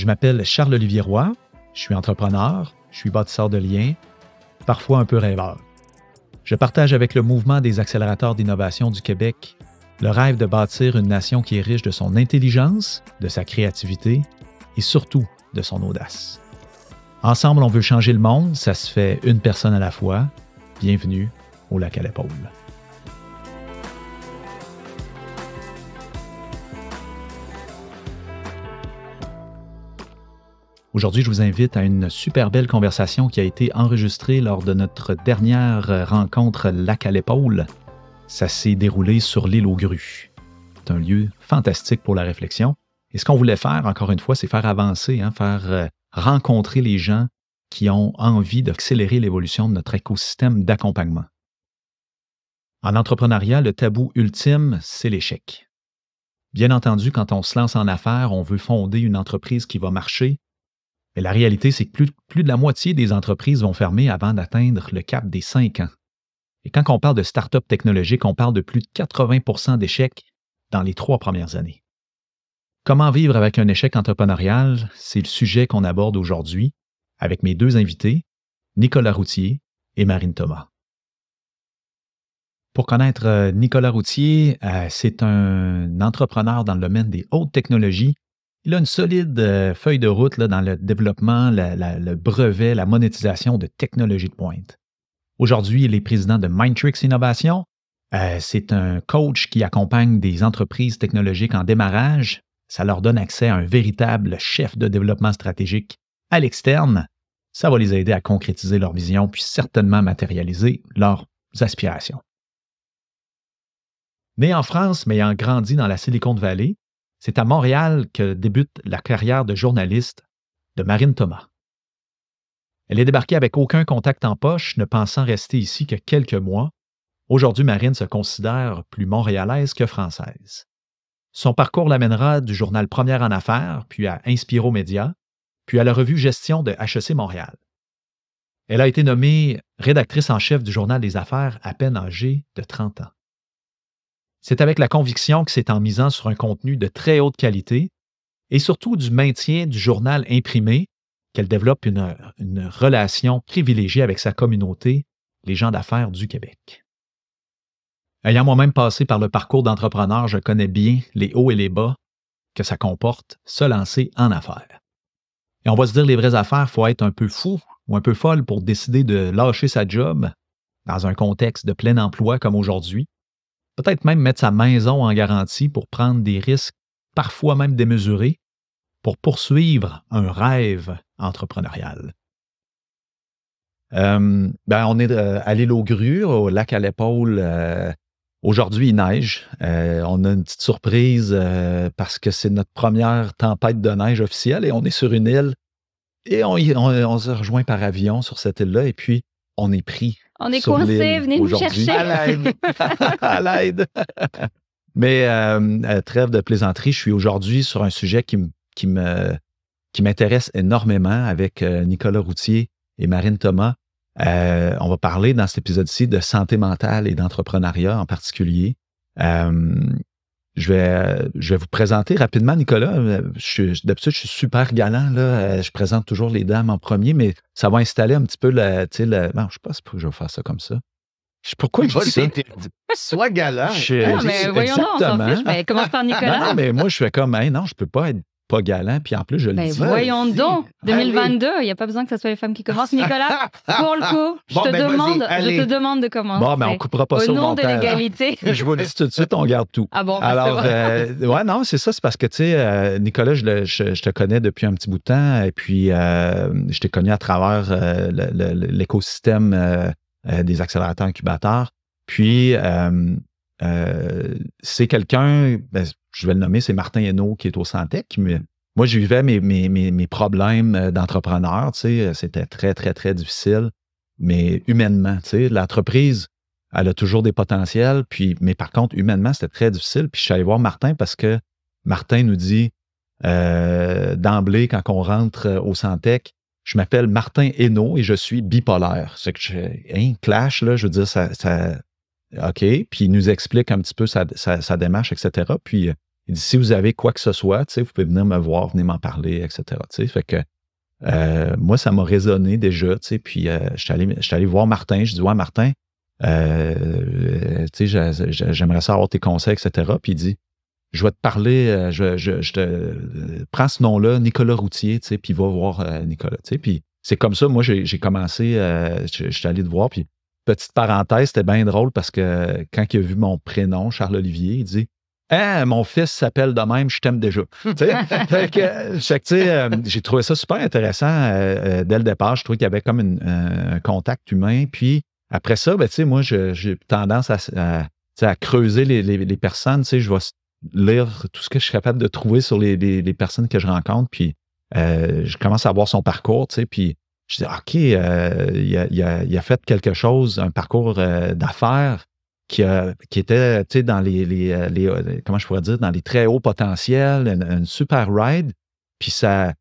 Je m'appelle Charles-Olivier Roy, je suis entrepreneur, je suis bâtisseur de liens, parfois un peu rêveur. Je partage avec le mouvement des accélérateurs d'innovation du Québec le rêve de bâtir une nation qui est riche de son intelligence, de sa créativité et surtout de son audace. Ensemble, on veut changer le monde, ça se fait une personne à la fois. Bienvenue au Lac à l'épaule. Aujourd'hui, je vous invite à une super belle conversation qui a été enregistrée lors de notre dernière euh, rencontre Lac à l'épaule. Ça s'est déroulé sur l'île aux grues. C'est un lieu fantastique pour la réflexion. Et ce qu'on voulait faire, encore une fois, c'est faire avancer, hein, faire euh, rencontrer les gens qui ont envie d'accélérer l'évolution de notre écosystème d'accompagnement. En entrepreneuriat, le tabou ultime, c'est l'échec. Bien entendu, quand on se lance en affaires, on veut fonder une entreprise qui va marcher, mais la réalité, c'est que plus, de la moitié des entreprises vont fermer avant d'atteindre le cap des cinq ans. Et quand on parle de start-up technologique, on parle de plus de 80 d'échecs dans les trois premières années. Comment vivre avec un échec entrepreneurial, c'est le sujet qu'on aborde aujourd'hui avec mes deux invités, Nicolas Routier et Marine Thomas. Pour connaître euh, Nicolas Routier, euh, c'est un entrepreneur dans le domaine des hautes technologies il a une solide euh, feuille de route dans le développement, le brevet, la monétisation de technologies de pointe. Aujourd'hui, il est président de Mindtrix Innovation. Euh, c'est un coach qui accompagne des entreprises technologiques en démarrage. Ça leur donne accès à un véritable chef de développement stratégique à l'externe. Ça va les aider à concrétiser leur vision puis certainement matérialiser leurs aspirations. Né en France, mais ayant grandi dans la Silicon Valley, c'est à Montréal que débute la carrière de journaliste de Marine Thomas. Elle est débarquée avec aucun contact en poche, ne pensant rester ici que quelques mois. Aujourd'hui, Marine se considère plus montréalaise que française. Son parcours l'amènera du journal Première en Affaires, puis à Inspiro Média, puis à la revue Gestion de HEC Montréal. Elle a été nommée rédactrice en chef du journal des affaires à peine âgée de 30 ans. C'est avec la conviction que c'est en misant sur un contenu de très haute qualité et surtout du maintien du journal imprimé qu'elle développe une, relation privilégiée avec sa communauté, les gens d'affaires du Québec. Ayant moi-même passé par le parcours d'entrepreneur, je connais bien les hauts et les bas que ça comporte se lancer en affaires. Et on va se dire les vraies affaires, il faut être un peu fou ou un peu folle pour décider de lâcher sa job dans un contexte de plein emploi comme aujourd'hui, peut-être même mettre sa maison en garantie pour prendre des risques parfois même démesurés pour poursuivre un rêve entrepreneurial. Euh, ben, on est euh, à l'île aux au lac à l'épaule. Euh, aujourd'hui, il neige. on a une petite surprise parce que c'est notre première tempête de neige officielle et on est sur une île et on se rejoint par avion sur cette île-là. Et puis, on est pris. On est coincé, venez nous chercher. À l'aide. Mais euh, euh, trêve de plaisanterie, je suis aujourd'hui sur un sujet qui, qui me qui m'intéresse énormément avec euh, Nicolas Routier et Marine Thomas. on va parler dans cet épisode-ci de santé mentale et d'entrepreneuriat en particulier. Je vais, je vais vous présenter rapidement, Nicolas. Euh, d'habitude, je suis super galant. Là. Euh, je présente toujours les dames en premier, mais ça va installer un petit peu le. Non, je je sais pas si je vais faire ça comme ça. Pourquoi je dis ça? Sois galant. Ah, mais voyons, on commence par Nicolas. Non, mais moi, je fais comme, non, je peux pas être pas galant. Puis en plus, je le ben, dis. Voyons donc, 2022, ah il n'y a pas besoin que ce soit les femmes qui commencent. Nicolas, pour le coup, je, te, ben, demande, je te demande de commencer. Bon, mais ben, on ne coupera pas ça. Au nom de l'égalité. je vous le dis tout de suite, on garde tout. Ah bon? Alors, euh, ouais, non, c'est ça. C'est parce que, tu sais, euh, Nicolas, je, je, te connais depuis un petit bout de temps. Et puis, euh, je t'ai connu à travers l'écosystème des accélérateurs incubateurs. Puis, euh, c'est quelqu'un, ben, je vais le nommer, c'est Martin Hainaut qui est au Santec. Mais moi, je vivais mes, mes, problèmes euh, d'entrepreneur. Euh, c'était très, très, très difficile, mais humainement. L'entreprise, elle a toujours des potentiels. Puis, mais par contre, humainement, c'était très difficile. Puis je suis allé voir Martin parce que Martin nous dit d'emblée, quand on rentre au Santec, je m'appelle Martin Hainaut et je suis bipolaire. C'est que j'ai un clash, là, je veux dire, ça OK, puis il nous explique un petit peu sa, démarche, etc. Puis euh, il dit si vous avez quoi que ce soit, vous pouvez venir me voir, venir m'en parler, etc. Fait que euh, moi, ça m'a résonné déjà, puis euh, je suis allé, voir Martin, je dis Ouais, Martin, j'aimerais ça avoir tes conseils, etc. Puis il dit Je vais te parler, je, te prends ce nom-là, Nicolas Routier, puis va voir Nicolas. Puis c'est comme ça, moi, j'ai commencé, je suis allé te voir, puis Petite parenthèse, c'était bien drôle parce que quand il a vu mon prénom, Charles-Olivier, il dit ah, mon fils s'appelle de même, je t'aime déjà. j'ai trouvé ça super intéressant euh, euh, dès le départ. Je trouvais qu'il y avait comme euh, un contact humain. Puis après ça, ben, moi, j'ai tendance à, creuser les, personnes. Je vais lire tout ce que je suis capable de trouver sur les, personnes que je rencontre. Puis je commence à voir son parcours. Puis je dis, OK, euh, il, a, fait quelque chose, un parcours euh, d'affaires qui, était dans les, euh, comment je pourrais dire, dans les très hauts potentiels, une, super ride. Puis ça,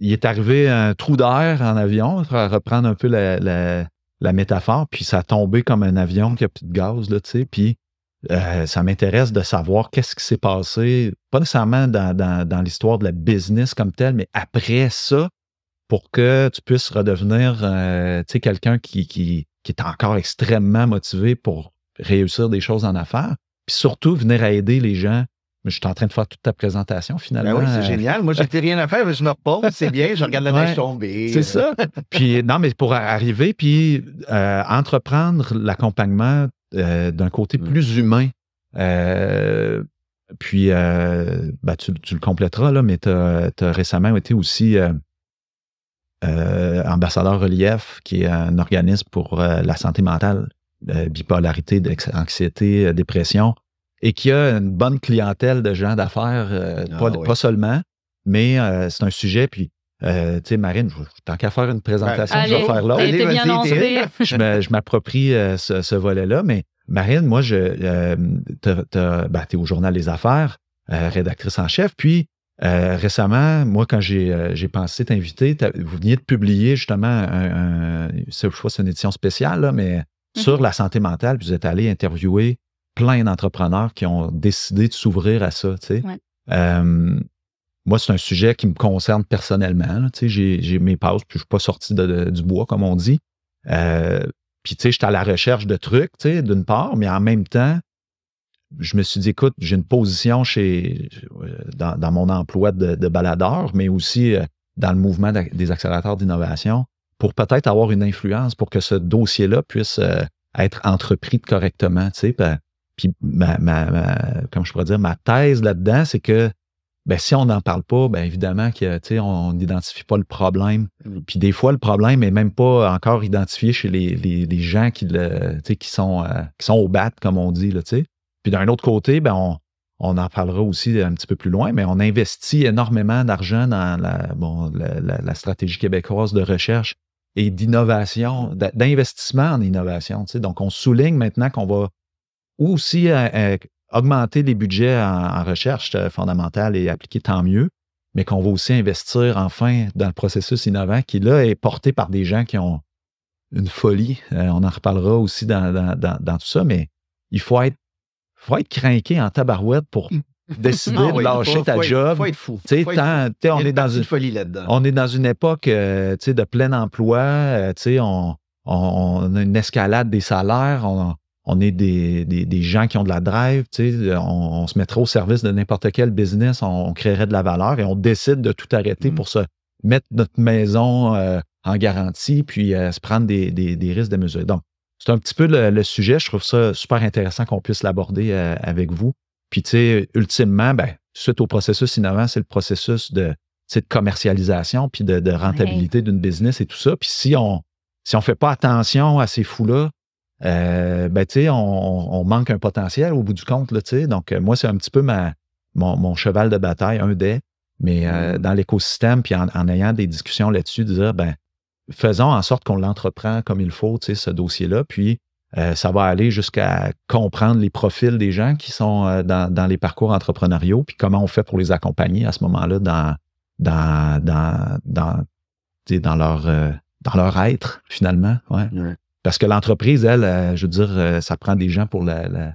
il est arrivé un trou d'air en avion, pour reprendre un peu la, métaphore, puis ça a tombé comme un avion qui a plus de gaz, là, Puis ça m'intéresse de savoir qu'est-ce qui s'est passé, pas nécessairement dans, dans l'histoire de la business comme telle, mais après ça, pour que tu puisses redevenir euh, quelqu'un qui, qui, est encore extrêmement motivé pour réussir des choses en affaires. Puis surtout, venir à aider les gens. Je suis en train de faire toute ta présentation ben finalement. oui, c'est génial. Moi, n'ai rien à faire, mais je me repose, c'est bien, je regarde la neige tomber. C'est ça. puis non, mais pour arriver, puis euh, entreprendre l'accompagnement euh, d'un côté mm. plus humain. puis ben, tu, le complèteras, là, mais tu as, récemment été aussi euh, ambassadeur Relief, qui est un organisme pour euh, la santé mentale, euh, bipolarité, anxiété, dépression, et qui a une bonne clientèle de gens d'affaires, ah pas, seulement, mais c'est un sujet, puis tu sais, Marine, tant qu'à faire une présentation, je vais faire l'autre. je m'approprie ce, volet-là, mais Marine, moi, je, euh, ben, au Journal des Affaires, rédactrice en chef, puis euh, récemment, moi, quand j'ai euh, pensé t'inviter, vous veniez de publier justement un, un je crois c'est une édition spéciale, mais mhm. sur la santé mentale, vous êtes allé interviewer plein d'entrepreneurs qui ont décidé de s'ouvrir à ça. Euh, moi, c'est un sujet qui me concerne personnellement. Tu sais, j'ai mes pauses, puis je ne suis pas sorti du bois, comme on dit. puis, tu sais, j'étais à la recherche de trucs, tu sais, d'une part, mais en même temps, je me suis dit, écoute, j'ai une position chez, dans, mon emploi de, baladeur, mais aussi euh, dans le mouvement des accélérateurs d'innovation pour peut-être avoir une influence pour que ce dossier-là puisse euh, être entrepris correctement. Tu sais, ben, puis, ma, comme je pourrais dire, ma thèse là-dedans, c'est que ben, si on n'en parle pas, ben, évidemment on n'identifie pas le problème. Mm. Puis des fois, le problème n'est même pas encore identifié chez les, gens qui, le, qui, sont, euh, qui sont au bat, comme on dit. Là, sais. Puis d'un autre côté, ben on, en parlera aussi un petit peu plus loin, mais on investit énormément d'argent dans la, stratégie québécoise de recherche et d'innovation, d'investissement en innovation. Tu Donc, on souligne maintenant qu'on va aussi euh, euh, augmenter les budgets en, recherche euh, fondamentale et appliquer tant mieux, mais qu'on va aussi investir enfin dans le processus innovant qui, là, est porté par des gens qui ont une folie. on en reparlera aussi dans tout ça, mais il faut être faut être craqué en tabarouette pour décider de lâcher ta job. Il faut être fou. on, est dans une, folie là-dedans. on est dans une époque euh, de plein emploi. Euh, on, a une escalade des salaires. On, est des, gens qui ont de la drive. On, se mettrait au service de n'importe quel business. On, créerait de la valeur et on décide de tout arrêter mm. pour se mettre notre maison euh, en garantie puis se prendre des, des risques de mesure. Donc, c'est un petit peu le, sujet. Je trouve ça super intéressant qu'on puisse l'aborder euh, avec vous. Puis, tu sais, ultimement, ben, suite au processus innovant, c'est le processus de, de commercialisation puis de, rentabilité d'une business et tout ça. Puis, si on si on fait pas attention à ces fous-là, euh, ben, tu sais, on, manque un potentiel au bout du compte, là, tu sais. Donc, moi, c'est un petit peu ma, mon, cheval de bataille, un des, mais euh, mm. dans l'écosystème, puis en, ayant des discussions là-dessus, de dire, ben, faisons en sorte qu'on l'entreprend comme il faut, tu sais, ce dossier-là. Puis, euh, ça va aller jusqu'à comprendre les profils des gens qui sont euh, dans, les parcours entrepreneuriaux, puis comment on fait pour les accompagner à ce moment-là dans, dans, dans, dans, dans leur, euh, dans leur être, finalement. Ouais. Parce que l'entreprise, elle, je veux dire, ça prend des gens pour la, la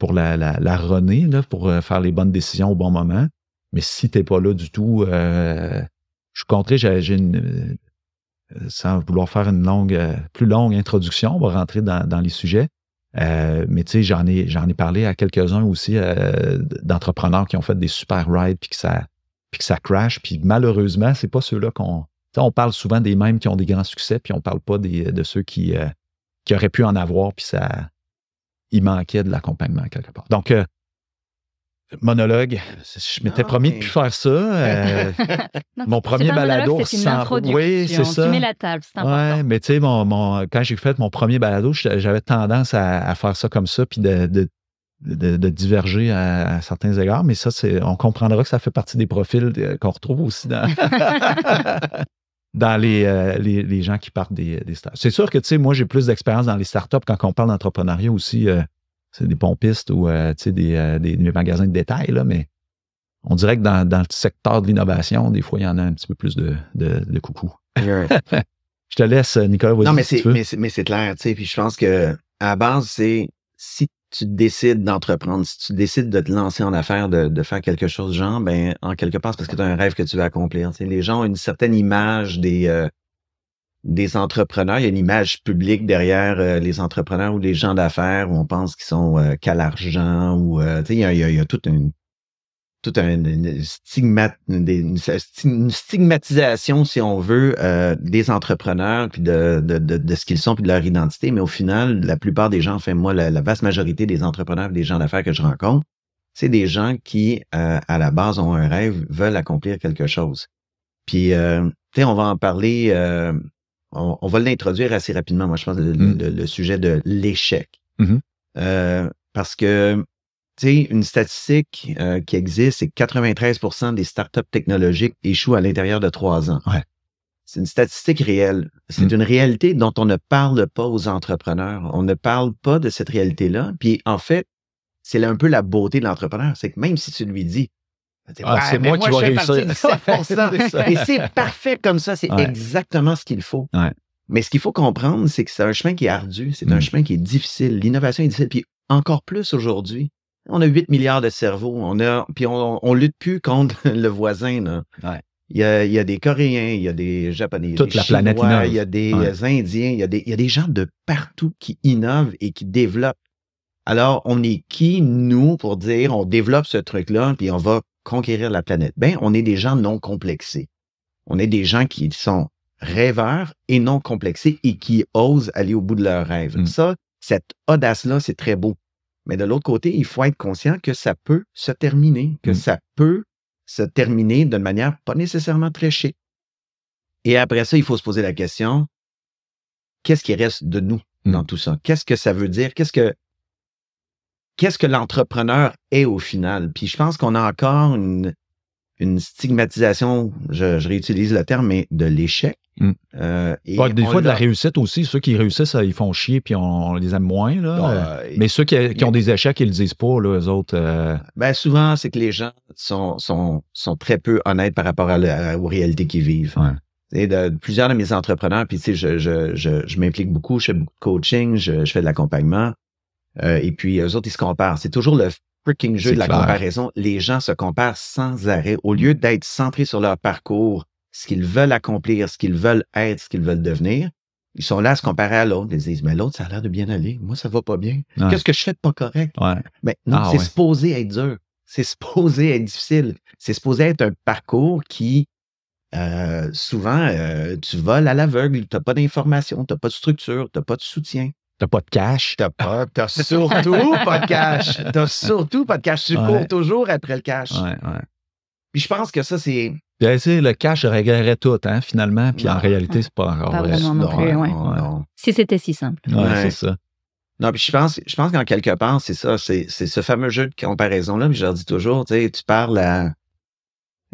pour la, la, pour faire les bonnes décisions au bon moment. Mais si t'es pas là du tout, je suis contré, j'ai une euh, sans vouloir faire une longue, euh, plus longue introduction, on va rentrer dans, les sujets. Euh, mais tu sais, j'en ai, j'en ai parlé à quelques-uns aussi d'entrepreneurs qui ont fait des super rides puis que ça, puis ça crash. Puis malheureusement, c'est pas ceux-là qu'on. On parle souvent des mêmes qui ont des grands succès, puis on parle pas de ceux qui, qui auraient pu en avoir, puis ça. Il manquait de l'accompagnement quelque part. Donc, monologue. Je m'étais ah, promis de de plus faire ça. Euh, euh, mon premier balado, c'est Oui, c'est ça. la table, c'est important. Ouais, mais tu sais, quand j'ai fait mon premier balado, j'avais tendance à, faire ça comme ça, puis de, diverger à, certains égards. Mais ça, c'est, on comprendra que ça fait partie des profils euh, qu'on retrouve aussi dans. dans les, les, gens qui partent des, startups. C'est sûr que, tu sais, moi, j'ai plus d'expérience dans les startups quand on parle d'entrepreneuriat aussi c'est des pompistes ou euh, des, euh, des, des, magasins de détail, là, mais on dirait que dans, le secteur de l'innovation, des fois, il y en a un petit peu plus de, coucou. je te laisse, euh, Nicolas. Non, mais Non, c'est, mais, c'est, clair, tu sais, puis je pense que à base, c'est si tu décides d'entreprendre, si tu décides de te lancer en affaires, de, faire quelque chose genre, ben en quelque part, c'est parce que tu as un rêve que tu veux accomplir. les gens ont une certaine image des, des entrepreneurs, il y a une image publique derrière euh, les entrepreneurs ou les gens d'affaires où on pense qu'ils sont euh, qu'à l'argent ou euh, il, y a, il, y a, il y a, toute une toute une, stigmate une, stigmatisation, si on veut, euh, des entrepreneurs, puis de, de, de, ce qu'ils sont, puis de leur identité. Mais au final, la plupart des gens, enfin moi, la, vaste majorité des entrepreneurs des gens d'affaires que je rencontre, c'est des gens qui, euh, à la base, ont un rêve, veulent accomplir quelque chose. Puis, on va en parler on, va l'introduire assez rapidement, moi, je pense, le, mm. sujet de l'échec. Mm-hmm. Euh, parce que, tu sais, une statistique euh, qui existe, c'est que 93 des startups technologiques échouent à l'intérieur de trois ans. C'est une statistique réelle. C'est mm. une réalité dont on ne parle pas aux entrepreneurs. On ne parle pas de cette réalité-là. Puis, en fait, c'est un peu la beauté de l'entrepreneur. C'est que même si tu lui dis, ah, c'est moi, qui vais Et c'est parfait comme ça, c'est exactement ce qu'il faut. Mais ce qu'il faut comprendre, c'est que c'est un chemin qui est ardu, c'est un mm. chemin qui est difficile. L'innovation est difficile, puis encore plus aujourd'hui. On a 8 milliards de cerveaux, on a, puis on, on lutte plus contre le voisin. Il y, a, des Coréens, il y a des Japonais, Toute la planète il y a des Indiens, il y a des, il y a des gens de partout qui innovent et qui développent. Alors, on est qui, nous, pour dire on développe ce truc-là, puis on va conquérir la planète? Ben, on est des gens non complexés. On est des gens qui sont rêveurs et non complexés et qui osent aller au bout de leurs rêves. Mm. Ça, cette audace-là, c'est très beau. Mais de l'autre côté, il faut être conscient que ça peut se terminer, que mm. ça peut se terminer d'une manière pas nécessairement très chic. Et après ça, il faut se poser la question, qu'est-ce qui reste de nous dans mm. tout ça? Qu'est-ce que ça veut dire? Qu'est-ce que qu'est-ce que l'entrepreneur est au final. Puis je pense qu'on a encore une, stigmatisation, je, réutilise le terme, mais de l'échec. Mm. Euh, des fois, de la réussite aussi. Ceux qui réussissent, euh, ils font chier puis on, les aime moins. Bah, euh, mais ceux qui, ont des échecs, ils le disent pas, là, eux autres. Ben, souvent, c'est que les gens sont, sont, très peu honnêtes par rapport à aux réalités qu'ils vivent. Et de, plusieurs de mes entrepreneurs, puis tu sais, je, m'implique beaucoup, je fais beaucoup de coaching, je fais de l'accompagnement. Euh, et puis, eux autres, ils se comparent. C'est toujours le freaking jeu de la comparaison. Les gens se comparent sans arrêt. Au lieu d'être centrés sur leur parcours, ce qu'ils veulent accomplir, ce qu'ils veulent être, ce qu'ils veulent devenir, ils sont là à se comparer à l'autre. Ils disent, mais l'autre, ça a l'air de bien aller. Moi, ça va pas bien. Qu'est-ce que je fais de pas correct? Mais non, ah c'est supposé être dur. C'est supposé être difficile. C'est supposé être un parcours qui, euh, souvent, euh, tu voles à l'aveugle. Tu n'as pas d'information, tu n'as pas de structure, tu n'as pas de soutien. T'as pas de cash. T'as pas, t'as surtout pas de cash. T'as surtout pas de cash. Tu cours toujours après le cash. Ouais, ouais. Puis je pense que ça, c'est. Puis eh, tu le cash réglerait tout, hein, finalement. Puis en réalité, c'est pas pas non, plus, Si c'était si simple. Ouais, c'est ça. Non, puis je pense, je pense qu'en quelque part, c'est ça, c'est, ce fameux jeu de comparaison-là, puis je leur dis toujours, tu sais, tu parles à.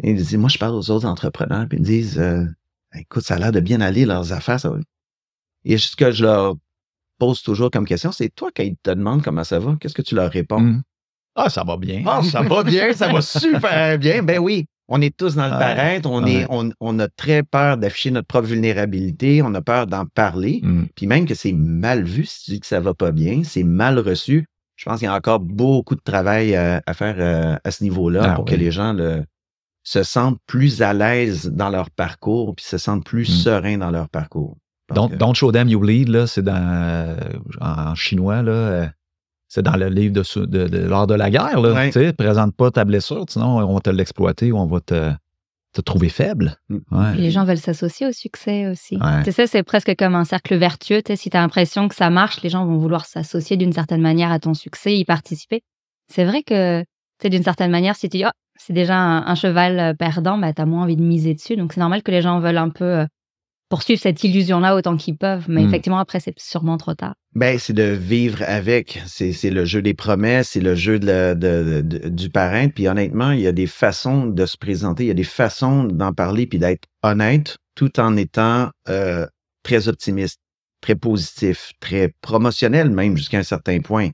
Ils disent, moi, je parle aux autres entrepreneurs, puis ils me disent, euh, écoute, ça a l'air de bien aller leurs affaires, ça Et juste que je leur toujours comme question, c'est toi qui te demandent comment ça va, qu'est-ce que tu leur réponds? Mmh. Ah, ça va bien. Ah, ça va bien, ça va super bien. Ben oui, on est tous dans le ouais, on, est, on, a très peur d'afficher notre propre vulnérabilité, on a peur d'en parler, mmh. puis même que c'est mal vu si tu dis que ça va pas bien, c'est mal reçu. Je pense qu'il y a encore beaucoup de travail euh, à faire euh, à ce niveau-là ah pour que les gens se sentent plus à l'aise dans leur parcours, puis se sentent plus mmh. sereins dans leur parcours. Euh, Don't, show them you bleed, c'est dans, euh, en chinois, là, euh, c'est dans le livre de, de, de l'art de la guerre, là. présente pas ta blessure, sinon on va te l'exploiter ou on va te, trouver faible. Mm. Les gens veulent s'associer au succès aussi. Tu c'est presque comme un cercle vertueux. Tu sais, si tu as l'impression que ça marche, les gens vont vouloir s'associer d'une certaine manière à ton succès, y participer. C'est vrai que, d'une certaine manière, si tu dis, oh, c'est déjà un, cheval perdant, bah, tu as moins envie de miser dessus. Donc, c'est normal que les gens veulent un peu poursuivre cette illusion-là autant qu'ils peuvent. Mais hmm. effectivement, après, c'est sûrement trop tard. Ben, c'est de vivre avec. C'est le jeu des promesses, c'est le jeu de de, du parrain. Puis honnêtement, il y a des façons de se présenter, il y a des façons d'en parler puis d'être honnête tout en étant euh, très optimiste, très positif, très promotionnel même jusqu'à un certain point.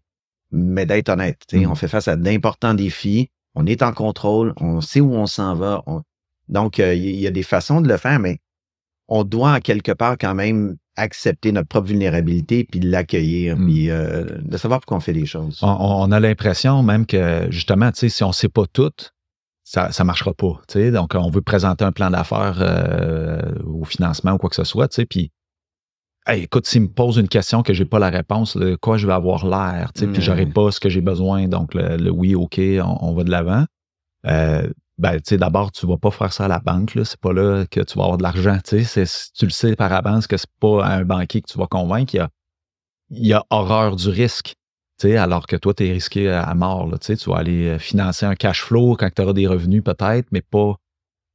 Mais d'être honnête, hmm. on fait face à d'importants défis, on est en contrôle, on sait où on s'en va. Donc, euh, il y a des façons de le faire, mais on doit en quelque part quand même accepter notre propre vulnérabilité puis l'accueillir, hmm. puis euh, de savoir pourquoi on fait les choses. On, a l'impression même que, justement, si on ne sait pas tout, ça ne marchera pas. Donc, on veut présenter un plan d'affaires euh, au financement ou quoi que ce soit, puis écoute, s'il me pose une question que j'ai pas la réponse, de quoi je vais avoir l'air, Puis, je n'aurai hmm. pas ce que j'ai besoin. Donc, le, oui, OK, on, va de l'avant. Euh, ben, tu sais, d'abord, tu vas pas faire ça à la banque, là. C'est pas là que tu vas avoir de l'argent, tu Tu le sais par avance que c'est pas un banquier que tu vas convaincre. Il y a, il y a horreur du risque, tu alors que toi, tu es risqué à mort, là. Tu vas aller euh, financer un cash flow quand tu auras des revenus, peut-être, mais pas,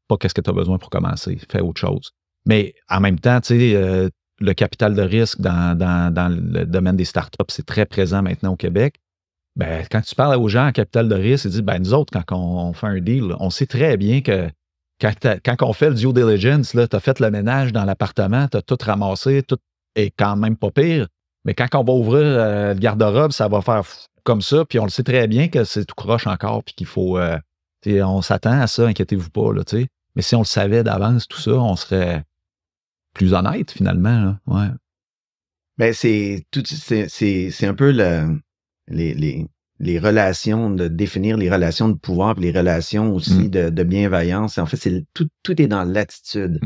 pas qu'est-ce que tu as besoin pour commencer. Fais autre chose. Mais en même temps, tu euh, le capital de risque dans, dans le domaine des startups, c'est très présent maintenant au Québec. Ben, quand tu parles aux gens en capital de risque, ils disent ben, nous autres, quand on, fait un deal, on sait très bien que quand, quand on fait le due diligence, tu as fait le ménage dans l'appartement, tu tout ramassé, tout est quand même pas pire. Mais quand on va ouvrir euh, le garde-robe, ça va faire comme ça, puis on le sait très bien que c'est tout croche encore, puis qu'il faut. Euh, on s'attend à ça, inquiétez-vous pas, là, Mais si on le savait d'avance, tout ça, on serait plus honnête finalement. Là. Ouais. Ben c'est tout c'est, un peu le, les, les, les relations, de définir les relations de pouvoir, les relations aussi mm. de, de, bienveillance. En fait, c'est tout, tout est dans l'attitude.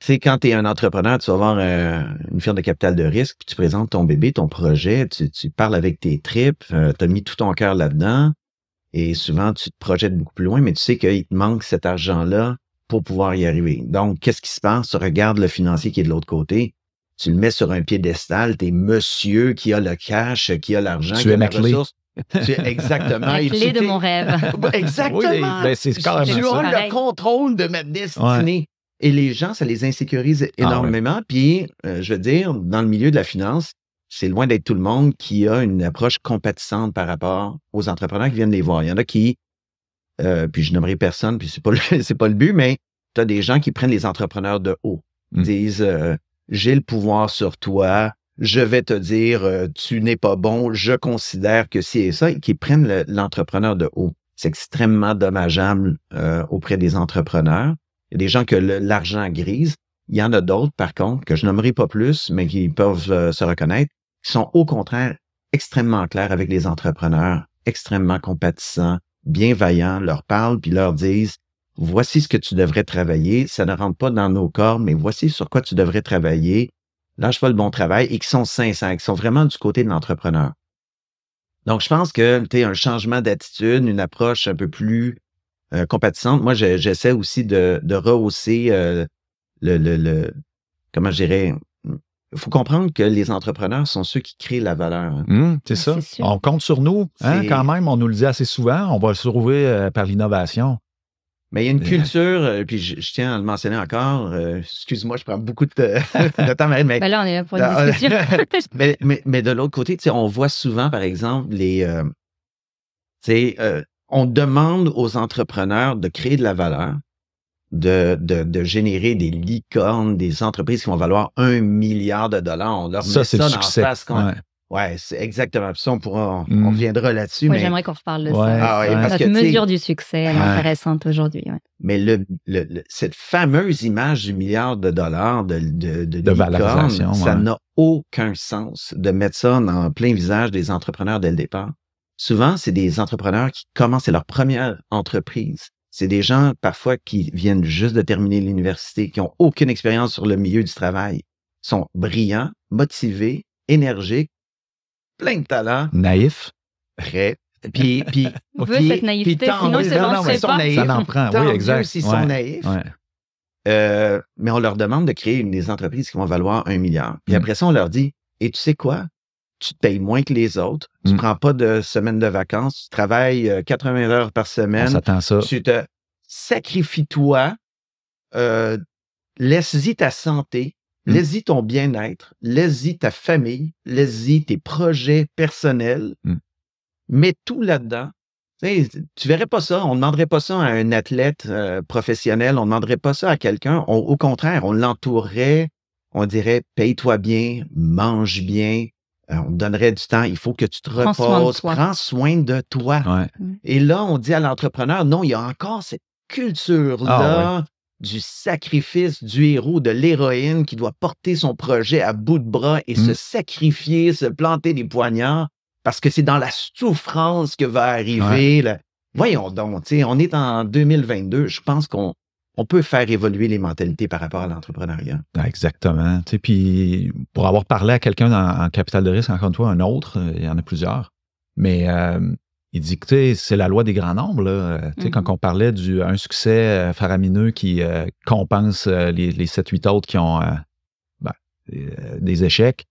C'est mm. quand tu es un entrepreneur, tu vas avoir euh, une firme de capital de risque, tu présentes ton bébé, ton projet, tu, tu parles avec tes tripes, euh, tu as mis tout ton cœur là-dedans, et souvent tu te projettes beaucoup plus loin, mais tu sais qu'il te manque cet argent-là pour pouvoir y arriver. Donc, qu'est-ce qui se passe? Tu regardes le financier qui est de l'autre côté, tu le mets sur un piédestal, t'es monsieur qui a le cash, qui a l'argent, qui a la clé. ressource. Tu, exactement. La de mon rêve. Bah, exactement. Ben, quand as le contrôle de ma destinée. Et les gens, ça les insécurise ah, énormément. Puis, euh, je veux dire, dans le milieu de la finance, c'est loin d'être tout le monde qui a une approche compatissante par rapport aux entrepreneurs qui viennent les voir. Il y en a qui, euh, puis je n'aimerais personne, puis c'est pas pas le but, mais tu as des gens qui prennent les entrepreneurs de haut. Hmm. Disent, euh, j'ai le pouvoir sur toi, je vais te dire, euh, tu n'es pas bon, je considère que c'est ça, et prennent l'entrepreneur de haut. C'est extrêmement dommageable euh, auprès des entrepreneurs. Il y a des gens que l'argent grise. Il y en a d'autres, par contre, que je nommerai pas plus, mais qui peuvent euh, se reconnaître, qui sont au contraire extrêmement clairs avec les entrepreneurs, extrêmement compatissants, bienveillants, leur parlent, puis leur disent, voici ce que tu devrais travailler, ça ne rentre pas dans nos corps, mais voici sur quoi tu devrais travailler, je pas le bon travail, et qui sont sincères, qui sont vraiment du côté de l'entrepreneur. Donc, je pense que tu un changement d'attitude, une approche un peu plus euh, compatissante. Moi, j'essaie aussi de, rehausser euh, le, le, le, comment je dirais, il faut comprendre que les entrepreneurs sont ceux qui créent la valeur. Hein. Mmh, c'est ah, ça. On compte sur nous. Hein, quand même, on nous le dit assez souvent. On va se trouver euh, par l'innovation. Mais il y a une culture, euh, puis je, tiens à le mentionner encore, euh, excuse-moi, je prends beaucoup de, temps, mais... Ben là, on est pour ah, discussion. mais, mais, de l'autre côté, on voit souvent, par exemple, les... Euh, euh, on demande aux entrepreneurs de créer de la valeur, de, de, de, générer des licornes, des entreprises qui vont valoir un milliard de dollars. On leur ça, met ça succès. Ouais, c'est exactement. ça, on, pourra, on, mmh. reviendra là-dessus. Moi, j'aimerais qu'on reparle de ça. Ah parce mesure du succès, est intéressante aujourd'hui. Mais le, le, cette fameuse image du milliard de dollars de, de, de, de ça n'a aucun sens de mettre ça en plein visage des entrepreneurs dès le départ. Souvent, c'est des entrepreneurs qui commencent, leur première entreprise. C'est des gens parfois qui viennent juste de terminer l'université, qui n'ont aucune expérience sur le milieu du travail, sont brillants, motivés, énergiques, plein de talent. Naïf. Prêt. Puis, On cette naïveté, sinon c'est bon, c'est pas. ça n'en prend, oui, exact. S'ils sont naïfs, euh, mais on leur demande de créer une, des entreprises qui vont valoir un milliard. Puis mm. après ça, on leur dit, et tu sais quoi? Tu te payes moins que les autres, tu ne mm. prends pas de semaine de vacances, tu travailles 80 euh, heures par semaine. ça. Tu te sacrifies-toi, euh, laisse-y ta santé, Hmm. Laisse-y ton bien-être, laisse-y ta famille, laisse-y tes projets personnels. Hmm. Mets tout là-dedans. Tu, verrais pas ça, on ne demanderait pas ça à un athlète euh, professionnel, on ne demanderait pas ça à quelqu'un. Au contraire, on l'entourerait, on dirait paye-toi bien, mange bien, euh, on donnerait du temps, il faut que tu te reposes, prends soin de toi. Et là, on dit à l'entrepreneur, non, il y a encore cette ah culture-là du sacrifice du héros, de l'héroïne qui doit porter son projet à bout de bras et se mmh. sacrifier, se planter des poignards, parce que c'est dans la souffrance que va arriver. le. Voyons donc, on est en 2022, je pense qu'on peut faire évoluer les mentalités par rapport à l'entrepreneuriat. Ben, exactement. Puis pour avoir parlé à quelqu'un en, capital de risque, encore une fois, un autre, euh, il y en a plusieurs, mais euh, il dit que c'est la loi des grands nombres. Là. Euh, quand mm-hmm. on parlait d'un succès euh, faramineux qui euh, compense les, 7-8 autres qui ont ben, des échecs,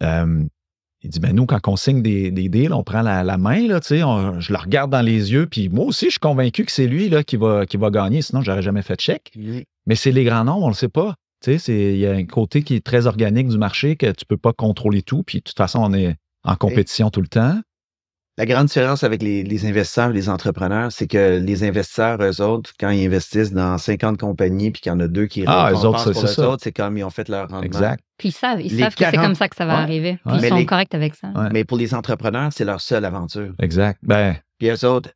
il dit ben, Nous, quand on signe des, des deals, on prend la, main, là, je le regarde dans les yeux, puis moi aussi, je suis convaincu que c'est lui là, qui, va, qui va gagner, sinon, j'aurais jamais fait de chèque. Mais c'est les grands nombres, on ne le sait pas. Il y a un côté qui est très organique du marché, que tu ne peux pas contrôler tout, puis de toute façon, on est en compétition tout le temps. La grande différence avec les, investisseurs et les entrepreneurs, c'est que les investisseurs, eux autres, quand ils investissent dans 50 compagnies puis qu'il y en a deux qui ah, pour eux autres, c'est comme ils ont fait leur rendement. Exact. Puis ils savent, ils savent que c'est comme ça que ça va arriver. ils sont corrects avec ça. Mais pour les entrepreneurs, c'est leur seule aventure. Exact. Ben... Puis eux autres,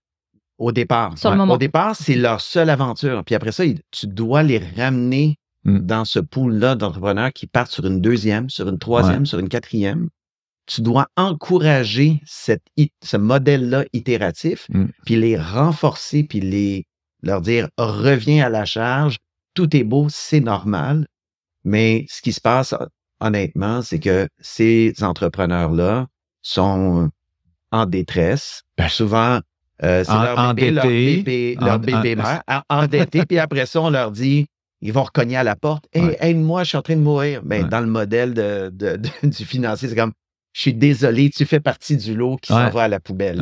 au départ. Au départ, c'est leur seule aventure. Puis après ça, tu dois les ramener hmm. dans ce pool-là d'entrepreneurs qui partent sur une deuxième, sur une troisième, sur une quatrième tu dois encourager ce modèle-là itératif, mm. puis les renforcer, puis les, leur dire reviens à la charge, tout est beau, c'est normal. Mais ce qui se passe, honnêtement, c'est que ces entrepreneurs-là sont euh, en détresse, ben, souvent euh, c'est leur bébé, leur bébé mère, endetté, puis après ça, on leur dit, ils vont recogner à la porte, hey, aide-moi, je suis en train de mourir. Ben, dans le modèle du financier, c'est comme, je suis désolé, tu fais partie du lot qui s'en va à la poubelle.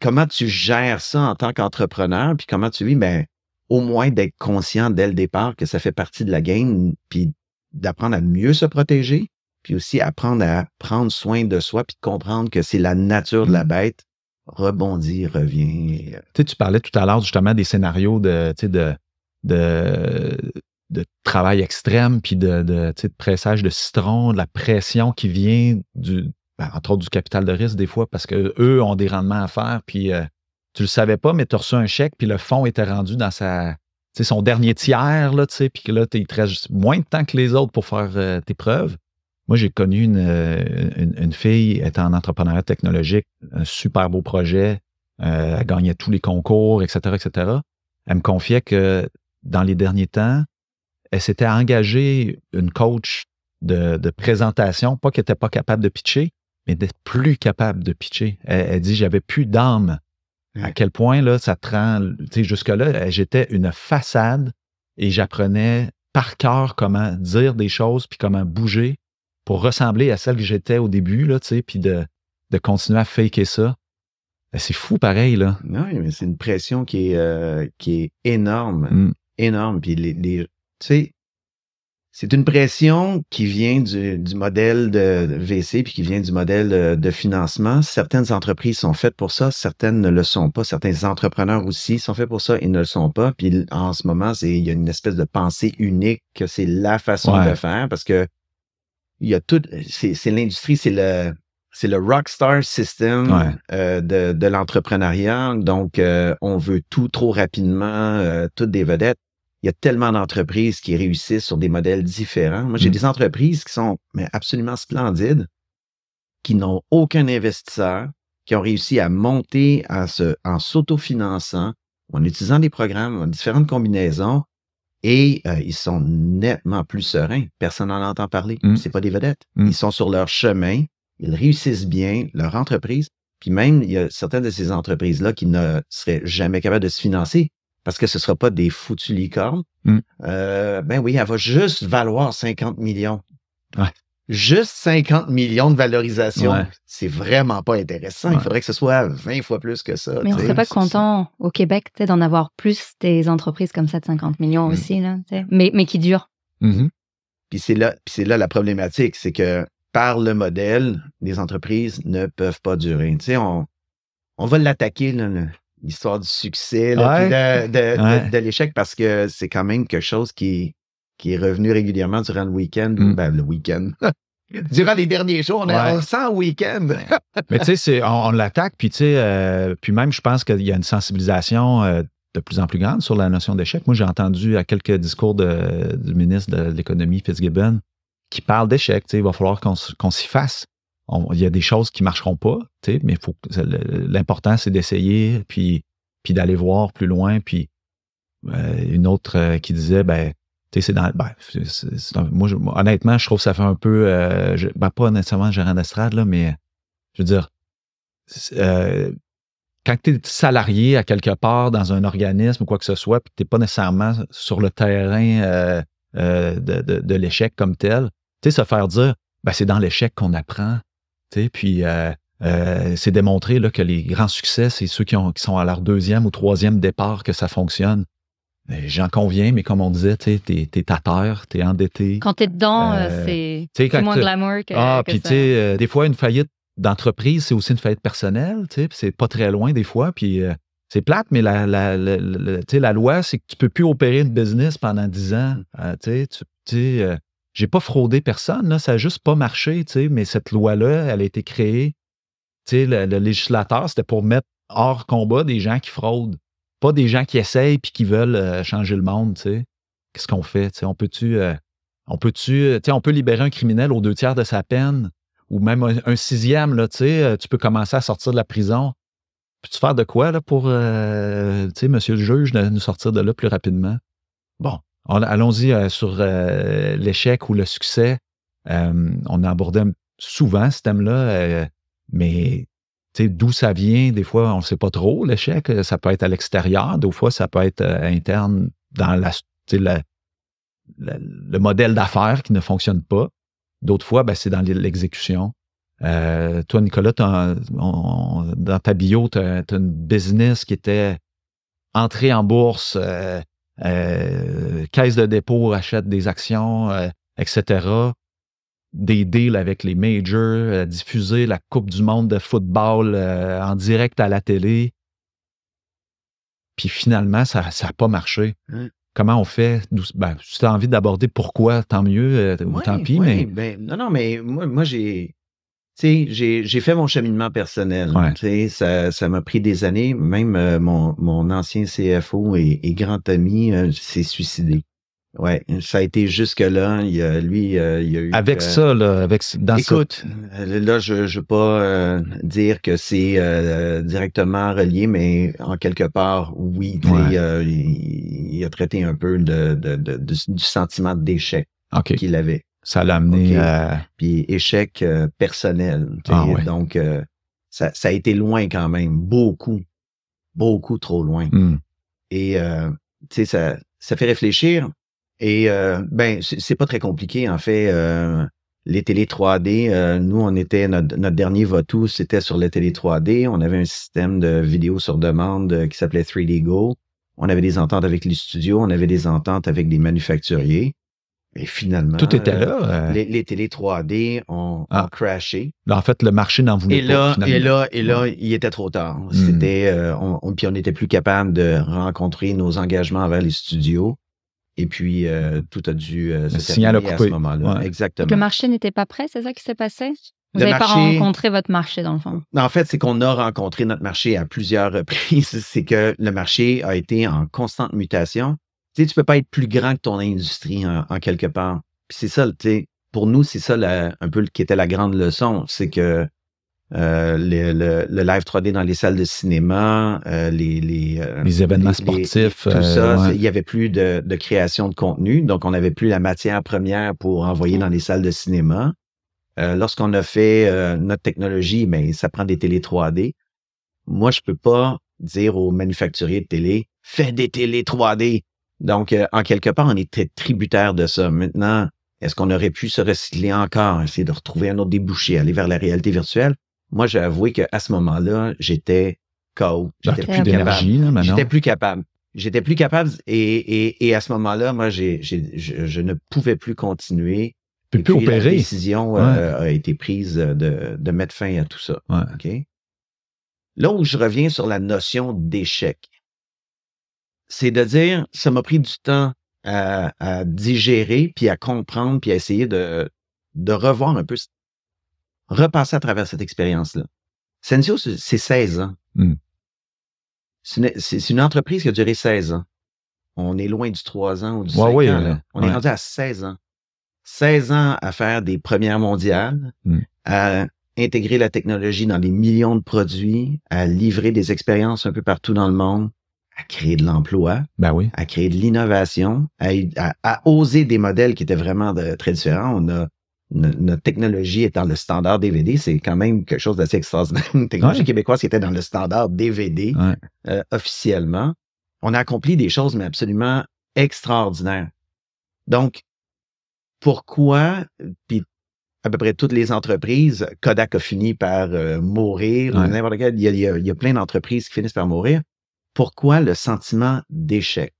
comment tu gères ça en tant qu'entrepreneur, puis comment tu vis, ben, au moins d'être conscient dès le départ que ça fait partie de la game, puis d'apprendre à mieux se protéger, puis aussi apprendre à prendre soin de soi, puis de comprendre que c'est la nature de la mm. bête, rebondit, revient. Tu, tu parlais tout à l'heure justement des scénarios de, tu sais, de, de de travail extrême, puis de, de pressage de citron, de la pression qui vient du, ben, entre autres du capital de risque des fois, parce qu'eux ont des rendements à faire, puis euh, tu le savais pas, mais tu as reçu un chèque, puis le fonds était rendu dans sa, son dernier tiers, là, puis que là, il te moins de temps que les autres pour faire euh, tes preuves. Moi, j'ai connu euh, une, une, fille étant en entrepreneuriat technologique, un super beau projet, euh, elle gagnait tous les concours, etc., etc. Elle me confiait que dans les derniers temps, elle euh, s'était engagée une coach de, présentation, pas qu'elle n'était pas capable de pitcher, mais d'être plus capable de pitcher. Elle, dit J'avais plus d'âme. À quel point, là, ça te rend. Jusque-là, euh, j'étais une façade et j'apprenais par cœur comment dire des choses puis comment bouger pour ressembler à celle que j'étais au début, là, puis de, continuer à faker ça. Ben, c'est fou pareil, là. Oui, mais c'est une pression qui est, euh, qui est énorme. Mm. Énorme. Puis les, tu sais, c'est une pression qui vient du, modèle de VC puis qui vient du modèle de, financement. Certaines entreprises sont faites pour ça, certaines ne le sont pas. Certains entrepreneurs aussi sont faits pour ça et ne le sont pas. Puis en ce moment, c'est il y a une espèce de pensée unique que c'est la façon de faire parce que il y a tout. C'est l'industrie, c'est le c'est le rockstar system euh, de, l'entrepreneuriat. Donc, euh, on veut tout trop rapidement, euh, toutes des vedettes il y a tellement d'entreprises qui réussissent sur des modèles différents. Moi, j'ai mmh. des entreprises qui sont mais, absolument splendides, qui n'ont aucun investisseur, qui ont réussi à monter en s'autofinançant, en utilisant des programmes, en différentes combinaisons, et euh, ils sont nettement plus sereins. Personne n'en entend parler. Mmh. C'est pas des vedettes. Mmh. Ils sont sur leur chemin, ils réussissent bien leur entreprise. Puis même, il y a certaines de ces entreprises-là qui ne seraient jamais capables de se financer parce que ce ne sera pas des foutus licornes, mm. euh, ben oui, elle va juste valoir 50 millions. Juste 50 millions de valorisation, c'est vraiment pas intéressant. Il faudrait que ce soit 20 fois plus que ça. Mais on serait pas content au Québec d'en avoir plus des entreprises comme ça de 50 millions mm. aussi, mais, mais qui durent. Mm-hmm. Puis c'est là, là la problématique, c'est que par le modèle, les entreprises ne peuvent pas durer. on, on va l'attaquer, l'histoire du succès, de, l'échec, parce que c'est quand même quelque chose qui, qui est revenu régulièrement durant le week-end, mm. ben, le week-end. durant les derniers jours, on, sent le week-end. Mais tu sais, on, l'attaque, puis tu sais, euh, puis même, je pense qu'il y a une sensibilisation euh, de plus en plus grande sur la notion d'échec. Moi, j'ai entendu à quelques discours de, du ministre de l'économie, Fitzgibbon, qui parle d'échec. Il va falloir qu'on, qu'on s'y fasse il y a des choses qui ne marcheront pas, mais l'important, c'est d'essayer, puis, puis d'aller voir plus loin. Puis euh, une autre euh, qui disait, ben, tu c'est dans. Ben, moi, honnêtement, je trouve que ça fait un peu. Euh, je, ben, pas nécessairement gérant d'estrade, là, mais je veux dire, quand tu es salarié à quelque part dans un organisme ou quoi que ce soit, puis tu n'es pas nécessairement sur le terrain de, de l'échec comme tel, tu sais, se faire dire, ben, c'est dans l'échec qu'on apprend. Puis euh, euh, c'est démontré que les grands succès, c'est ceux qui, sont à leur deuxième ou troisième départ que ça fonctionne. J'en conviens, mais comme on disait, tu es, t'es terre, tu es endetté. Quand euh, tu es dedans, c'est moins glamour que. Ah, puis tu des fois, une faillite d'entreprise, c'est aussi une faillite personnelle, c'est pas très loin des fois, puis c'est plate, mais la, loi, c'est que tu peux plus opérer une business pendant 10 ans. Mm. tu j'ai pas fraudé personne, ça n'a juste pas marché, mais cette loi-là, elle a été créée. Le, législateur, c'était pour mettre hors combat des gens qui fraudent, pas des gens qui essayent puis qui veulent euh, changer le monde. Qu'est-ce qu'on fait? On peut-tu. Euh, on peut-tu. Euh, on peut libérer un criminel aux deux tiers de sa peine ou même un, sixième, tu peux commencer à sortir de la prison. Peux-tu faire de quoi pour, monsieur le juge, de nous sortir de là plus rapidement? Bon, Allons-y euh, sur euh, l'échec ou le succès. Euh, on aborde souvent ce thème-là, mais d'où ça vient, des fois, on ne sait pas trop. L'échec, ça peut être à l'extérieur, d'autres fois, ça peut être interne dans la, le modèle d'affaires qui ne fonctionne pas. D'autres fois, ben, c'est dans l'exécution. toi, Nicolas, dans ta bio, tu as, une business qui était entrée en bourse, euh, caisse de dépôt achète des actions, euh, etc. Des deals avec les majors, euh, diffuser la Coupe du monde de football en direct à la télé. Puis finalement, ça n'a pas marché. Hein? comment on fait? Ben, si tu as envie d'aborder pourquoi, tant mieux, tant pis. mais... Ben, non, non, mais moi j'ai sais, j'ai fait mon cheminement personnel. Tu sais, ça, ça m'a pris des années. Même euh, mon, mon ancien CFO et, grand ami euh, s'est suicidé. Ouais, ça a été jusque là. Il, lui, euh, il a eu. Avec ça, là, avec dans Écoute, là, je, je veux pas dire que c'est directement relié, mais en quelque part, oui. Il, a traité un peu de, de, du sentiment d'échec okay. qu'il avait. Ça l'a amené à. Euh, Puis échec euh, personnel. Ah Donc, euh, ça, ça, a été loin quand même, beaucoup, beaucoup trop loin. Hum. Et, tu sais, ça, ça fait réfléchir. Et, ben, c'est pas très compliqué, en fait. les télé 3D, nous, on était, notre, notre dernier tout c'était sur les télé 3D. On avait un système de vidéo sur demande qui s'appelait 3D Go. On avait des ententes avec les studios, on avait des ententes avec des manufacturiers. Et finalement, tout était là. Euh, euh. les, télés 3D ah. ont, crashé. Ben, en fait, le marché n'en voulait pas. et là, et là, il était trop tard. Hmm. C'était, euh, on, puis on n'était plus capable de rencontrer nos engagements envers les studios. Et puis, tout a dû se à, ce moment-là. Exactement. le marché n'était pas prêt, c'est ça qui s'est passé? Vous n'avez pas rencontré votre marché, dans le fond. En fait, c'est qu'on a rencontré notre marché à plusieurs reprises. C'est que le marché a été en constante mutation. Tu ne peux pas être plus grand que ton industrie en, quelque part. c'est ça, tu pour nous, c'est ça un peu qui était la grande leçon, c'est que euh, le, live 3D dans les salles de cinéma, euh, euh, les, événements sportifs, tout ça, il n'y avait plus de, création de contenu, donc on n'avait plus la matière première pour envoyer mm. dans les salles de cinéma. Lorsqu'on a fait notre technologie, mais ben, ça prend des télés 3D. Moi, je peux pas dire aux manufacturiers de télé, fais des télés 3D. Donc, euh, en quelque part, on était tributaire de ça. Maintenant, est-ce qu'on aurait pu se recycler encore, essayer de retrouver un autre débouché, aller vers la réalité virtuelle? Moi, j'ai avoué qu'à ce moment-là, j'étais KO. J'étais ah, plus, J'étais plus capable. J'étais plus capable et, à ce moment-là, moi, je, ne pouvais plus continuer. Puis, puis, La décision euh, a été prise de, mettre fin à tout ça. Là où je reviens sur la notion d'échec c'est de dire, ça m'a pris du temps à, digérer, puis à comprendre, puis à essayer de, de revoir un peu, repasser à travers cette expérience-là. Sensio, c'est 16 ans. Mmh. C'est une, entreprise qui a duré 16 ans. On est loin du 3 ans ou du ans. Euh, On est rendu à 16 ans. 16 ans à faire des premières mondiales, mmh. à intégrer la technologie dans des millions de produits, à livrer des expériences un peu partout dans le monde, à créer de l'emploi, ben à créer de l'innovation, à, oser des modèles qui étaient vraiment très différents. On a notre technologie étant le standard DVD, c'est quand même quelque chose d'assez extraordinaire. Une technologie québécoise qui était dans le standard DVD euh, officiellement. On a accompli des choses, mais absolument extraordinaires. Donc, pourquoi, puis à peu près toutes les entreprises, Kodak a fini par mourir, il y a plein d'entreprises qui finissent par mourir pourquoi le sentiment d'échec.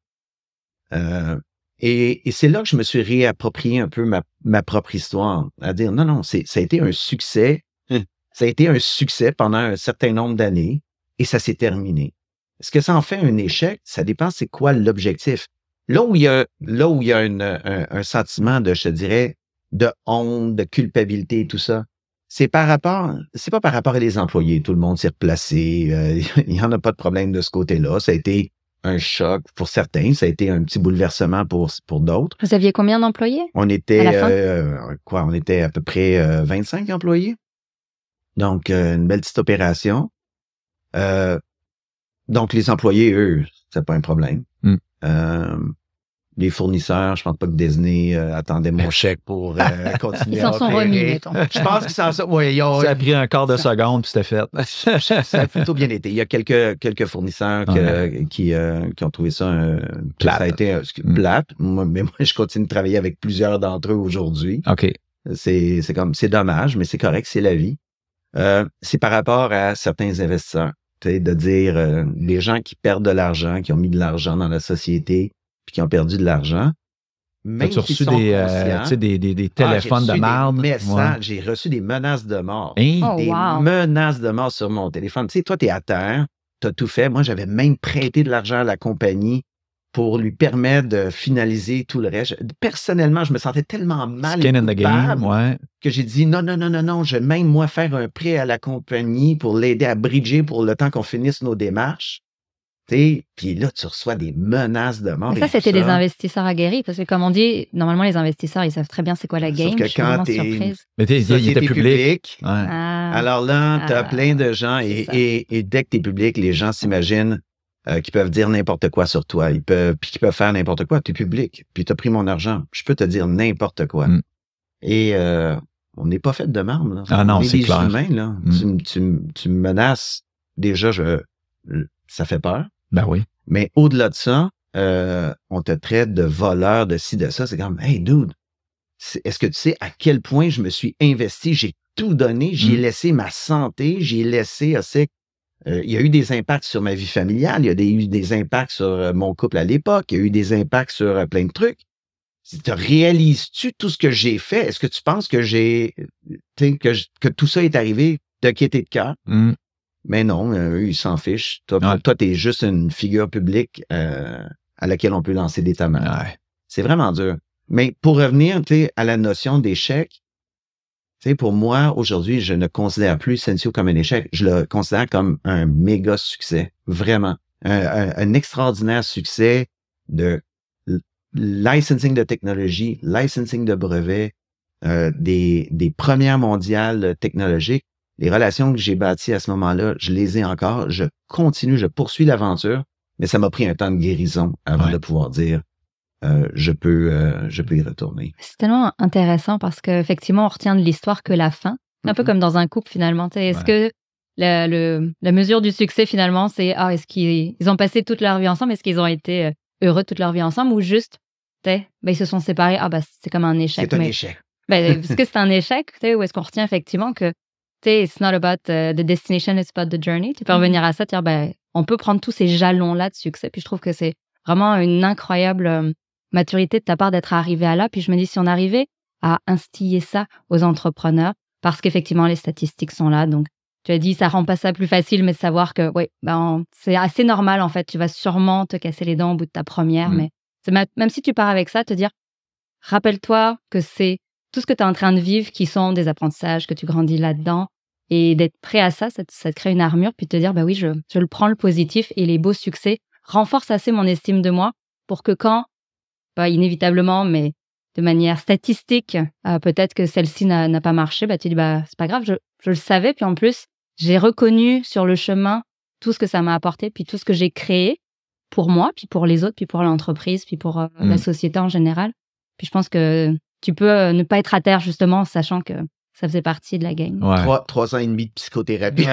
Euh, et, c'est là que je me suis réapproprié un peu ma, propre histoire, à dire non, non, ça a été un succès, hum. ça a été un succès pendant un certain nombre d'années et ça s'est terminé. Est-ce que ça en fait un échec? Ça dépend c'est quoi l'objectif. Là où il y a, là où il y a un, sentiment de, je dirais, de honte, de culpabilité et tout ça, c'est par rapport, c'est pas par rapport à les employés. Tout le monde s'est replacé. Euh, il n'y en a pas de problème de ce côté-là. Ça a été un choc pour certains. Ça a été un petit bouleversement pour, pour d'autres. Vous aviez combien d'employés? On était, euh, quoi, on était à peu près 25 euh, employés. Donc, une belle petite opération. donc, les employés, eux, c'est pas un problème. Mm les fournisseurs, je pense pas que Disney euh, attendait mon chèque pour euh, continuer Ils s'en sont remis, Je pense que s'en Ça a pris un quart de seconde, puis c'était fait. ça a plutôt bien été. Il y a quelques, quelques fournisseurs euh, qui, ont trouvé ça plat. Ça a été un... Mm. mais moi, je continue de travailler avec plusieurs d'entre eux aujourd'hui. OK. C'est comme c'est dommage, mais c'est correct, c'est la vie. c'est par rapport à certains investisseurs. tu sais, De dire des gens qui perdent de l'argent, qui ont mis de l'argent dans la société, puis qui ont perdu de l'argent. Mais tu reçu euh, des, des, des, ah, des, téléphones de marde? J'ai reçu des menaces de mort. Hein? Oh, des menaces de mort sur mon téléphone. Tu sais, toi, tu es à terre, tu as tout fait. Moi, j'avais même prêté de l'argent à la compagnie pour lui permettre de finaliser tout le reste. Personnellement, je me sentais tellement mal Skin que j'ai dit non, non, non, non, non, je vais même moi faire un prêt à la compagnie pour l'aider à bridger pour le temps qu'on finisse nos démarches puis là, tu reçois des menaces de mort. Mais ça, c'était des investisseurs aguerris, parce que comme on dit, normalement, les investisseurs, ils savent très bien c'est quoi la game. que quand Mais t'es, public. Ah. Alors là, tu as ah. plein de gens, et, dès que tu es public, les gens s'imaginent euh, qu'ils peuvent dire n'importe quoi sur toi, ils peuvent, puis qu'ils peuvent faire n'importe quoi. Tu es public, puis tu as pris mon argent, je peux te dire n'importe quoi. Mm. Et euh, on n'est pas fait de marbre. Ah non, c'est clair. Humains, là. Mm. Tu, tu me menaces, déjà, je, ça fait peur. Ben oui. Mais au-delà de ça, euh, on te traite de voleur, de ci, de ça. C'est comme, hey, dude, est-ce que tu sais à quel point je me suis investi? J'ai tout donné. J'ai mm. laissé ma santé. J'ai laissé aussi. Ah, euh, il y a eu des impacts sur ma vie familiale. Il y a eu des impacts sur euh, mon couple à l'époque. Il y a eu des impacts sur plein de trucs. Te réalises-tu tout ce que j'ai fait? Est-ce que tu penses que j'ai que, que, tout ça est arrivé de quitter de cœur? Mm. Mais non, euh, eux, ils s'en fichent. Toi, tu es t'es juste une figure publique euh, à laquelle on peut lancer des tamards. C'est vraiment dur. Mais pour revenir à la notion d'échec, pour moi, aujourd'hui, je ne considère plus Sensio comme un échec. Je le considère comme un méga succès. Vraiment. Un, extraordinaire succès de licensing de technologie, licensing de brevets, euh, des, des premières mondiales technologiques les relations que j'ai bâties à ce moment-là, je les ai encore. Je continue, je poursuis l'aventure, mais ça m'a pris un temps de guérison avant de pouvoir dire euh, je peux euh, je peux y retourner. C'est tellement intéressant parce qu'effectivement, on retient de l'histoire que la fin. un peu mm-hmm. comme dans un couple finalement. Est-ce que la, mesure du succès finalement, c'est ah, est-ce qu'ils ont passé toute leur vie ensemble, est-ce qu'ils ont été euh, heureux toute leur vie ensemble ou juste ben, ils se sont séparés, ah ben, c'est comme un échec. C'est un échec. Ben, est-ce que c'est un échec ou est-ce qu'on retient effectivement que sais, it's not about euh, the destination, it's about the journey. Tu peux mm-hmm. revenir à ça, ben, on peut prendre tous ces jalons-là de succès. Puis je trouve que c'est vraiment une incroyable euh, maturité de ta part d'être arrivé à là. Puis je me dis, si on arrivait à instiller ça aux entrepreneurs, parce qu'effectivement, les statistiques sont là. Donc, tu as dit, ça rend pas ça plus facile, mais de savoir que, oui, ben, c'est assez normal, en fait. Tu vas sûrement te casser les dents au bout de ta première, mm. mais même si tu pars avec ça, te dire, rappelle-toi que c'est tout ce que tu es en train de vivre qui sont des apprentissages, que tu grandis là-dedans. Et d'être prêt à ça, ça te, crée une armure, puis te dire, bah oui, je, le prends le positif et les beaux succès renforcent assez mon estime de moi pour que quand, pas bah, inévitablement, mais de manière statistique, euh, peut-être que celle-ci n'a pas marché, bah, tu dis, bah, c'est pas grave, je, le savais. Puis en plus, j'ai reconnu sur le chemin tout ce que ça m'a apporté, puis tout ce que j'ai créé pour moi, puis pour les autres, puis pour l'entreprise, puis pour euh, la mmh. société en général. Puis je pense que tu peux euh, ne pas être à terre justement, sachant que ça faisait partie de la game. Trois, ans et demi de psychothérapie.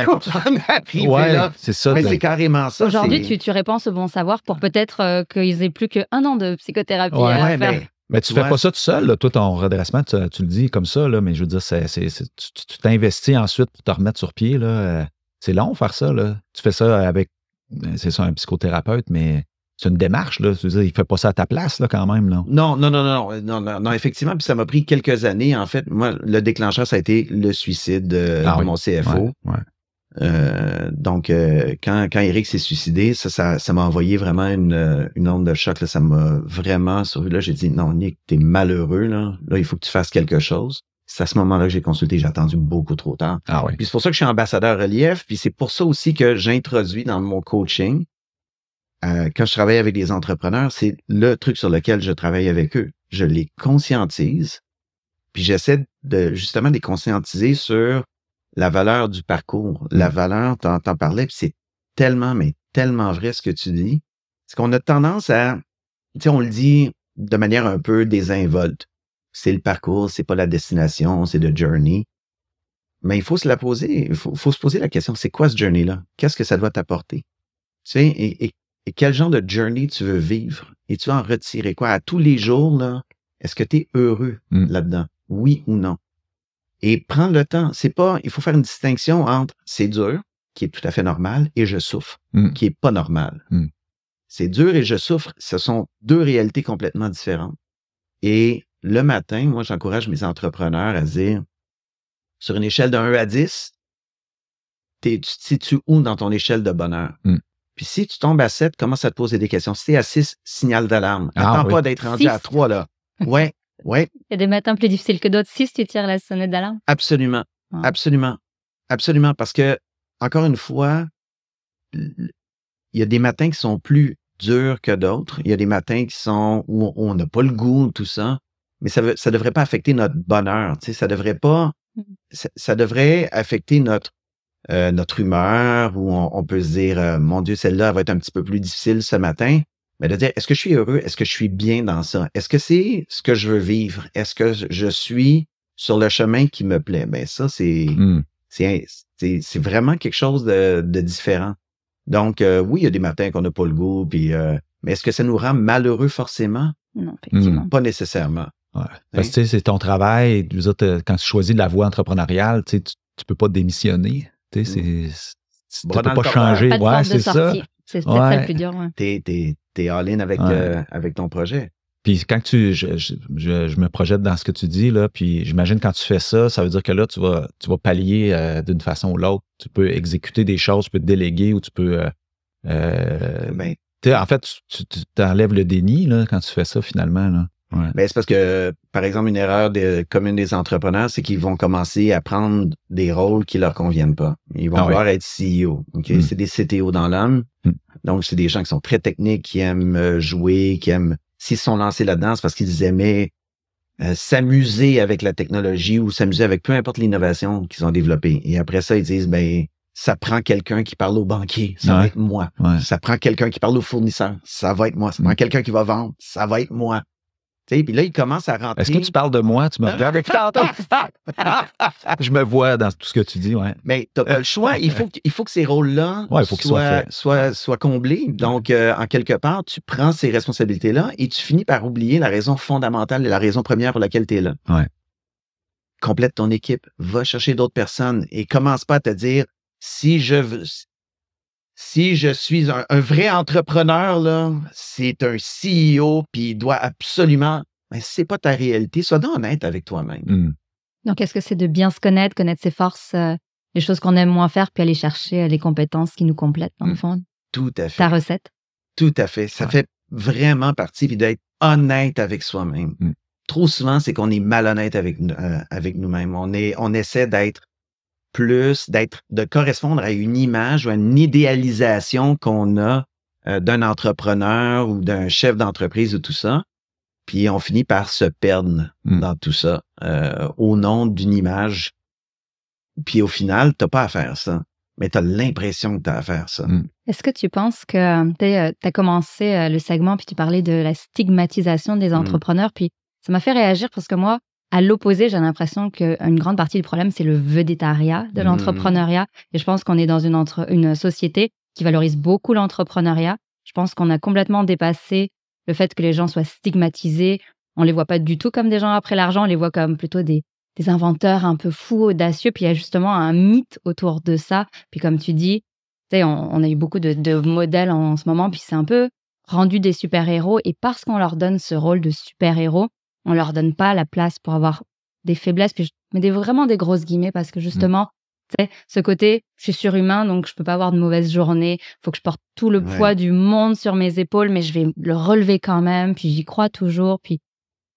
Ouais, c'est ça. Mais ben. c'est carrément ça. Aujourd'hui, tu, réponds au bon savoir pour peut-être euh, qu'ils aient plus qu'un an de psychothérapie à faire. Mais... tu ne fais pas ça tout seul, toi, ton redressement, tu, le dis comme ça, mais je veux dire, c'est, tu t'investis ensuite pour te remettre sur pied. Euh, c'est long faire ça. Là. Tu fais ça avec, c'est ça, un psychothérapeute, mais c'est une démarche, là. dire, il ne fait pas ça à ta place, là, quand même, Non, non, non, non, non, non, non, effectivement. Puis ça m'a pris quelques années, en fait. Moi, le déclencheur, ça a été le suicide de ah mon CFO. Ouais, euh, donc, euh, quand, quand Eric s'est suicidé, ça, ça, m'a envoyé vraiment une, euh, une onde de choc. Là. Ça m'a vraiment sur Là, j'ai dit, non, Nick, t'es malheureux, là. Là, il faut que tu fasses quelque chose. C'est à ce moment-là que j'ai consulté, j'ai attendu beaucoup trop tard. Ah oui. Puis c'est pour ça que je suis ambassadeur relief, puis c'est pour ça aussi que j'introduis dans mon coaching euh, quand je travaille avec des entrepreneurs, c'est le truc sur lequel je travaille avec eux. Je les conscientise, puis j'essaie de justement de les conscientiser sur la valeur du parcours, la mmh. valeur, t'en parler, puis c'est tellement, mais tellement vrai ce que tu dis. C'est qu'on a tendance à, tu sais, on le dit de manière un peu désinvolte. C'est le parcours, c'est pas la destination, c'est le journey. Mais il faut se la poser, il faut, se poser la question, c'est quoi ce journey-là? Qu'est-ce que ça doit t'apporter? Tu sais, et, et et quel genre de journey tu veux vivre et tu vas en retirer quoi à tous les jours là est-ce que tu es heureux mm. là-dedans oui ou non et prendre le temps c'est pas il faut faire une distinction entre c'est dur qui est tout à fait normal et je souffre mm. qui est pas normal mm. c'est dur et je souffre ce sont deux réalités complètement différentes et le matin moi j'encourage mes entrepreneurs à dire sur une échelle de 1 à 10 tu te situes où dans ton échelle de bonheur? Puis si tu tombes à 7, commence à te poser des questions. Si tu es à 6, signal d'alarme. Ah Attends pas d'être rendu à 3, là. Ouais, ouais. Il y a des matins plus difficiles que d'autres. Si tu tires la sonnette d'alarme. Absolument, absolument, absolument. Parce que, encore une fois, il y a des matins qui sont plus durs que d'autres. Il y a des matins qui sont où on n'a pas le goût, tout ça. Mais ça ne devrait pas affecter notre bonheur. Tu ça devrait pas... Mm. ça devrait affecter notre euh, notre humeur, où on, peut se dire, euh, mon Dieu, celle-là va être un petit peu plus difficile ce matin, mais de dire, est-ce que je suis heureux? Est-ce que je suis bien dans ça? Est-ce que c'est ce que je veux vivre? Est-ce que je suis sur le chemin qui me plaît? Ben ça, c'est hmm. c'est vraiment quelque chose de, de différent. Donc, euh, oui, il y a des matins qu'on n'a pas le goût, puis, mais est-ce que ça nous rend malheureux forcément? Non, effectivement. Hmm. Pas nécessairement. Ouais. Hein? Parce que c'est ton travail. Quand tu choisis de la voie entrepreneuriale, tu ne peux pas démissionner. Tu sais, mm. c'est. tu peux pas changer. ouais, c'est ça. C'est ça es, all-in avec, euh, avec ton projet. Puis quand tu, je, me projette dans ce que tu dis, là, puis j'imagine quand tu fais ça, ça veut dire que là, tu vas, tu vas pallier euh, d'une façon ou l'autre. Tu peux exécuter des choses, tu peux te déléguer ou tu peux. Euh, ben en fait, tu, t'enlèves enlèves le déni là, quand tu fais ça finalement. Là. Ben, c'est parce que, par exemple, une erreur de, commune des entrepreneurs, c'est qu'ils vont commencer à prendre des rôles qui leur conviennent pas. Ils vont avoir ah vouloir être CEO. Hmm. C'est des CTO dans l'âme. Hmm. Donc, c'est des gens qui sont très techniques, qui aiment euh, jouer, qui aiment... S'ils sont lancés là-dedans, c'est parce qu'ils aimaient euh, s'amuser avec la technologie ou s'amuser avec peu importe l'innovation qu'ils ont développée. Et après ça, ils disent, ben, ça prend quelqu'un qui parle au banquier, ça va être moi. Ça prend quelqu'un qui parle aux fournisseurs ça va être moi. Ça prend hmm. quelqu'un qui va vendre, ça va être moi. Puis là, il commence à rentrer. Est-ce que tu parles de moi? Tu me regardes je me vois dans tout ce que tu dis, ouais. Mais le euh, choix. Il faut, il faut que ces rôles-là soient, comblés. Donc, euh, en quelque part, tu prends ces responsabilités-là et tu finis par oublier la raison fondamentale et la raison première pour laquelle tu es là. Complète ton équipe. Va chercher d'autres personnes et commence pas à te dire si je veux, si je suis un, vrai entrepreneur, là, c'est un CEO, puis il doit absolument. Mais ce c'est pas ta réalité. Sois honnête avec toi-même. Hmm. Donc, est-ce que c'est de bien se connaître, connaître ses forces, euh, les choses qu'on aime moins faire, puis aller chercher euh, les compétences qui nous complètent, dans le hmm. fond? Tout à fait. Ta recette? Tout à fait. Ça fait vraiment partie, puis d'être honnête avec soi-même. Hmm. Trop souvent, c'est qu'on est malhonnête avec, euh, avec nous-mêmes. On, est, on essaie d'être plus, d'être, de correspondre à une image ou à une idéalisation qu'on a euh, d'un entrepreneur ou d'un chef d'entreprise ou tout ça. Puis on finit par se perdre hmm. dans tout ça euh, au nom d'une image. Puis au final, t'as pas à faire ça, mais tu as l'impression que tu as à faire ça. Hmm. Est-ce que tu penses que euh, tu as commencé le segment, puis tu parlais de la stigmatisation des hmm. entrepreneurs, puis ça m'a fait réagir parce que moi, à l'opposé, j'ai l'impression qu'une grande partie du problème, c'est le vedettariat de hmm. l'entrepreneuriat. Et je pense qu'on est dans une, société qui valorise beaucoup l'entrepreneuriat. Je pense qu'on a complètement dépassé le fait que les gens soient stigmatisés. On les voit pas du tout comme des gens après l'argent, on les voit comme plutôt des, inventeurs un peu fous, audacieux. Puis il y a justement un mythe autour de ça. Puis comme tu dis, on, a eu beaucoup de, modèles en, ce moment, puis c'est un peu rendu des super-héros. Et parce qu'on leur donne ce rôle de super-héros, on leur donne pas la place pour avoir des faiblesses, puis je vraiment des grosses guillemets parce que justement, mm. ce côté, je suis surhumain, donc je peux pas avoir de mauvaise journée. Faut que je porte tout le poids du monde sur mes épaules, mais je vais le relever quand même. Puis j'y crois toujours. Puis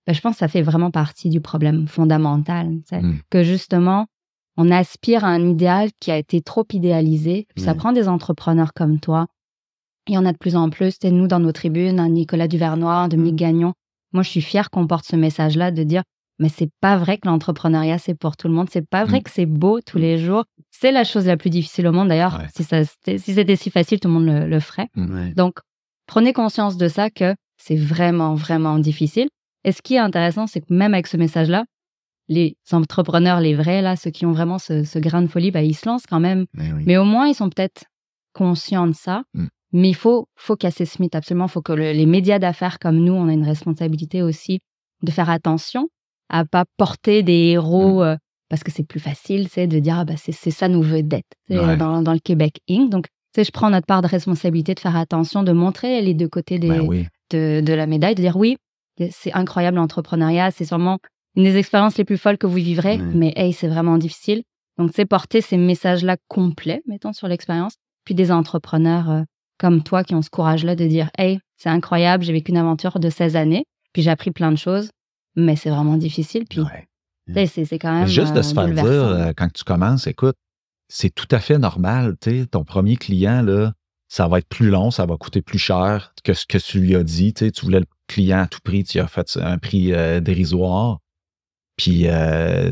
ben, je pense que ça fait vraiment partie du problème fondamental, mm. que justement on aspire à un idéal qui a été trop idéalisé. ça prend des entrepreneurs comme toi. Il y en a de plus en plus. c'est nous dans nos tribunes, hein, Nicolas Duvernois, un Dominique mm. Gagnon, moi, je suis fière qu'on porte ce message-là de dire mais c'est pas vrai que l'entrepreneuriat c'est pour tout le monde, c'est pas vrai mm. que c'est beau tous mm. les jours. C'est la chose la plus difficile au monde d'ailleurs. Si c'était si, facile, tout le monde le, ferait. Mm. Donc prenez conscience de ça que c'est vraiment vraiment difficile. Et ce qui est intéressant, c'est que même avec ce message-là, les entrepreneurs, les vrais là, ceux qui ont vraiment ce, grain de folie, bah, ils se lancent quand même. Mais, au moins ils sont peut-être conscients de ça. Mais il faut, faut casser ce mythe absolument. Il faut que les médias d'affaires comme nous, on a une responsabilité aussi de faire attention à pas porter des héros mm. euh, parce que c'est plus facile, c'est de dire ah bah c'est ça nous vedettes d'être dans, le Québec Inc. Donc c'est je prends notre part de responsabilité de faire attention, de montrer les deux côtés bah de, de, la médaille, de dire oui c'est incroyable l'entrepreneuriat, c'est sûrement une des expériences les plus folles que vous vivrez, mais hey c'est vraiment difficile. Donc c'est porter ces messages là complets, mettons sur l'expérience, puis des entrepreneurs euh, comme toi qui ont ce courage-là de dire Hey, c'est incroyable, j'ai vécu une aventure de 16 années, puis j'ai appris plein de choses, mais c'est vraiment difficile. Puis, c'est quand même. Juste de euh, se faire dire, euh, quand tu commences, écoute, c'est tout à fait normal. tu Ton premier client, là, ça va être plus long, ça va coûter plus cher que ce que tu lui as dit. Tu voulais le client à tout prix, tu as fait un prix euh, dérisoire. Puis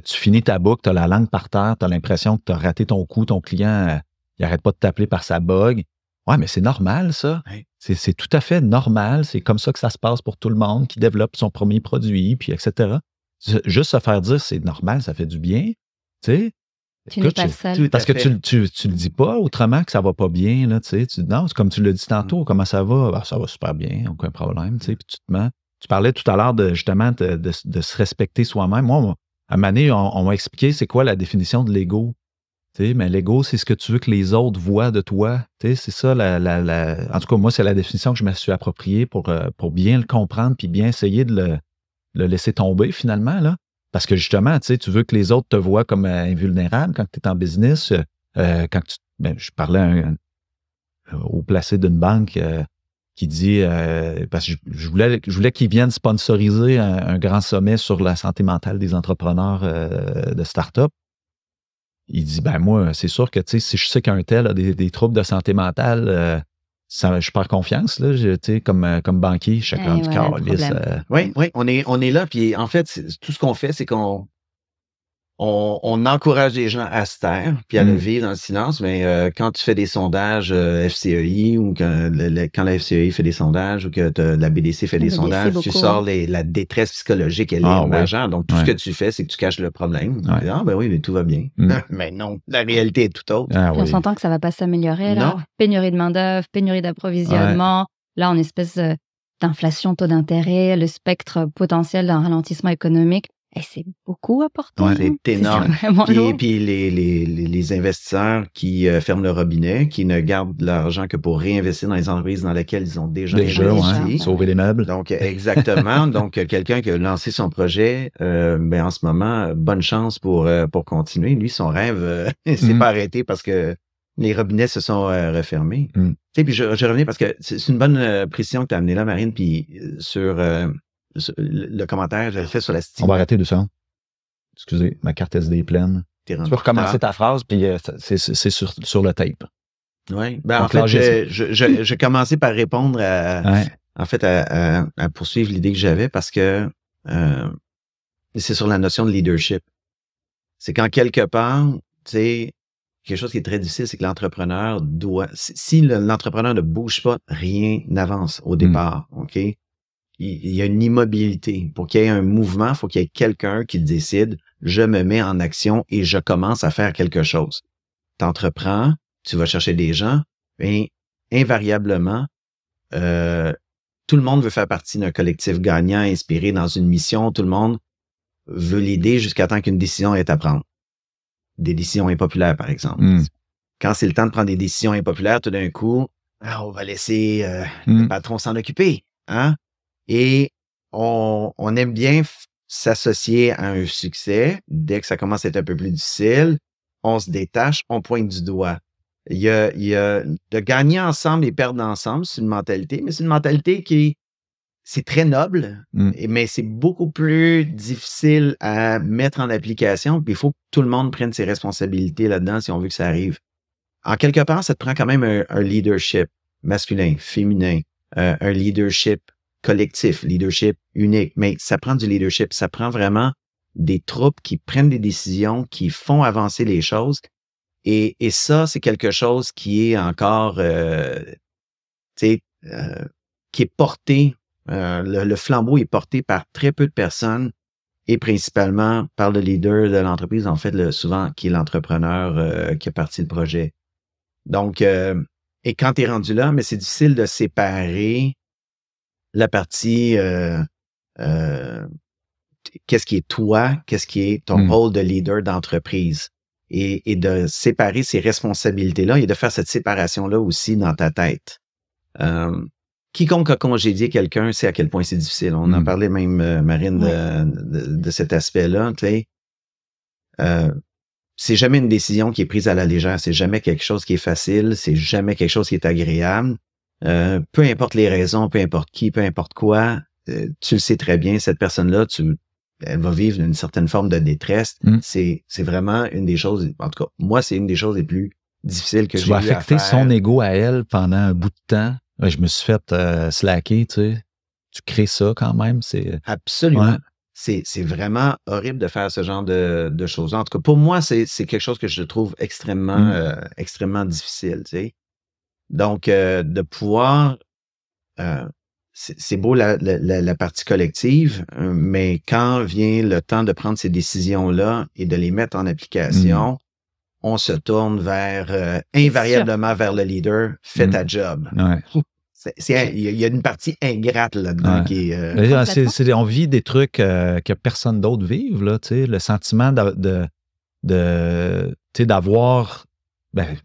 tu finis ta boucle, tu as la langue par terre, tu as l'impression que tu as raté ton coup, ton client, il n'arrête pas de t'appeler par sa bug. Ouais, mais c'est normal, ça. C'est tout à fait normal. C'est comme ça que ça se passe pour tout le monde qui développe son premier produit, puis etc. Juste se faire dire c'est normal, ça fait du bien. Tu sais, parce que tu, tu, le dis pas autrement que ça va pas bien. Là, tu sais, non, c'est comme tu le dis mm. tantôt, comment ça va? Ah, ça va super bien, aucun problème. Tu, sais, mm. puis tu te Tu parlais tout à l'heure de justement de, se respecter soi-même. Moi, à Mané, on, on m'a expliqué c'est quoi la définition de l'ego mais l'ego, c'est ce que tu veux que les autres voient de toi. C'est ça, en tout cas, moi, c'est la définition que je me suis appropriée pour, euh, bien le comprendre puis bien essayer de le, laisser tomber finalement. Là. Parce que justement, tu veux que les autres te voient comme euh, invulnérable quand tu es en business. Euh, ben, je parlais au placé d'une banque qui dit, parce que je, voulais, je voulais qu'ils viennent sponsoriser un, un, grand sommet sur la santé mentale des entrepreneurs de start-up il dit ben moi, c'est sûr que si je sais qu'un tel a des, troubles de santé mentale, euh, ça, je perds confiance, là, sais comme, euh, comme banquier, eh chacun du corps. Euh. oui, oui, on est, on est là. Puis en fait, tout ce qu'on fait, c'est qu'on on, encourage les gens à se taire puis à le mm. vivre dans le silence, mais euh, quand tu fais des sondages euh, FCEI ou quand la FCEI fait des sondages ou que la BDC fait ah, des sondages, tu sors la détresse psychologique, elle est ah majeure. Donc, tout ce que tu fais, c'est que tu caches le problème. ah ben oui, mais tout va bien. Mm. mais non, la réalité est tout autre. Ah on s'entend que ça va pas s'améliorer. là. Pénurie de main-d'œuvre, pénurie d'approvisionnement. Là, en espèce euh, d'inflation, taux d'intérêt, le spectre potentiel d'un ralentissement économique. Et eh, c'est beaucoup important. Ouais, c'est énorme. Puis, puis les, les, les, investisseurs qui euh, ferment le robinet, qui ne gardent l'argent que pour réinvestir dans les entreprises dans lesquelles ils ont déjà, sauver les meubles. Donc, exactement. donc, quelqu'un qui a lancé son projet, euh, ben, en ce moment, bonne chance pour, euh, pour continuer. Lui, son rêve, ne s'est mm. pas arrêté parce que les robinets se sont refermés. Mm. Tu sais, puis je, je revenais parce que c'est une bonne précision que tu as amenée là, Marine, puis sur le commentaire j'avais fait sur la situation. On va arrêter de ça. Excusez, ma carte SD est pleine. tu peux recommencer ta phrase, puis euh, c'est sur, le tape. Oui. Ben, en fait, euh, j'ai commencé par répondre à, en fait, à, poursuivre l'idée que j'avais parce que euh, c'est sur la notion de leadership. C'est qu'en quelque part, tu sais, quelque chose qui est très difficile, c'est que l'entrepreneur doit, si l'entrepreneur ne bouge pas, rien n'avance au hmm. départ, OK? il y a une immobilité. Pour qu'il y ait un mouvement, faut qu'il y ait quelqu'un qui décide, je me mets en action et je commence à faire quelque chose. Tu entreprends, tu vas chercher des gens, et invariablement, euh, tout le monde veut faire partie d'un collectif gagnant, inspiré dans une mission, tout le monde veut l'aider jusqu'à temps qu'une décision est à prendre. Des décisions impopulaires, par exemple. Hmm. Quand c'est le temps de prendre des décisions impopulaires, tout d'un coup, ah, on va laisser euh, le hmm. patron s'en occuper. Hein? Et on, aime bien s'associer à un succès. Dès que ça commence à être un peu plus difficile, on se détache, on pointe du doigt. Il y a, de gagner ensemble et perdre ensemble, c'est une mentalité, mais c'est une mentalité qui c'est très noble, mmh. mais c'est beaucoup plus difficile à mettre en application. Il faut que tout le monde prenne ses responsabilités là-dedans si on veut que ça arrive. En quelque part, ça te prend quand même un, leadership masculin, féminin, euh, un leadership collectif, leadership unique, mais ça prend du leadership, ça prend vraiment des troupes qui prennent des décisions, qui font avancer les choses. Et, et ça, c'est quelque chose qui est encore, euh, euh, qui est porté, euh, le, flambeau est porté par très peu de personnes et principalement par le leader de l'entreprise, en fait, le, souvent, qui est l'entrepreneur euh, qui a parti le projet. Donc, euh, et quand tu es rendu là, mais c'est difficile de séparer la partie euh, euh, qu'est-ce qui est toi, qu'est-ce qui est ton mmh. rôle de leader d'entreprise et, de séparer ces responsabilités-là et de faire cette séparation-là aussi dans ta tête. Euh, quiconque a congédié quelqu'un sait à quel point c'est difficile. On a en mmh. parlait même, Marine, de, cet aspect-là. c'est jamais une décision qui est prise à la légère. C'est jamais quelque chose qui est facile. C'est jamais quelque chose qui est agréable. Euh, peu importe les raisons, peu importe qui, peu importe quoi, euh, tu le sais très bien, cette personne-là, tu, elle va vivre une certaine forme de détresse. Mm. C'est, vraiment une des choses, en tout cas, moi, c'est une des choses les plus difficiles que j'ai. Tu faire. affecter son ego à elle pendant un bout de temps. je me suis fait euh, slacker, tu sais. Tu crées ça quand même. C'est... Absolument. C'est, vraiment horrible de faire ce genre de, choses. En tout cas, pour moi, c'est, quelque chose que je trouve extrêmement, mm. extrêmement difficile. Tu sais. Donc, euh, de pouvoir, euh, c'est beau la, partie collective, euh, mais quand vient le temps de prendre ces décisions-là et de les mettre en application, mm. on se tourne vers, invariablement vers le leader, fais à ta mm. job. Il y, a une partie ingrate là-dedans qui ah, c'est, on vit des trucs que personne d'autre vive, là, le sentiment de, de d'avoir ben,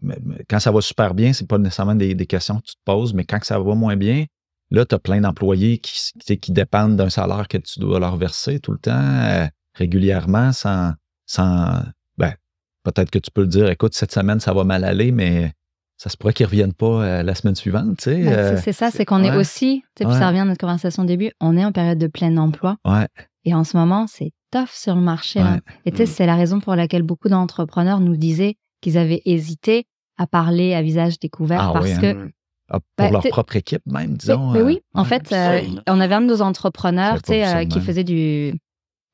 quand ça va super bien, c'est pas nécessairement des, questions que tu te poses, mais quand ça va moins bien, là, tu as plein d'employés qui, qui dépendent d'un salaire que tu dois leur verser tout le temps, euh, régulièrement, sans, sans ben, peut-être que tu peux le dire, écoute, cette semaine, ça va mal aller, mais ça se pourrait qu'ils ne reviennent pas euh, la semaine suivante. Ben, euh, c'est ça, c'est qu'on est aussi, tu sais, ça revient à notre conversation au début, on est en période de plein emploi. Ouais. Et en ce moment, c'est tough sur le marché. Hein. Et tu mm. c'est la raison pour laquelle beaucoup d'entrepreneurs nous disaient qu'ils avaient hésité à parler à visage découvert ah parce que hein. ah, Pour ben, leur propre équipe même, disons. Euh, oui, en fait, euh, on avait un de nos entrepreneurs euh, qui faisait du,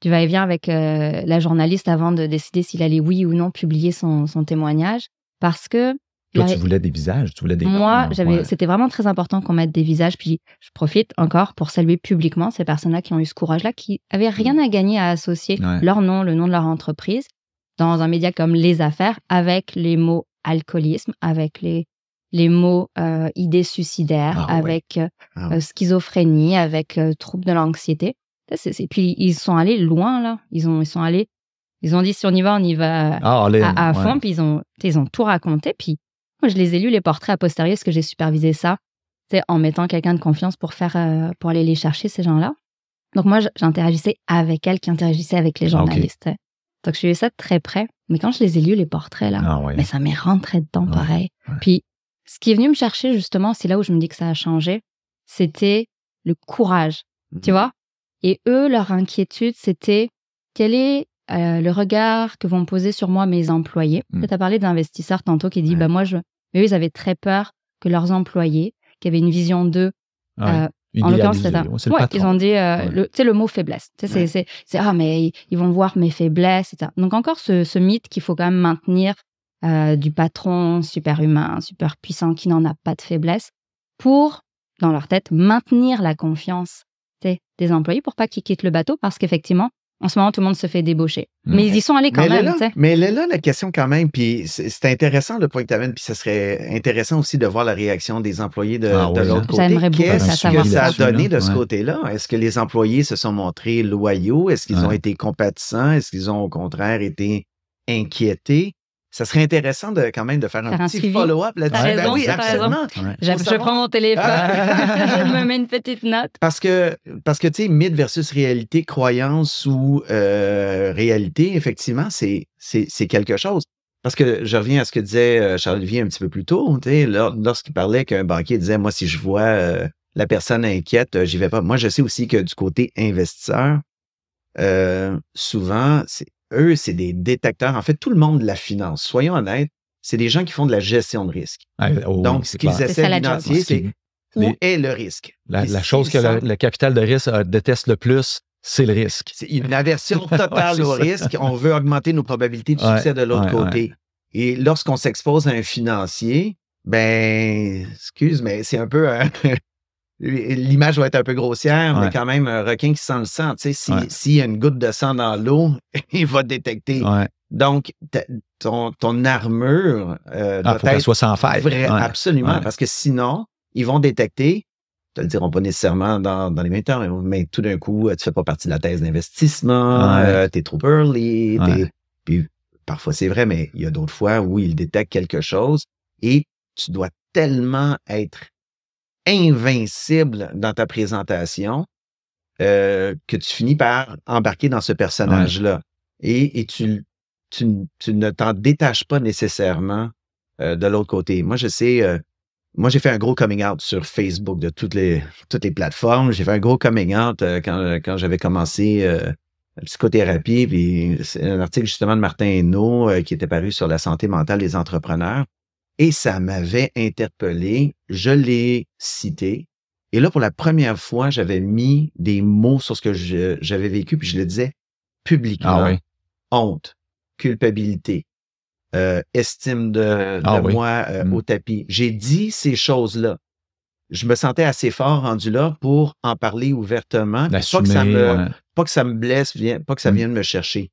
du va-et-vient avec la journaliste avant de décider s'il allait oui ou non publier son, témoignage. Parce que... Toi, tu voulais des visages, tu voulais des... Moi, ah, j'avais, c'était vraiment très important qu'on mette des visages. Puis je profite encore pour saluer publiquement ces personnes-là qui ont eu ce courage-là, qui n'avaient mmh. rien à gagner à associer leur nom, le nom de leur entreprise dans un média comme les affaires avec les mots alcoolisme, avec les, les mots euh, idées suicidaires, ah avec euh, ah euh, schizophrénie, avec troubles de l'anxiété. Et puis ils sont allés loin là. Ils ont ils sont allés. Ils ont dit si on y va, on y va ah, à, fond. Puis ils ont ils ont tout raconté. Puis moi, je les ai lus les portraits à posteriori parce que j'ai supervisé ça, c'est en mettant quelqu'un de confiance pour faire pour aller les chercher ces gens-là. Donc moi j'interagissais avec elles qui interagissait avec les journalistes. Donc, je suivais ça de très près. Mais quand je les ai lus, les portraits, là, ah mais ça m'est rentré dedans pareil. Puis, ce qui est venu me chercher, justement, c'est là où je me dis que ça a changé, c'était le courage, tu mhm. vois Et eux, leur inquiétude, c'était quel est euh, le regard que vont poser sur moi mes employés mhm. Tu as parlé d'investisseurs tantôt qui dit, bah moi, je... eux, ils avaient très peur que leurs employés, qui avaient une vision d'eux ah euh, en l'occurrence, ah, c'est ça. Le ont dit, euh, le mot faiblesse. C'est, ah, mais ils, vont voir mes faiblesses, Donc, encore ce, mythe qu'il faut quand même maintenir euh, du patron super humain, super puissant, qui n'en a pas de faiblesse, pour, dans leur tête, maintenir la confiance des employés pour pas qu'ils quittent le bateau, parce qu'effectivement, en ce moment, tout le monde se fait débaucher. Mm. Mais ils y sont allés quand même. mais là la question quand même. Puis c'est intéressant le point que tu amènes. Puis ce serait intéressant aussi de voir la réaction des employés de, ah l'autre hein. côté. Qu'est-ce que ça a donné de ce hein. côté-là? Est-ce que les employés se sont montrés loyaux? Est-ce qu'ils ont été compatissants? Est-ce qu'ils ont au contraire été inquiétés? ça serait intéressant de, quand même de faire un petit follow-up là-dessus. Ben oui, absolument. Je, prends mon téléphone, ah! je me mets une petite note. Parce que, parce que tu sais, mythe versus réalité, croyance ou euh, réalité, effectivement, c'est, quelque chose. Parce que je reviens à ce que disait euh, Charles-Olivier un petit peu plus tôt, tu sais, lorsqu'il parlait qu'un banquier disait, moi, si je vois euh, la personne inquiète, j'y vais pas. Moi, je sais aussi que du côté investisseur, souvent, c'est eux, c'est des détecteurs. En fait, tout le monde de la finance, soyons honnêtes, c'est des gens qui font de la gestion de risque. Ah, euh, oh, Donc, ce qu'ils essaient d'identifier, c'est où est le risque. La, chose que le, capital de risque euh, déteste le plus, c'est le risque. C'est une aversion totale au risque. On veut augmenter nos probabilités de succès de l'autre côté. Et lorsqu'on s'expose à un financier, ben, excuse, mais c'est un peu l'image va être un peu grossière, mais quand même, un requin qui sent le sang, tu sais, s'il y a une goutte de sang dans l'eau, il va détecter. Donc, ton, armure euh, ah, doit être soit sans faille. absolument, parce que sinon, ils vont détecter, ils te le diront pas nécessairement dans, les mêmes temps, mais tout d'un coup, euh, tu fais pas partie de la thèse d'investissement, euh, tu es trop early, puis parfois c'est vrai, mais il y a d'autres fois où ils détectent quelque chose et tu dois tellement être invincible dans ta présentation euh, que tu finis par embarquer dans ce personnage-là. Et, tu, ne t'en détaches pas nécessairement euh, de l'autre côté. Moi, je sais, euh, moi, j'ai fait un gros coming out sur Facebook de toutes les, toutes les plateformes. J'ai fait un gros coming out quand, j'avais commencé la psychothérapie. Puis c'est un article justement de Martin Hainaut qui était paru sur la santé mentale des entrepreneurs. Et ça m'avait interpellé. Je l'ai cité. Et là, pour la première fois, j'avais mis des mots sur ce que j'avais vécu, puis je le disais publiquement. Ah Honte, culpabilité, euh, estime de, ah moi euh, mm. au tapis. J'ai dit ces choses-là. Je me sentais assez fort rendu là pour en parler ouvertement. Pas que, ça me, pas que ça me blesse, pas que ça mm. vienne me chercher.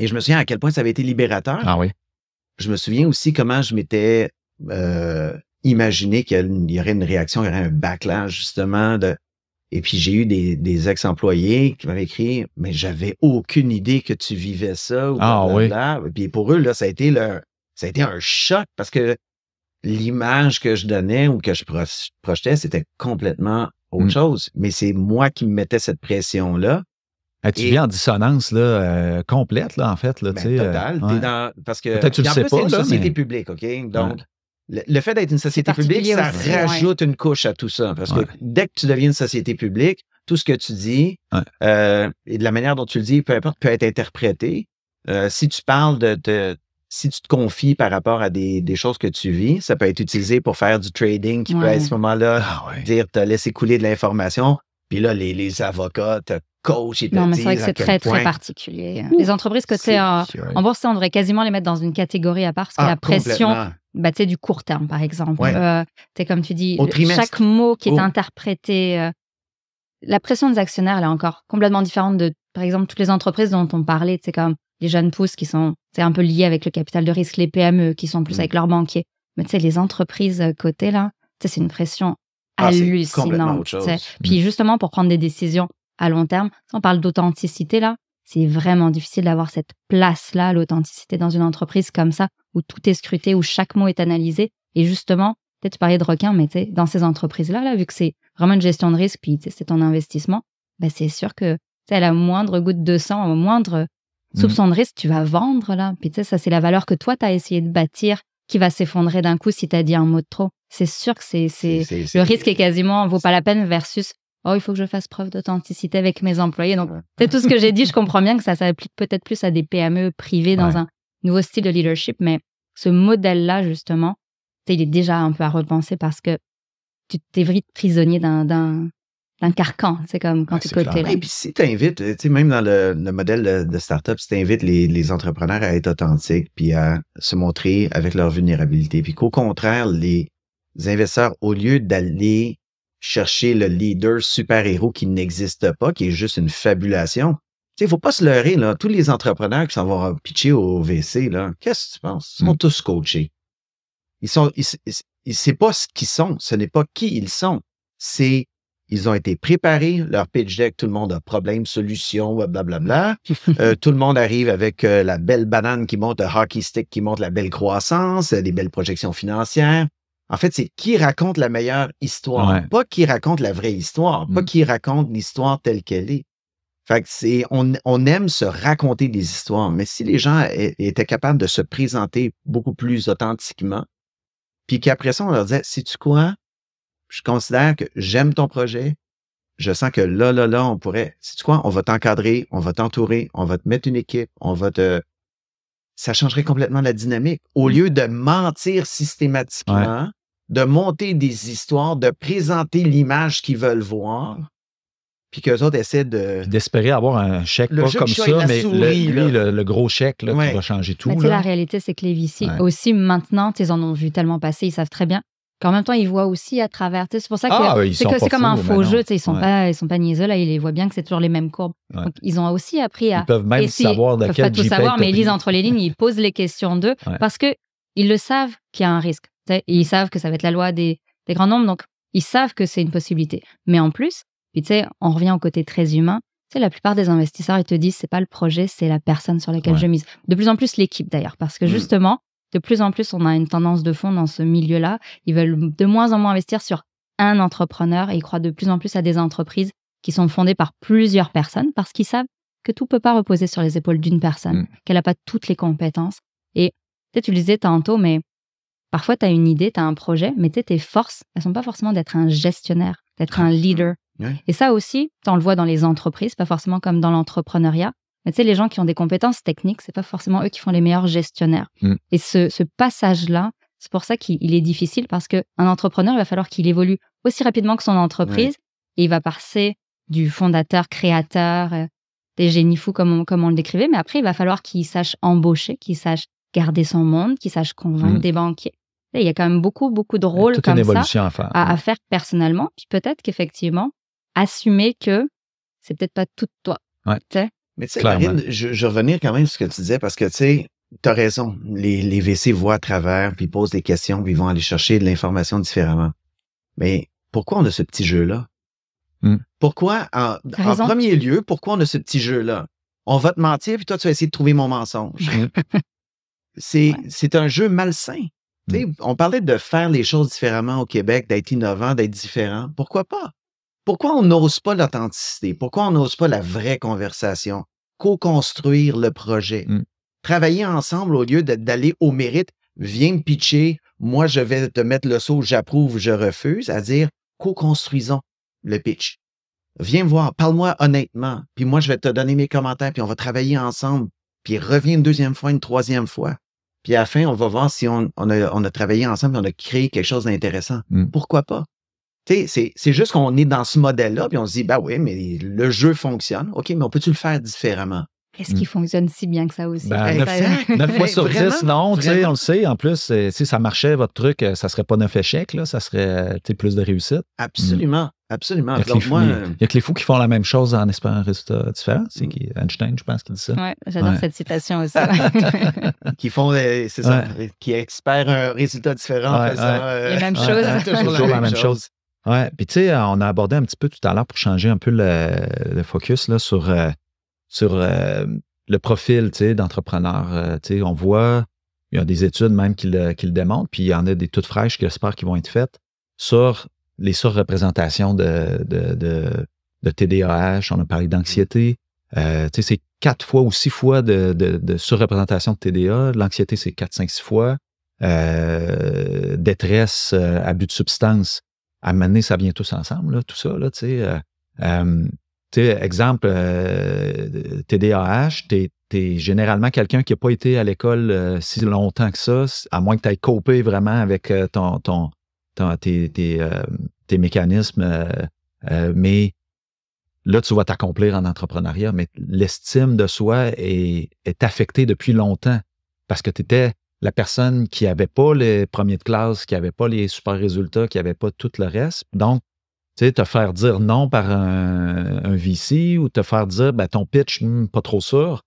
Et je me souviens à quel point ça avait été libérateur. Ah oui je me souviens aussi comment je m'étais euh, imaginé qu'il y aurait une réaction, il y aurait un backlash justement de. Et puis j'ai eu des, des ex-employés qui m'avaient écrit, mais j'avais aucune idée que tu vivais ça. ah Et puis pour eux là, ça a été leur, ça a été un choc parce que l'image que je donnais ou que je projetais, c'était complètement autre mmh. chose. Mais c'est moi qui me mettais cette pression là. Ah, tu viens en dissonance là, euh, complète, là, en fait. Ben, euh, total. parce que, sais C'est une société publique, OK? Donc, le, fait d'être une société publique, ça rajoute une couche à tout ça. Parce que dès que tu deviens une société publique, tout ce que tu dis euh, et de la manière dont tu le dis, peu importe, peut être interprété. si tu parles de, Si tu te confies par rapport à des, choses que tu vis, ça peut être utilisé pour faire du trading qui peut à ce moment-là ah, dire te laisser couler de l'information. Puis là, les, les avocats, non, mais c'est vrai que c'est très, très particulier. les entreprises cotées en, en, bourse, on devrait quasiment les mettre dans une catégorie à part parce que la ah, pression bah, du court terme, par exemple. tu es, euh, comme tu dis, chaque mot qui est interprété. Euh, la pression des actionnaires, elle est encore complètement différente de, par exemple, toutes les entreprises dont on parlait. C'est comme les jeunes pousses qui sont un peu lié avec le capital de risque, les PME qui sont plus mm. avec leurs banquiers. Mais tu sais, les entreprises euh, cotées, là, c'est une pression ah, hallucinante. Puis mm. justement, pour prendre des décisions à long terme. On parle d'authenticité là. C'est vraiment difficile d'avoir cette place-là, l'authenticité dans une entreprise comme ça, où tout est scruté, où chaque mot est analysé. Et justement, peut-être tu parlais de requins, mais dans ces entreprises-là, là, vu que c'est vraiment une gestion de risque, puis c'est ton investissement, ben, c'est sûr que la moindre goutte de sang, au moindre mmh. soupçon de risque, tu vas vendre là. Puis tu sais, ça, c'est la valeur que toi, tu as essayé de bâtir qui va s'effondrer d'un coup si tu as dit un mot de trop. C'est sûr que c'est, c'est, le risque est quasiment vaut pas la peine versus Oh, il faut que je fasse preuve d'authenticité avec mes employés. Donc, c'est tout ce que j'ai dit. Je comprends bien que ça s'applique peut-être plus à des PME privées dans un nouveau style de leadership, mais ce modèle-là, justement, il est déjà un peu à repenser parce que tu t'es vite prisonnier dans d'un carcan. C'est comme quand tu côté Et puis si euh, tu invites, même dans le, modèle de, start-up, si tu invites les, les, entrepreneurs à être authentiques puis à se montrer avec leur vulnérabilité, puis qu'au contraire, les investisseurs, au lieu d'aller chercher le leader super-héros qui n'existe pas, qui est juste une fabulation. Il ne faut pas se leurrer, là. Tous les entrepreneurs qui s'en vont pitcher au VC, là, qu'est-ce que tu penses? Ils sont hmm. tous coachés. Ils sont. Ils, c'est pas ce qu'ils sont, ce n'est pas qui ils sont. C'est ils ont été préparés, leur pitch deck, tout le monde a problème, solution, blablabla. Euh, tout le monde arrive avec euh, la belle banane qui monte, le hockey stick qui monte la belle croissance, euh, des belles projections financières. En fait, c'est qui raconte la meilleure histoire, pas qui raconte la vraie histoire, pas mm. qui raconte l'histoire telle qu'elle est. Fait que c'est, on, aime se raconter des histoires, mais si les gens étaient capables de se présenter beaucoup plus authentiquement, puis qu'après ça, on leur disait, si tu quoi? Je considère que j'aime ton projet. Je sens que là, là, là, on pourrait, si tu quoi? On va t'encadrer, on va t'entourer, on va te mettre une équipe, on va te, ça changerait complètement la dynamique. Au mm. lieu de mentir systématiquement, de monter des histoires, de présenter l'image qu'ils veulent voir, puis qu'eux autres essaient de. D'espérer avoir un chèque, pas comme ça, mais le, gros chèque là, qui va changer tout. La réalité, c'est que les VC aussi, maintenant, ils en ont vu tellement passer, ils savent très bien qu'en même temps, ils voient aussi à travers. C'est pour ça que ah, c'est comme un faux jeu. Ils ne sont, pas, ils sont pas niaiseux. Là, ils voient bien que c'est toujours les mêmes courbes. ils ont aussi appris à. Ils peuvent même savoir de tout savoir, mais ils lisent entre les lignes, ils posent les questions d'eux parce que ils le savent qu'il y a un risque. Et ils savent que ça va être la loi des, grands nombres, donc ils savent que c'est une possibilité. Mais en plus, puis tu sais, on revient au côté très humain. c'est la plupart des investisseurs, ils te disent, c'est pas le projet, c'est la personne sur laquelle je mise. De plus en plus l'équipe d'ailleurs, parce que mm. justement, de plus en plus, on a une tendance de fond dans ce milieu-là. Ils veulent de moins en moins investir sur un entrepreneur et ils croient de plus en plus à des entreprises qui sont fondées par plusieurs personnes parce qu'ils savent que tout peut pas reposer sur les épaules d'une personne, mm. qu'elle n'a pas toutes les compétences. Et tu le disais tantôt, mais Parfois, tu as une idée, tu as un projet, mais tes forces, elles sont pas forcément d'être un gestionnaire, d'être ah, un leader. Et ça aussi, tu le vois dans les entreprises, pas forcément comme dans l'entrepreneuriat. Mais tu sais, les gens qui ont des compétences techniques, c'est pas forcément eux qui font les meilleurs gestionnaires. Mm. Et ce, passage-là, c'est pour ça qu'il est difficile parce qu'un entrepreneur, il va falloir qu'il évolue aussi rapidement que son entreprise et il va passer du fondateur, créateur, euh, des génies fous comme on, le décrivait, mais après, il va falloir qu'il sache embaucher, qu'il sache garder son monde, qu'il sache convaincre mm. des banquiers il y a quand même beaucoup, beaucoup de rôles comme ça à faire. personnellement. Puis peut-être qu'effectivement, assumer que c'est peut-être pas tout toi. Mais tu sais, Marine, je, vais revenir quand même sur ce que tu disais parce que tu sais, tu as raison. Les, les VC voient à travers, puis posent des questions, puis vont aller chercher de l'information différemment. Mais pourquoi on a ce petit jeu-là? Hmm. Pourquoi, en, premier lieu, pourquoi on a ce petit jeu-là? On va te mentir, puis toi, tu vas essayer de trouver mon mensonge. Hmm. c'est un jeu malsain. Mm. On parlait de faire les choses différemment au Québec, d'être innovant, d'être différent. Pourquoi pas? Pourquoi on n'ose pas l'authenticité? Pourquoi on n'ose pas la vraie conversation? Co-construire le projet. Mm. Travailler ensemble au lieu d'aller au mérite, viens me pitcher, moi je vais te mettre le saut, j'approuve, je refuse, à dire co-construisons le pitch. Viens voir, parle-moi honnêtement, puis moi je vais te donner mes commentaires, puis on va travailler ensemble, puis reviens une deuxième fois, une troisième fois. Puis à la fin, on va voir si on, a, travaillé ensemble, on a créé quelque chose d'intéressant. Mm. Pourquoi pas? C'est juste qu'on est dans ce modèle-là, puis on se dit, bah ben oui, mais le jeu fonctionne. OK, mais on peut-tu le faire différemment? est ce qu'il hmm. fonctionne si bien que ça aussi? Ben, 9, fois sur 10, non. on le sait. En plus, euh, si ça marchait, votre truc, euh, ça serait pas 9 échecs. Là, ça serait euh, plus de réussite. Absolument. Absolument. Il n'y a, que les fous qui font la même chose en espérant un résultat différent. C'est hmm. Einstein, je pense, qui dit ça. Oui, j'adore cette citation aussi. qui font, c'est ça, qui espèrent un résultat différent en faisant les mêmes choses. toujours, la même chose. Ouais. Puis tu sais, on a abordé un petit peu tout à l'heure pour changer un peu le, focus là, sur sur euh, le profil d'entrepreneur. Euh, on voit, il y a des études même qui le, qui le démontrent, puis il y en a des toutes fraîches que j'espère qu'ils vont être faites sur les surreprésentations de, de, de, de TDAH. On a parlé d'anxiété. Euh, c'est quatre fois ou six fois de, de surreprésentation de TDA. L'anxiété, c'est quatre, cinq, six fois. détresse, abus de substance. À mener, ça vient tous ensemble, tout ça. Là, sais, exemple, TDAH, euh, t'es es généralement quelqu'un qui n'a pas été à l'école euh, si longtemps que ça, à moins que tu aies copé vraiment avec euh, ton, tes, mécanismes. mais là, tu vas t'accomplir en entrepreneuriat, mais l'estime de soi est, est affectée depuis longtemps parce que tu étais la personne qui n'avait pas les premiers de classe, qui n'avait pas les super résultats, qui n'avait pas tout le reste. Donc, sais, te faire dire non par un, VC ou te faire dire ben, ton pitch, hmm, pas trop sûr.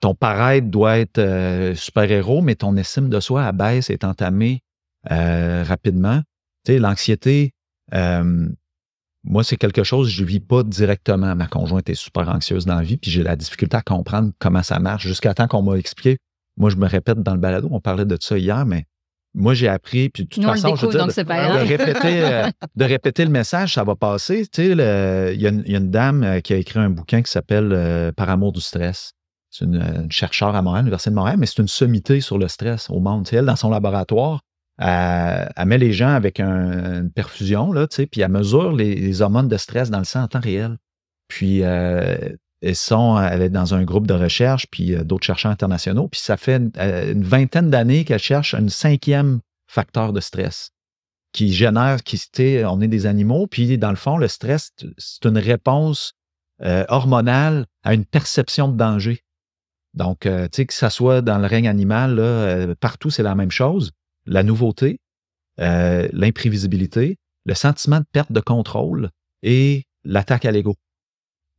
Ton paraître doit être euh, super-héros, mais ton estime de soi abaisse est entamée euh, rapidement. Tu sais, l'anxiété, moi, c'est quelque chose, je ne vis pas directement. Ma conjointe est super anxieuse dans la vie, puis j'ai la difficulté à comprendre comment ça marche jusqu'à temps qu'on m'a expliqué. Moi, je me répète dans le balado, on parlait de ça hier, mais moi, j'ai appris, puis de toute façon, de, répéter, euh, de répéter le message, ça va passer. Tu il, y a une, dame euh, qui a écrit un bouquin qui s'appelle euh, Par amour du stress. C'est une, chercheure à Montréal, l'Université de Montréal, mais c'est une sommité sur le stress au monde. elle, dans son laboratoire, elle, met les gens avec une perfusion, là, tu puis elle mesure les, hormones de stress dans le sang en temps réel. Puis, euh, elle est dans un groupe de recherche, puis euh, d'autres chercheurs internationaux, puis ça fait une, euh, vingtaine d'années qu'elle cherche un cinquième facteur de stress qui génère, qui, on est des animaux, puis dans le fond, le stress, c'est une réponse hormonale à une perception de danger. Donc, tu sais, que ça soit dans le règne animal, là, partout, c'est la même chose. La nouveauté, l'imprévisibilité, le sentiment de perte de contrôle et l'attaque à l'ego.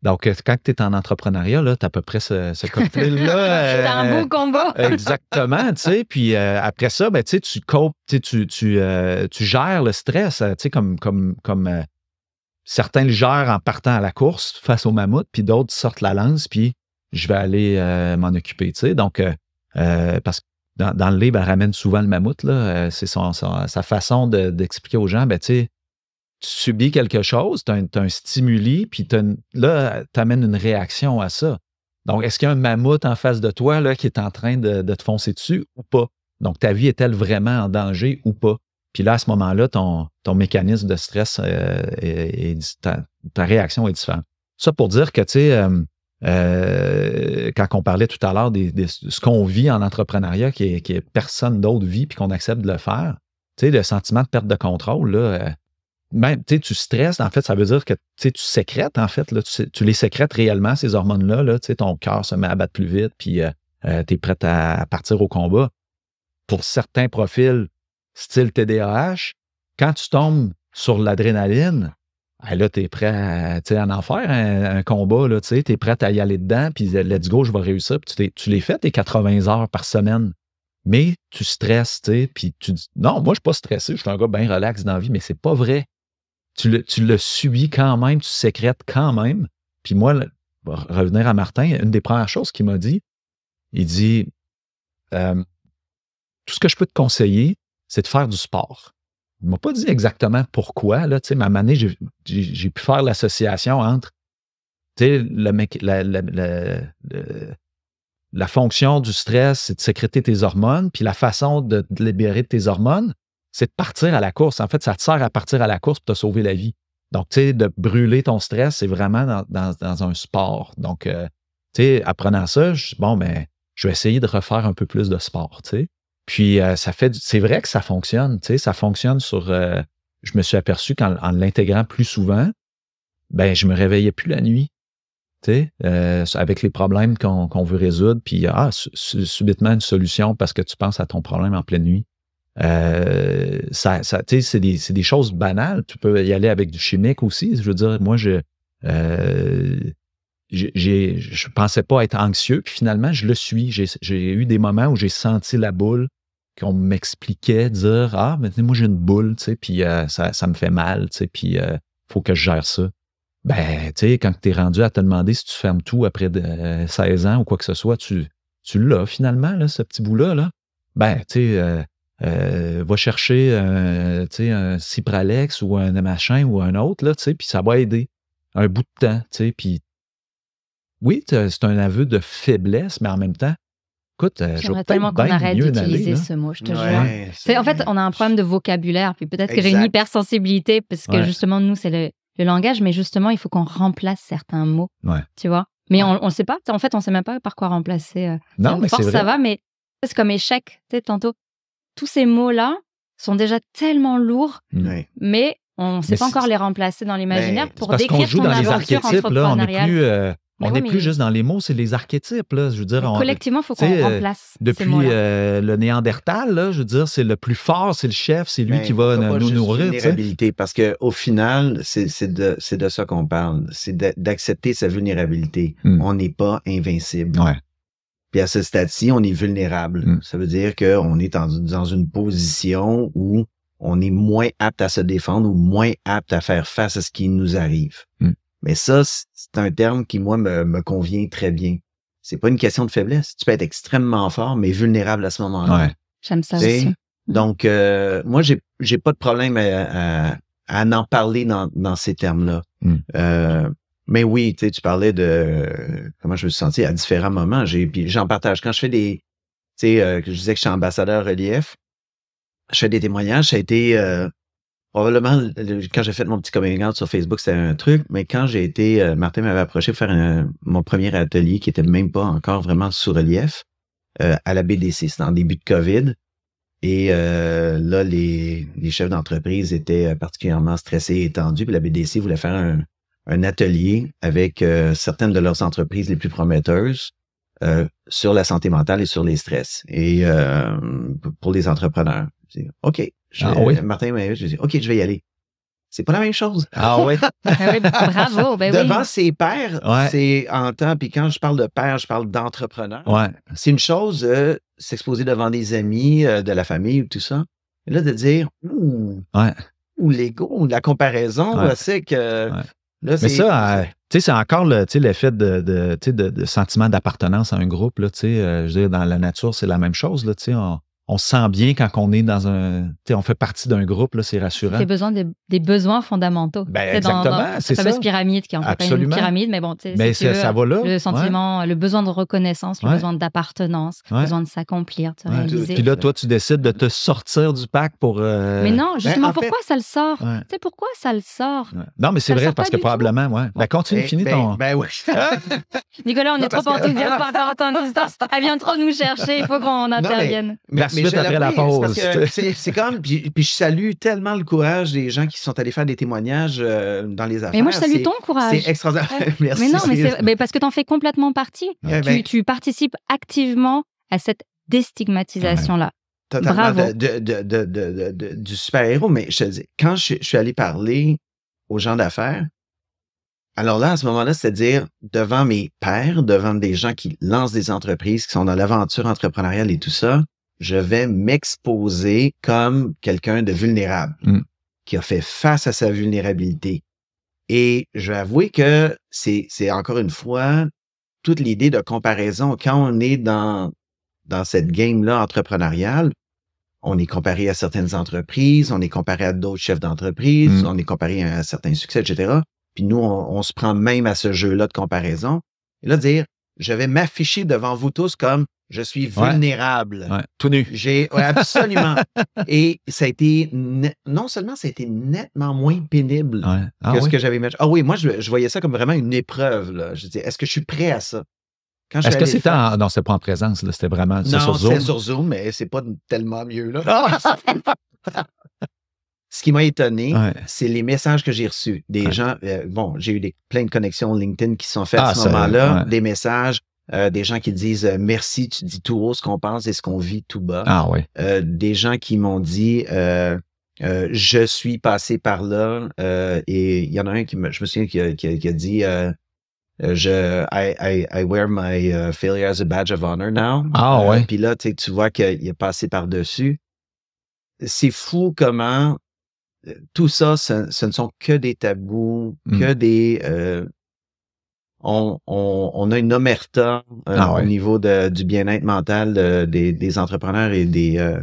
Donc, euh, quand tu es en entrepreneuriat, tu as à peu près ce, ce là c'est un beau combat. exactement, tu sais. Puis euh, après ça, ben, tu euh, gères le stress, tu sais, comme, certains le gèrent en partant à la course face au mammouth, puis d'autres sortent la lance, puis je vais aller m'en occuper, tu sais. Donc, parce que dans, le livre, elle ramène souvent le mammouth, là. c'est sa façon d'expliquer aux gens, ben, tu sais, tu subis quelque chose, tu as, un stimuli, puis là, tu amènes une réaction à ça. Donc, est-ce qu'il y a un mammouth en face de toi là, qui est en train de, te foncer dessus ou pas? Donc, ta vie est-elle vraiment en danger ou pas? Puis là, à ce moment-là, ton, ton, mécanisme de stress et, euh, ta, réaction est différente. Ça pour dire que, tu sais, euh, euh, quand on parlait tout à l'heure de ce qu'on vit en entrepreneuriat, qui est, qui personne d'autre vit, puis qu'on accepte de le faire, tu sais, le sentiment de perte de contrôle, là, même, ben, tu stresses, en fait, ça veut dire que tu sécrètes, en fait, tu, les sécrètes réellement, ces hormones-là, là, ton cœur se met à battre plus vite, puis euh, euh, tu es prêt à, partir au combat. Pour certains profils, style TDAH, quand tu tombes sur l'adrénaline, ben là, tu es prêt à, en faire un, combat, tu es prêt à y aller dedans, puis let's go, je vais réussir, puis tu les fais tes 80 heures par semaine mais tu stresses, tu sais, puis tu dis non, moi je suis pas stressé, je suis un gars bien relax dans la vie, mais c'est pas vrai tu le, subis quand même, tu sécrètes quand même. Puis moi, revenir à Martin, une des premières choses qu'il m'a dit, il dit euh, Tout ce que je peux te conseiller, c'est de faire du sport. Il ne m'a pas dit exactement pourquoi. Là, ma manée, j'ai, pu faire l'association entre la, la, fonction du stress, c'est de sécréter tes hormones, puis la façon de libérer tes hormones, c'est de partir à la course. En fait, ça te sert à partir à la course pour te sauver la vie. Donc, tu sais, de brûler ton stress, c'est vraiment dans, un sport. Donc, euh, tu sais, apprenant ça, je bon, mais ben, je vais essayer de refaire un peu plus de sport, tu sais. Puis, euh, ça fait, c'est vrai que ça fonctionne, tu sais, ça fonctionne sur, euh, je me suis aperçu qu'en l'intégrant plus souvent, ben, je me réveillais plus la nuit, tu sais, avec les problèmes qu'on, veut résoudre, puis, ah, subitement une solution parce que tu penses à ton problème en pleine nuit. Euh, c'est des, choses banales. Tu peux y aller avec du chimique aussi. Je veux dire, moi, je euh, je pensais pas être anxieux, puis finalement, je le suis. J'ai, eu des moments où j'ai senti la boule, qu'on m'expliquait, dire Ah, mais moi, j'ai une boule, tu puis euh, ça, me fait mal, tu sais, puis faut que je gère ça. Ben, tu sais, quand tu es rendu à te demander si tu fermes tout après 16 ans ou quoi que ce soit, tu, tu l'as finalement, ce petit bout-là. Là. Ben, tu sais, euh, va chercher un Cypralex ou un machin ou un autre, là, puis ça va aider un bout de temps. Puis oui, c'est un aveu de faiblesse, mais en même temps, écoute, euh, J'aimerais tellement qu'on arrête d'utiliser ce mot, je te jure. en fait, on a un problème de vocabulaire, puis peut-être que j'ai une hypersensibilité, parce que justement, nous, c'est le, langage, mais justement, il faut qu'on remplace certains mots. Tu vois? Mais on ne sait pas. En fait, on ne sait même pas par quoi remplacer. Euh, non, ça va, mais c'est comme échec. Tu sais, tantôt, tous ces mots-là sont déjà tellement lourds, mmh. mais on ne sait pas encore les remplacer dans ben, l'imaginaire pour décrire joue dans les archétypes, là, on n'est plus, euh, juste dans les mots, c'est les archétypes. Là, je veux collectivement, il faut qu'on euh, remplace. Depuis euh, le Néandertal, là, je veux dire, c'est le plus fort, c'est le chef, c'est lui ben, qui va nous, nourrir, nourrir. Vulnérabilité, parce qu'au final, c'est de, ça qu'on parle. C'est d'accepter sa vulnérabilité. Mmh. On n'est pas invincible. Puis à ce stade-ci, on est vulnérable. Mm. Ça veut dire qu'on est dans une position où on est moins apte à se défendre ou moins apte à faire face à ce qui nous arrive. Mm. Mais ça, c'est un terme qui, moi, me, convient très bien. C'est pas une question de faiblesse. Tu peux être extrêmement fort, mais vulnérable à ce moment-là. J'aime ça aussi. Mm. Donc, euh, moi, j'ai, n'ai pas de problème à, en parler dans, ces termes-là. Euh, mais oui, tu parlais de comment je me suis senti à différents moments. Puis j'en partage. Quand je fais des. Tu sais, euh, je disais que je suis ambassadeur relief, je fais des témoignages. Ça a été euh, probablement, quand j'ai fait mon petit coming sur Facebook, c'était un truc. Mais quand j'ai été. Euh, Martin m'avait approché pour faire mon premier atelier qui était même pas encore vraiment sous relief à la BDC. C'était en début de COVID. Et là, les, les chefs d'entreprise étaient particulièrement stressés et tendus. Puis la BDC voulait faire un, un atelier avec euh, certaines de leurs entreprises les plus prometteuses euh, sur la santé mentale et sur les stress et euh, pour les entrepreneurs. OK, je, ah je dis, OK, je vais y aller. C'est pas la même chose. Ah oui. Ah bravo. Ben devant ses pères, c'est en temps. Puis quand je parle de père, je parle d'entrepreneur. C'est une chose, s'exposer devant des amis, de la famille ou tout ça. Et là, de dire, ouh, ou l'ego ou la comparaison, c'est que mais ça, euh, c'est encore l'effet le, de, de, de, sentiment d'appartenance à un groupe. Là, euh, je dans la nature, c'est la même chose. Là, on sent bien quand on est dans un. On fait partie d'un groupe, là, c'est rassurant. as besoin des besoins fondamentaux. Ben, exactement, c'est ça. fameuse pyramide qui en fait une pyramide, mais bon, mais tu ça va là. Le sentiment, le besoin de reconnaissance, le besoin d'appartenance, le besoin de s'accomplir, de réaliser. Puis là, toi, tu décides de te sortir du pack pour. Euh, mais non, ben, justement, pourquoi, ça le sort? Tu sais, pourquoi ça le sort Non, mais c'est vrai, parce que probablement, ouais. Ben, continue, ben, finis ton. Ben, oui. Hein? Nicolas, on est trop en par rapport à ton Elle vient trop nous chercher, il faut qu'on intervienne. Merci minutes après la pause. C'est comme, puis, je salue tellement le courage des gens qui sont allés faire des témoignages euh, dans les affaires. Mais moi, je salue ton courage. C'est extraordinaire. Merci. Mais non, mais, mais, parce que tu en fais complètement partie. tu, participes activement à cette déstigmatisation-là. Totalement Bravo. du super-héros. Mais je dis, quand je, suis allé parler aux gens d'affaires, alors là, à ce moment-là, c'est-à-dire devant mes pères, devant des gens qui lancent des entreprises, qui sont dans l'aventure entrepreneuriale et tout ça, je vais m'exposer comme quelqu'un de vulnérable mm. qui a fait face à sa vulnérabilité. Et je vais avouer que c'est, encore une fois toute l'idée de comparaison. Quand on est dans, dans cette game-là entrepreneuriale, on est comparé à certaines entreprises, on est comparé à d'autres chefs d'entreprise, mm. on est comparé à certains succès, etc. Puis nous, on, on se prend même à ce jeu-là de comparaison. Et là, dire, je vais m'afficher devant vous tous comme je suis vulnérable. tout nu. J'ai absolument. Et ça a été non seulement ça a été nettement moins pénible ah que ce que j'avais imaginé. Ah oui, moi je, voyais ça comme vraiment une épreuve. Je dis, est-ce que je suis prêt à ça? Est-ce que c'était en... Non, c'était pas présence, c'était vraiment sur Zoom. sur Zoom, mais c'est pas tellement mieux. Là. Ah! ce qui m'a étonné, c'est les messages que j'ai reçus. Des gens, euh, bon, j'ai eu plein de connexions LinkedIn qui sont faites à ah, ce moment-là, des messages. Euh, des gens qui disent euh, merci, tu dis tout haut ce qu'on pense et ce qu'on vit tout bas. Ah oui. Euh, des gens qui m'ont dit je suis passé par là et il y en a un qui me, je me souviens qui a, qui a, dit je I, I, wear my failure as a badge of honor now. Ah ouais. Puis là tu vois qu'il est passé par dessus. C'est fou comment tout ça, ce, ne sont que des tabous, que hmm. des on, a une omerta euh, ah au niveau de, du bien-être mental des, entrepreneurs et des euh,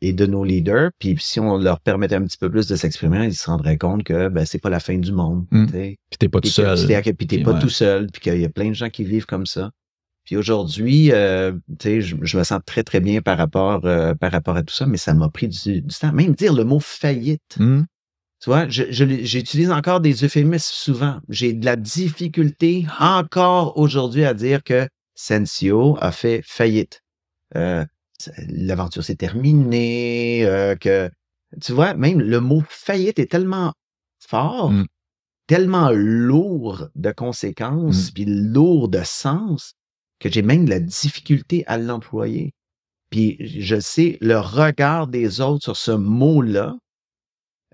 et de nos leaders. Puis si on leur permettait un petit peu plus de s'exprimer, ils se rendraient compte que ben, c'est pas la fin du monde. Mmh. Puis t'es pas tout seul. Puis t'es pas tout seul. Puis qu'il y a plein de gens qui vivent comme ça. Puis aujourd'hui, euh, je, je, me sens très très bien par rapport par rapport à tout ça, mais ça m'a pris du, temps. Même dire le mot faillite. Hmm. Tu vois, j'utilise encore des euphémismes souvent. J'ai de la difficulté encore aujourd'hui à dire que Sensio a fait faillite. Euh, l'aventure s'est terminée, euh, que tu vois, même le mot faillite est tellement fort, mm. tellement lourd de conséquences, mm. puis lourd de sens, que j'ai même de la difficulté à l'employer. Puis je sais, le regard des autres sur ce mot-là,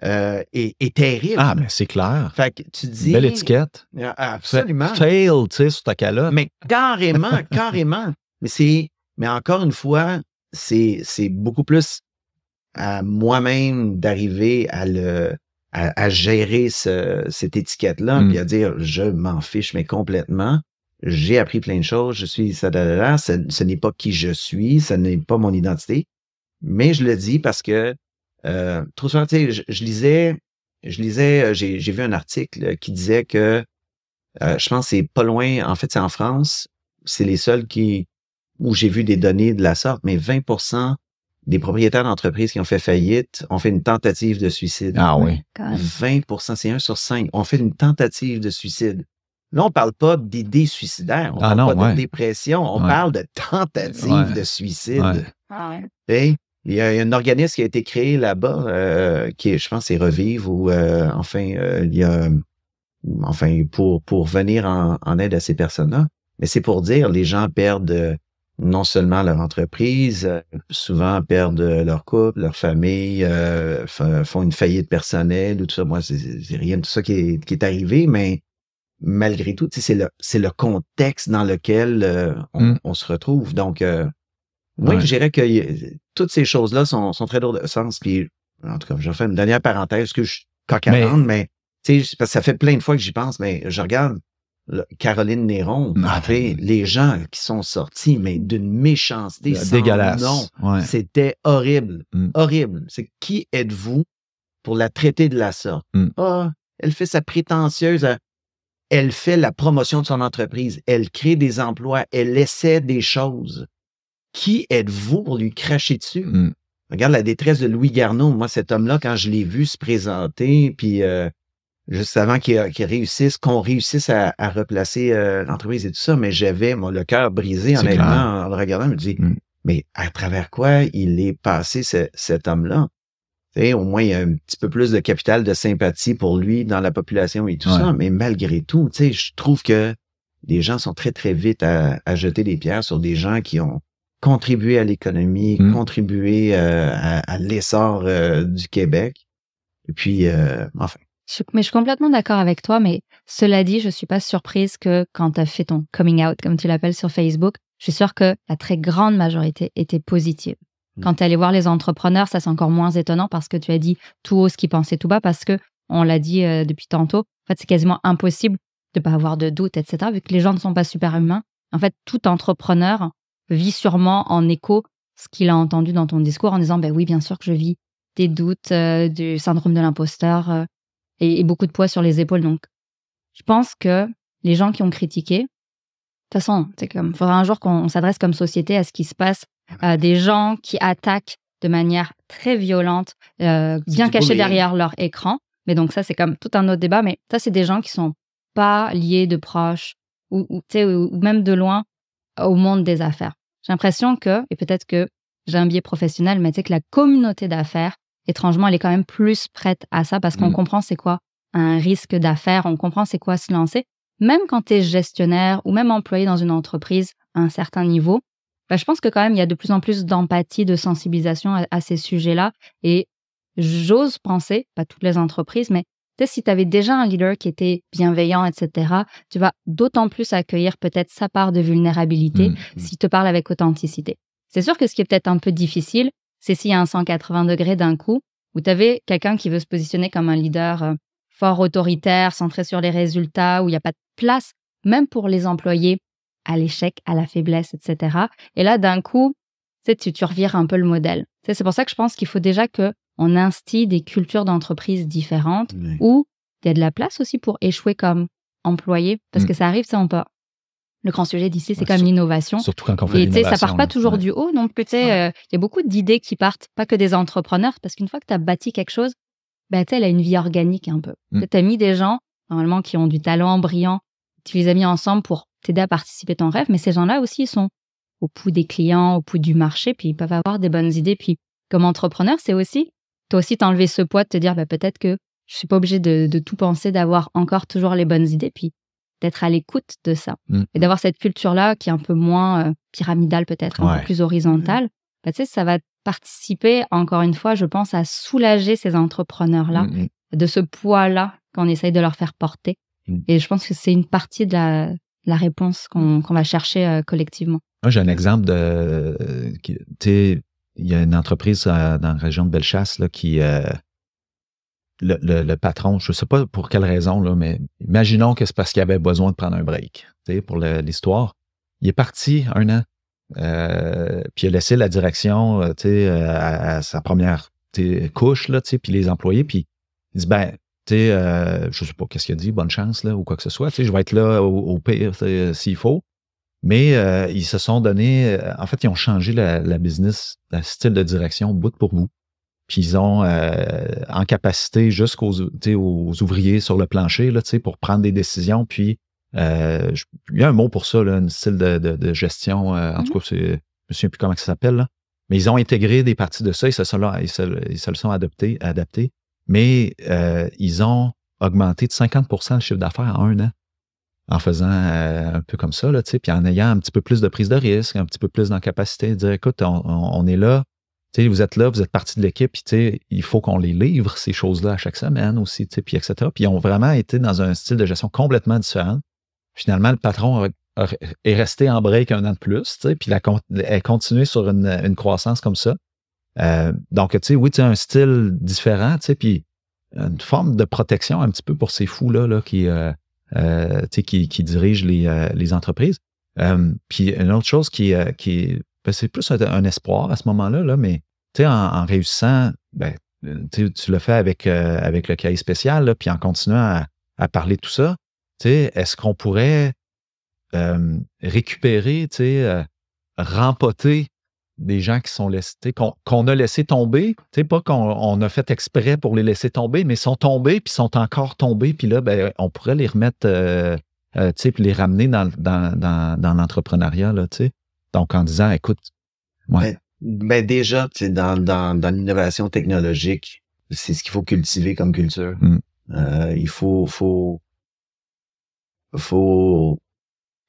euh, est, terrible. Ah, mais c'est clair. Fait que tu dis. Belle étiquette. Ah, absolument. Fail, tu sais, sur ta calotte. Mais carrément, carrément. Mais c'est. Mais encore une fois, c'est, c'est beaucoup plus à moi-même d'arriver à le. À, gérer cette étiquette-là, et mm. à dire je m'en fiche, mais complètement j'ai appris plein de choses, je suis ça, ce, ce n'est pas qui je suis, ce n'est pas mon identité, mais je le dis parce que euh, trop souvent, tu sais, je, lisais, je lisais, euh, j'ai, vu un article euh, qui disait que euh, je pense que c'est pas loin, en fait, c'est en France, c'est les seuls qui où j'ai vu des données de la sorte, mais 20 des propriétaires d'entreprises qui ont fait faillite ont fait une tentative de suicide. Ah oui. 20 c'est 1 sur 5, ont fait une tentative de suicide. Là, on parle pas d'idées suicidaires, on ah parle pas de dépression, on parle de tentative de suicide. Et ah il y a un organisme qui a été créé là-bas, euh, qui je pense, c'est Revive ou euh, enfin, euh, il y a enfin pour pour venir en, aide à ces personnes-là. Mais c'est pour dire, les gens perdent non seulement leur entreprise, souvent perdent leur couple, leur famille, font une faillite personnelle ou tout ça. Moi, c'est rien de tout ça qui est, qui est arrivé, mais malgré tout, c'est le, le contexte dans lequel mmh. on, se retrouve. Donc, moi, je dirais que toutes ces choses-là sont, très lourdes de sens. Puis, en tout cas, je fais une dernière parenthèse que je suis coq mais, parce que ça fait plein de fois que j'y pense, mais je regarde Caroline Néron, ah, ben les gens qui sont sortis, mais d'une méchanceté dégueulasse. C'était horrible, mm. horrible. C'est qui êtes-vous pour la traiter de la sorte? Mm. Ah, elle fait sa prétentieuse. Hein. elle fait la promotion de son entreprise. Elle crée des emplois. Elle essaie des choses qui êtes-vous pour lui cracher dessus? Hmm. Regarde la détresse de Louis Garneau. Moi, cet homme-là, quand je l'ai vu se présenter, puis euh, juste avant euh, qu'il réussisse, qu'on réussisse à, replacer euh, l'entreprise et tout ça, mais j'avais le cœur brisé en le regardant. Je me dis, hmm. mais à travers quoi il est passé cet homme-là? au moins, il y a un petit peu plus de capital de sympathie pour lui dans la population et tout ça. Mais malgré tout, je trouve que les gens sont très, très vite à, à jeter des pierres sur des gens qui ont contribuer à l'économie, mmh. contribuer euh, à, l'essor euh, du Québec. Et puis, euh, enfin. Je, mais je suis complètement d'accord avec toi, mais cela dit, je suis pas surprise que quand tu as fait ton coming out, comme tu l'appelles sur Facebook, je suis sûre que la très grande majorité était positive. Mmh. Quand tu allé voir les entrepreneurs, ça c'est encore moins étonnant parce que tu as dit tout haut ce qu'ils pensaient tout bas parce que on l'a dit depuis tantôt. En fait, c'est quasiment impossible de pas avoir de doute, etc. Vu que les gens ne sont pas super humains. En fait, tout entrepreneur vit sûrement en écho ce qu'il a entendu dans ton discours en disant, ben oui, bien sûr que je vis des doutes, euh, du syndrome de l'imposteur euh, et, beaucoup de poids sur les épaules. Donc, je pense que les gens qui ont critiqué, de toute façon, c'est comme, faudra un jour qu'on s'adresse comme société à ce qui se passe, ah à des gens qui attaquent de manière très violente, euh, bien cachés derrière leur écran. Mais donc ça, c'est comme tout un autre débat. Mais ça, c'est des gens qui sont pas liés de proches ou, ou même de loin au monde des affaires. J'ai l'impression que, et peut-être que j'ai un biais professionnel, mais tu sais que la communauté d'affaires, étrangement, elle est quand même plus prête à ça parce qu'on mm. comprend c'est quoi un risque d'affaires, on comprend c'est quoi se lancer. Même quand tu es gestionnaire ou même employé dans une entreprise à un certain niveau, bah, je pense que quand même, il y a de plus en plus d'empathie, de sensibilisation à ces sujets-là. Et j'ose penser, pas toutes les entreprises, mais si tu avais déjà un leader qui était bienveillant, etc., tu vas d'autant plus accueillir peut-être sa part de vulnérabilité mmh, mmh. s'il te parle avec authenticité. C'est sûr que ce qui est peut-être un peu difficile, c'est s'il y a un 180 degrés d'un coup, où tu avais quelqu'un qui veut se positionner comme un leader euh, fort autoritaire, centré sur les résultats, où il n'y a pas de place, même pour les employés, à l'échec, à la faiblesse, etc. Et là, d'un coup, tu, tu revires un peu le modèle. C'est pour ça que je pense qu'il faut déjà que on instille des cultures d'entreprise différentes où il y a de la place aussi pour échouer comme employé, parce mm. que ça arrive, ça, on peut. Le grand sujet d'ici, c'est comme l'innovation. Surtout quand on fait Et tu sais, ça part pas toujours du haut. Donc, tu sais, euh, il y a beaucoup d'idées qui partent, pas que des entrepreneurs, parce qu'une fois que tu as bâti quelque chose, ben tu elle a une vie organique un peu. Mm. Tu as mis des gens, normalement, qui ont du talent brillant, tu les as mis ensemble pour t'aider à participer à ton rêve, mais ces gens-là aussi, ils sont au pouls des clients, au pouls du marché, puis ils peuvent avoir des bonnes idées. Puis, comme entrepreneur, c'est aussi aussi t'enlever ce poids de te dire bah, peut-être que je suis pas obligé de, tout penser, d'avoir encore toujours les bonnes idées, puis d'être à l'écoute de ça mmh. et d'avoir cette culture-là qui est un peu moins euh, pyramidale peut-être, un peu plus horizontale. Bah, tu sais, ça va participer encore une fois, je pense, à soulager ces entrepreneurs-là mmh, mmh. de ce poids-là qu'on essaye de leur faire porter. Et je pense que c'est une partie de la, réponse qu'on va chercher euh, collectivement. Moi, j'ai un exemple de, euh, il y a une entreprise euh, dans la région de Bellechasse là, qui. Euh, le, patron, je ne sais pas pour quelle raison, là, mais imaginons que c'est parce qu'il avait besoin de prendre un break pour l'histoire. Il est parti un an, euh, puis il a laissé la direction à, à, sa première couche, là, puis les employés, puis il dit ben, tu sais, je sais pas qu'est-ce qu'il a dit, bonne chance, là, ou quoi que ce soit. Tu je vais être là au, au pire s'il faut. Mais euh, ils se sont donné, euh, en fait, ils ont changé la, business, le style de direction bout pour bout. Puis ils ont euh, en capacité jusqu'aux aux ouvriers sur le plancher là, pour prendre des décisions. Puis il y a un mot pour ça, là, un style de, gestion. En mmh. tout cas, je ne me souviens plus comment ça s'appelle. Mais ils ont intégré des parties de ça. et ça, là, ils se, le sont adoptés, adaptés. Mais ils ont augmenté de 50 le chiffre d'affaires en un an en faisant euh, un peu comme ça, là, puis en ayant un petit peu plus de prise de risque, un petit peu plus d'incapacité, de dire écoute, on, est là, vous êtes là, vous êtes partie de l'équipe, puis il faut qu'on les livre, ces choses-là, à chaque semaine aussi, puis etc. Puis ils ont vraiment été dans un style de gestion complètement différent. Finalement, le patron est resté en break un an de plus, puis il a, continué sur une, croissance comme ça. Euh, donc, tu sais, oui, tu as un style différent, tu sais, puis une forme de protection un petit peu pour ces fous-là là, qui, euh, euh, qui, qui, dirige euh, les, entreprises. Euh, puis une autre chose qui, qui ben, c'est plus un, espoir à ce moment-là, là, mais en, en réussissant, ben, tu le fais avec, avec le cahier spécial, puis en continuant à, à parler de tout ça, est-ce qu'on pourrait récupérer, rempoter des gens qui sont laissés, qu'on a laissé tomber. pas qu'on a fait exprès pour les laisser tomber, mais sont tombés, puis sont encore tombés, puis là, ben, on pourrait les remettre, euh, euh puis les ramener dans, dans, l'entrepreneuriat, là, Donc, en disant, écoute, ouais. Ben, ben déjà, dans, l'innovation technologique, c'est ce qu'il faut cultiver comme culture. Mm. Euh, il faut, faut, faut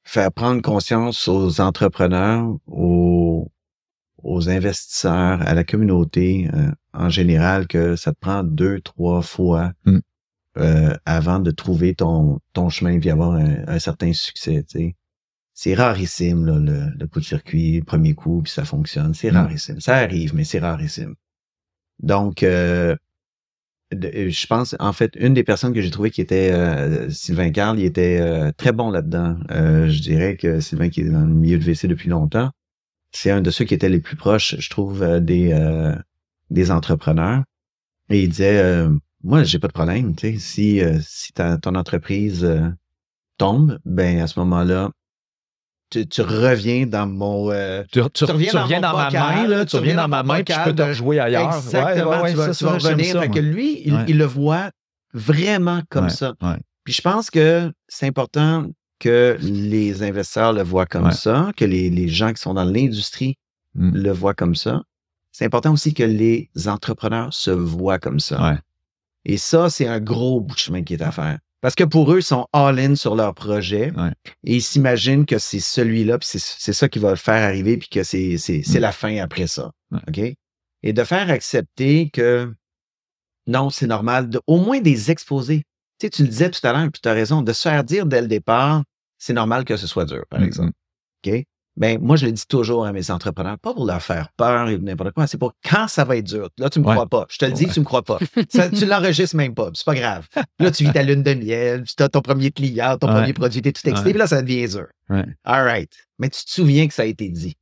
faire prendre conscience aux entrepreneurs, aux aux investisseurs, à la communauté euh, en général que ça te prend deux, trois fois hmm. euh, avant de trouver ton, ton chemin et avoir un, certain succès. C'est rarissime le, coup de circuit, premier coup, puis ça fonctionne. C'est hmm. rarissime. Ça arrive, mais c'est rarissime. Donc, euh, je pense, en fait, une des personnes que j'ai trouvé qui était Sylvain Carl, il était très bon là-dedans. je dirais que Sylvain, qui est dans le milieu de VC depuis longtemps, c'est un de ceux qui étaient les plus proches, je trouve, euh, des, euh, des entrepreneurs. Et il disait, moi, euh, moi, j'ai pas de problème, tu sais, si, si ton entreprise tombe, ben à ce moment-là, tu, reviens dans mon tu, reviens, dans, ma main là, tu reviens dans, ma main puis je peux te jouer ailleurs exactement ouais, tu vas, revenir que lui il, le voit vraiment comme ça puis je pense que c'est important que les investisseurs le voient comme ça, que les, gens qui sont dans l'industrie mm. le voient comme ça. C'est important aussi que les entrepreneurs se voient comme ça. Et ça, c'est un gros bout de chemin qui est à faire. Parce que pour eux, ils sont all-in sur leur projet et ils s'imaginent que c'est celui-là, puis c'est ça qui va le faire arriver, puis que c'est mm. la fin après ça. Et de faire accepter que non, c'est normal, au moins des exposés sais, tu le disais tout à l'heure, puis tu as raison, de se faire dire dès le départ, c'est normal que ce soit dur, par exemple. OK? Ben, moi, je le dis toujours à mes entrepreneurs, pas pour leur faire peur et n'importe quoi, c'est pour quand ça va être dur. Là, tu me crois pas. Je te le dis, tu tu me crois pas. Tu tu l'enregistres même pas, c'est pas grave. Là, tu vis ta lune de miel, tu as ton premier client, ton premier produit, es tout excité, puis là, ça devient dur. All right. Mais tu te souviens que ça a été dit.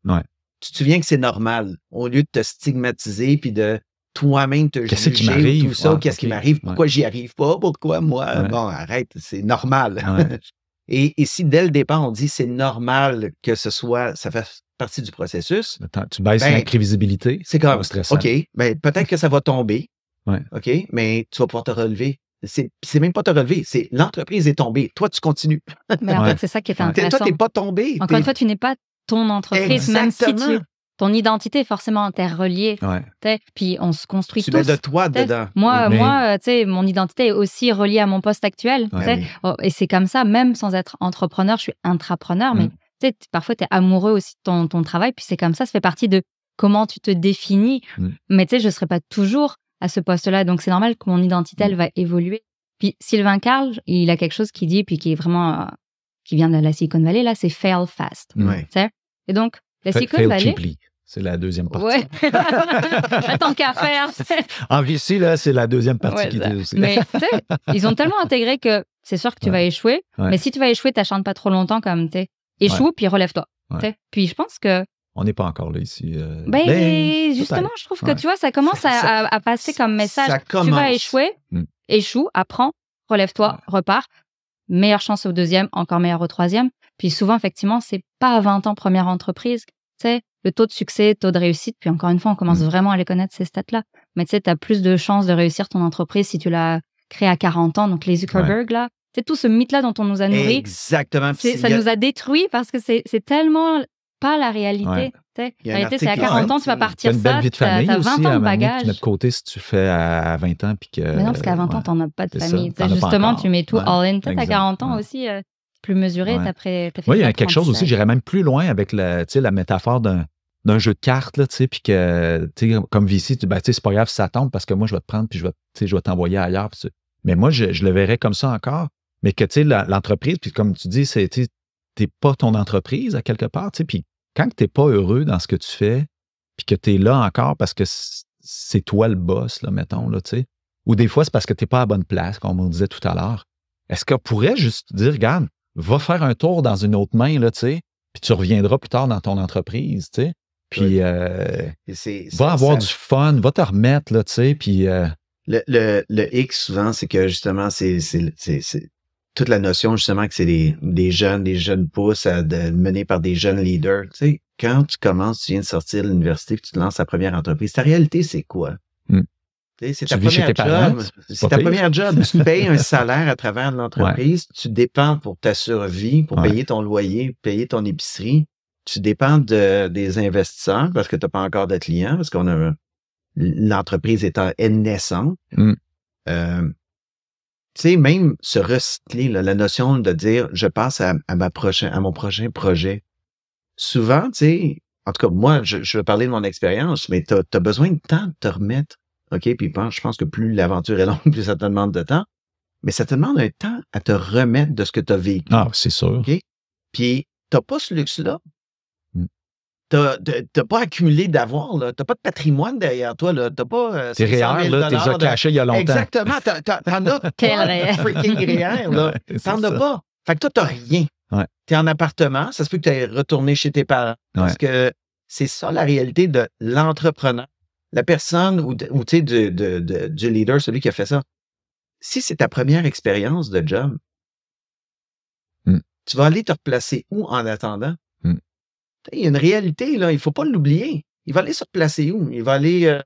Tu te souviens que c'est normal, au lieu de te stigmatiser puis de toi-même te Qu'est-ce qui m'arrive? Tout ça, qu'est-ce qui m'arrive? Pourquoi j'y arrive pas? Pourquoi moi? Bon, arrête, c'est normal. et, si dès le départ, on dit c'est normal que ce soit, ça fasse partie du processus. Attends, tu baisses ben la prévisibilité C'est comme, stressant. OK, ben, peut-être que ça va tomber. OK, mais tu vas pouvoir te relever. C'est même pas te relever, c'est l'entreprise est tombée. Toi, tu continues. mais en fait, c'est ça qui est intéressant. Toi, tu n'es pas tombé. Encore une fois, tu n'es pas ton entreprise, même si tu ton identité forcément interreliée. Ouais. Puis on se construit tous. Tu de toi dedans. Moi, moi euh, tu mon identité est aussi reliée à mon poste actuel. Oh, et c'est comme ça, même sans être entrepreneur, je suis intrapreneur, mais mm. parfois tu es amoureux aussi de ton, travail, puis c'est comme ça, ça fait partie de comment tu te définis. Mm. Mais tu sais, je ne serai pas toujours à ce poste-là, donc c'est normal que mon identité, mm. elle va évoluer. Puis Sylvain Carl, il a quelque chose qui dit, puis qui est vraiment, euh, qui vient de la Silicon Valley, là, c'est fail fast. Et donc, la Silicon C'est la deuxième partie. Ouais. Tant qu'à faire. en ici là, c'est la deuxième partie qui était aussi. Mais ils ont tellement intégré que c'est sûr que tu vas échouer, mais si tu vas échouer, t'acharnes pas trop longtemps comme même. sais. Échoue, puis relève-toi. Puis je pense que. On n'est pas encore là ici. Euh, ben, ben, justement, je trouve que tu vois, ça commence à, passer comme message. Tu vas échouer, hmm. échoue, apprends, relève-toi, repars. Meilleure chance au deuxième, encore meilleure au troisième. Puis souvent, effectivement, c'est pas à 20 ans première entreprise, le taux de succès, taux de réussite, puis encore une fois, on commence mmh. vraiment à les connaître, ces stats-là. Mais tu sais, tu as plus de chances de réussir ton entreprise si tu l'as créée à 40 ans, donc les Zuckerberg, là, là. C'est tout ce mythe-là dont on nous a nourri. Exactement. Ça nous a détruit parce que c'est tellement pas la réalité. La réalité, c'est à 40 ans, tu vas partir une belle ça. Tu as, 20 ans euh, de bagage. notre côté, si tu fais à 20 ans. Puis que, mais non, parce qu'à 20 ans, tu n'en as pas de famille. justement, tu mets tout all-in. Tu as à 40 ans aussi. Euh, plus mesuré. Après, oui, il y a quelque chose aussi, j'irais même plus loin avec la, la métaphore d'un jeu de cartes, là, puis que, comme Vici, tu ben, c'est pas grave si ça tombe parce que moi, je vais te prendre puis je vais, je vais t'envoyer ailleurs. mais moi, je, le verrais comme ça encore. Mais que, tu l'entreprise, puis comme tu dis, c'est, tu t'es pas ton entreprise à quelque part, tu sais, puis quand t'es pas heureux dans ce que tu fais, puis que tu es là encore parce que c'est toi le boss, là, mettons, là, tu ou des fois, c'est parce que t'es pas à bonne place, comme on disait tout à l'heure. Est-ce qu'on pourrait juste dire, regarde, va faire un tour dans une autre main, là, tu sais, puis tu reviendras plus tard dans ton entreprise, tu sais. Puis, euh, va avoir du fun, va te remettre, là, tu sais, puis... Euh, le, X, souvent, c'est que, justement, c'est toute la notion, justement, que c'est des, jeunes, des jeunes pousses à, de, menés par des jeunes leaders. Tu sais, quand tu commences, tu viens de sortir de l'université, puis tu te lances ta première entreprise, ta réalité, c'est quoi? Hmm. C'est ta, première job. C'est job. Tu payes un salaire à travers l'entreprise. Tu dépends pour ta survie, pour payer ton loyer, payer ton épicerie. Tu dépends des investisseurs parce que tu n'as pas encore de clients, parce qu'on a l'entreprise est, naissante. Mmh. Euh, tu sais, même se recycler, la notion de dire je passe à, ma prochain, à mon prochain projet. Souvent, tu sais, en tout cas, moi, je, veux parler de mon expérience, mais tu as, besoin de temps de te remettre OK? Puis je pense que plus l'aventure est longue, plus ça te demande de temps. Mais ça te demande un temps à te remettre de ce que tu as vécu. Ah, c'est sûr. OK? Puis t'as pas ce luxe-là. Hmm. Tu n'as pas accumulé d'avoir, Tu n'as pas de patrimoine derrière toi, Tu n'as pas. Euh, Tes tu as. t'es déjà cachés il y a longtemps. Exactement. T'en as quel freaking réel. T'en as pas. Fait que toi, t'as rien. Ouais. es en appartement, ça se peut que tu retourné chez tes parents. Parce que c'est ça la réalité de l'entrepreneur la personne ou, tu sais, du, leader, celui qui a fait ça, si c'est ta première expérience de job, mmh. tu vas aller te replacer où en attendant? Mmh. Il y a une réalité, là, il ne faut pas l'oublier. Il va aller se replacer où? Il va aller euh,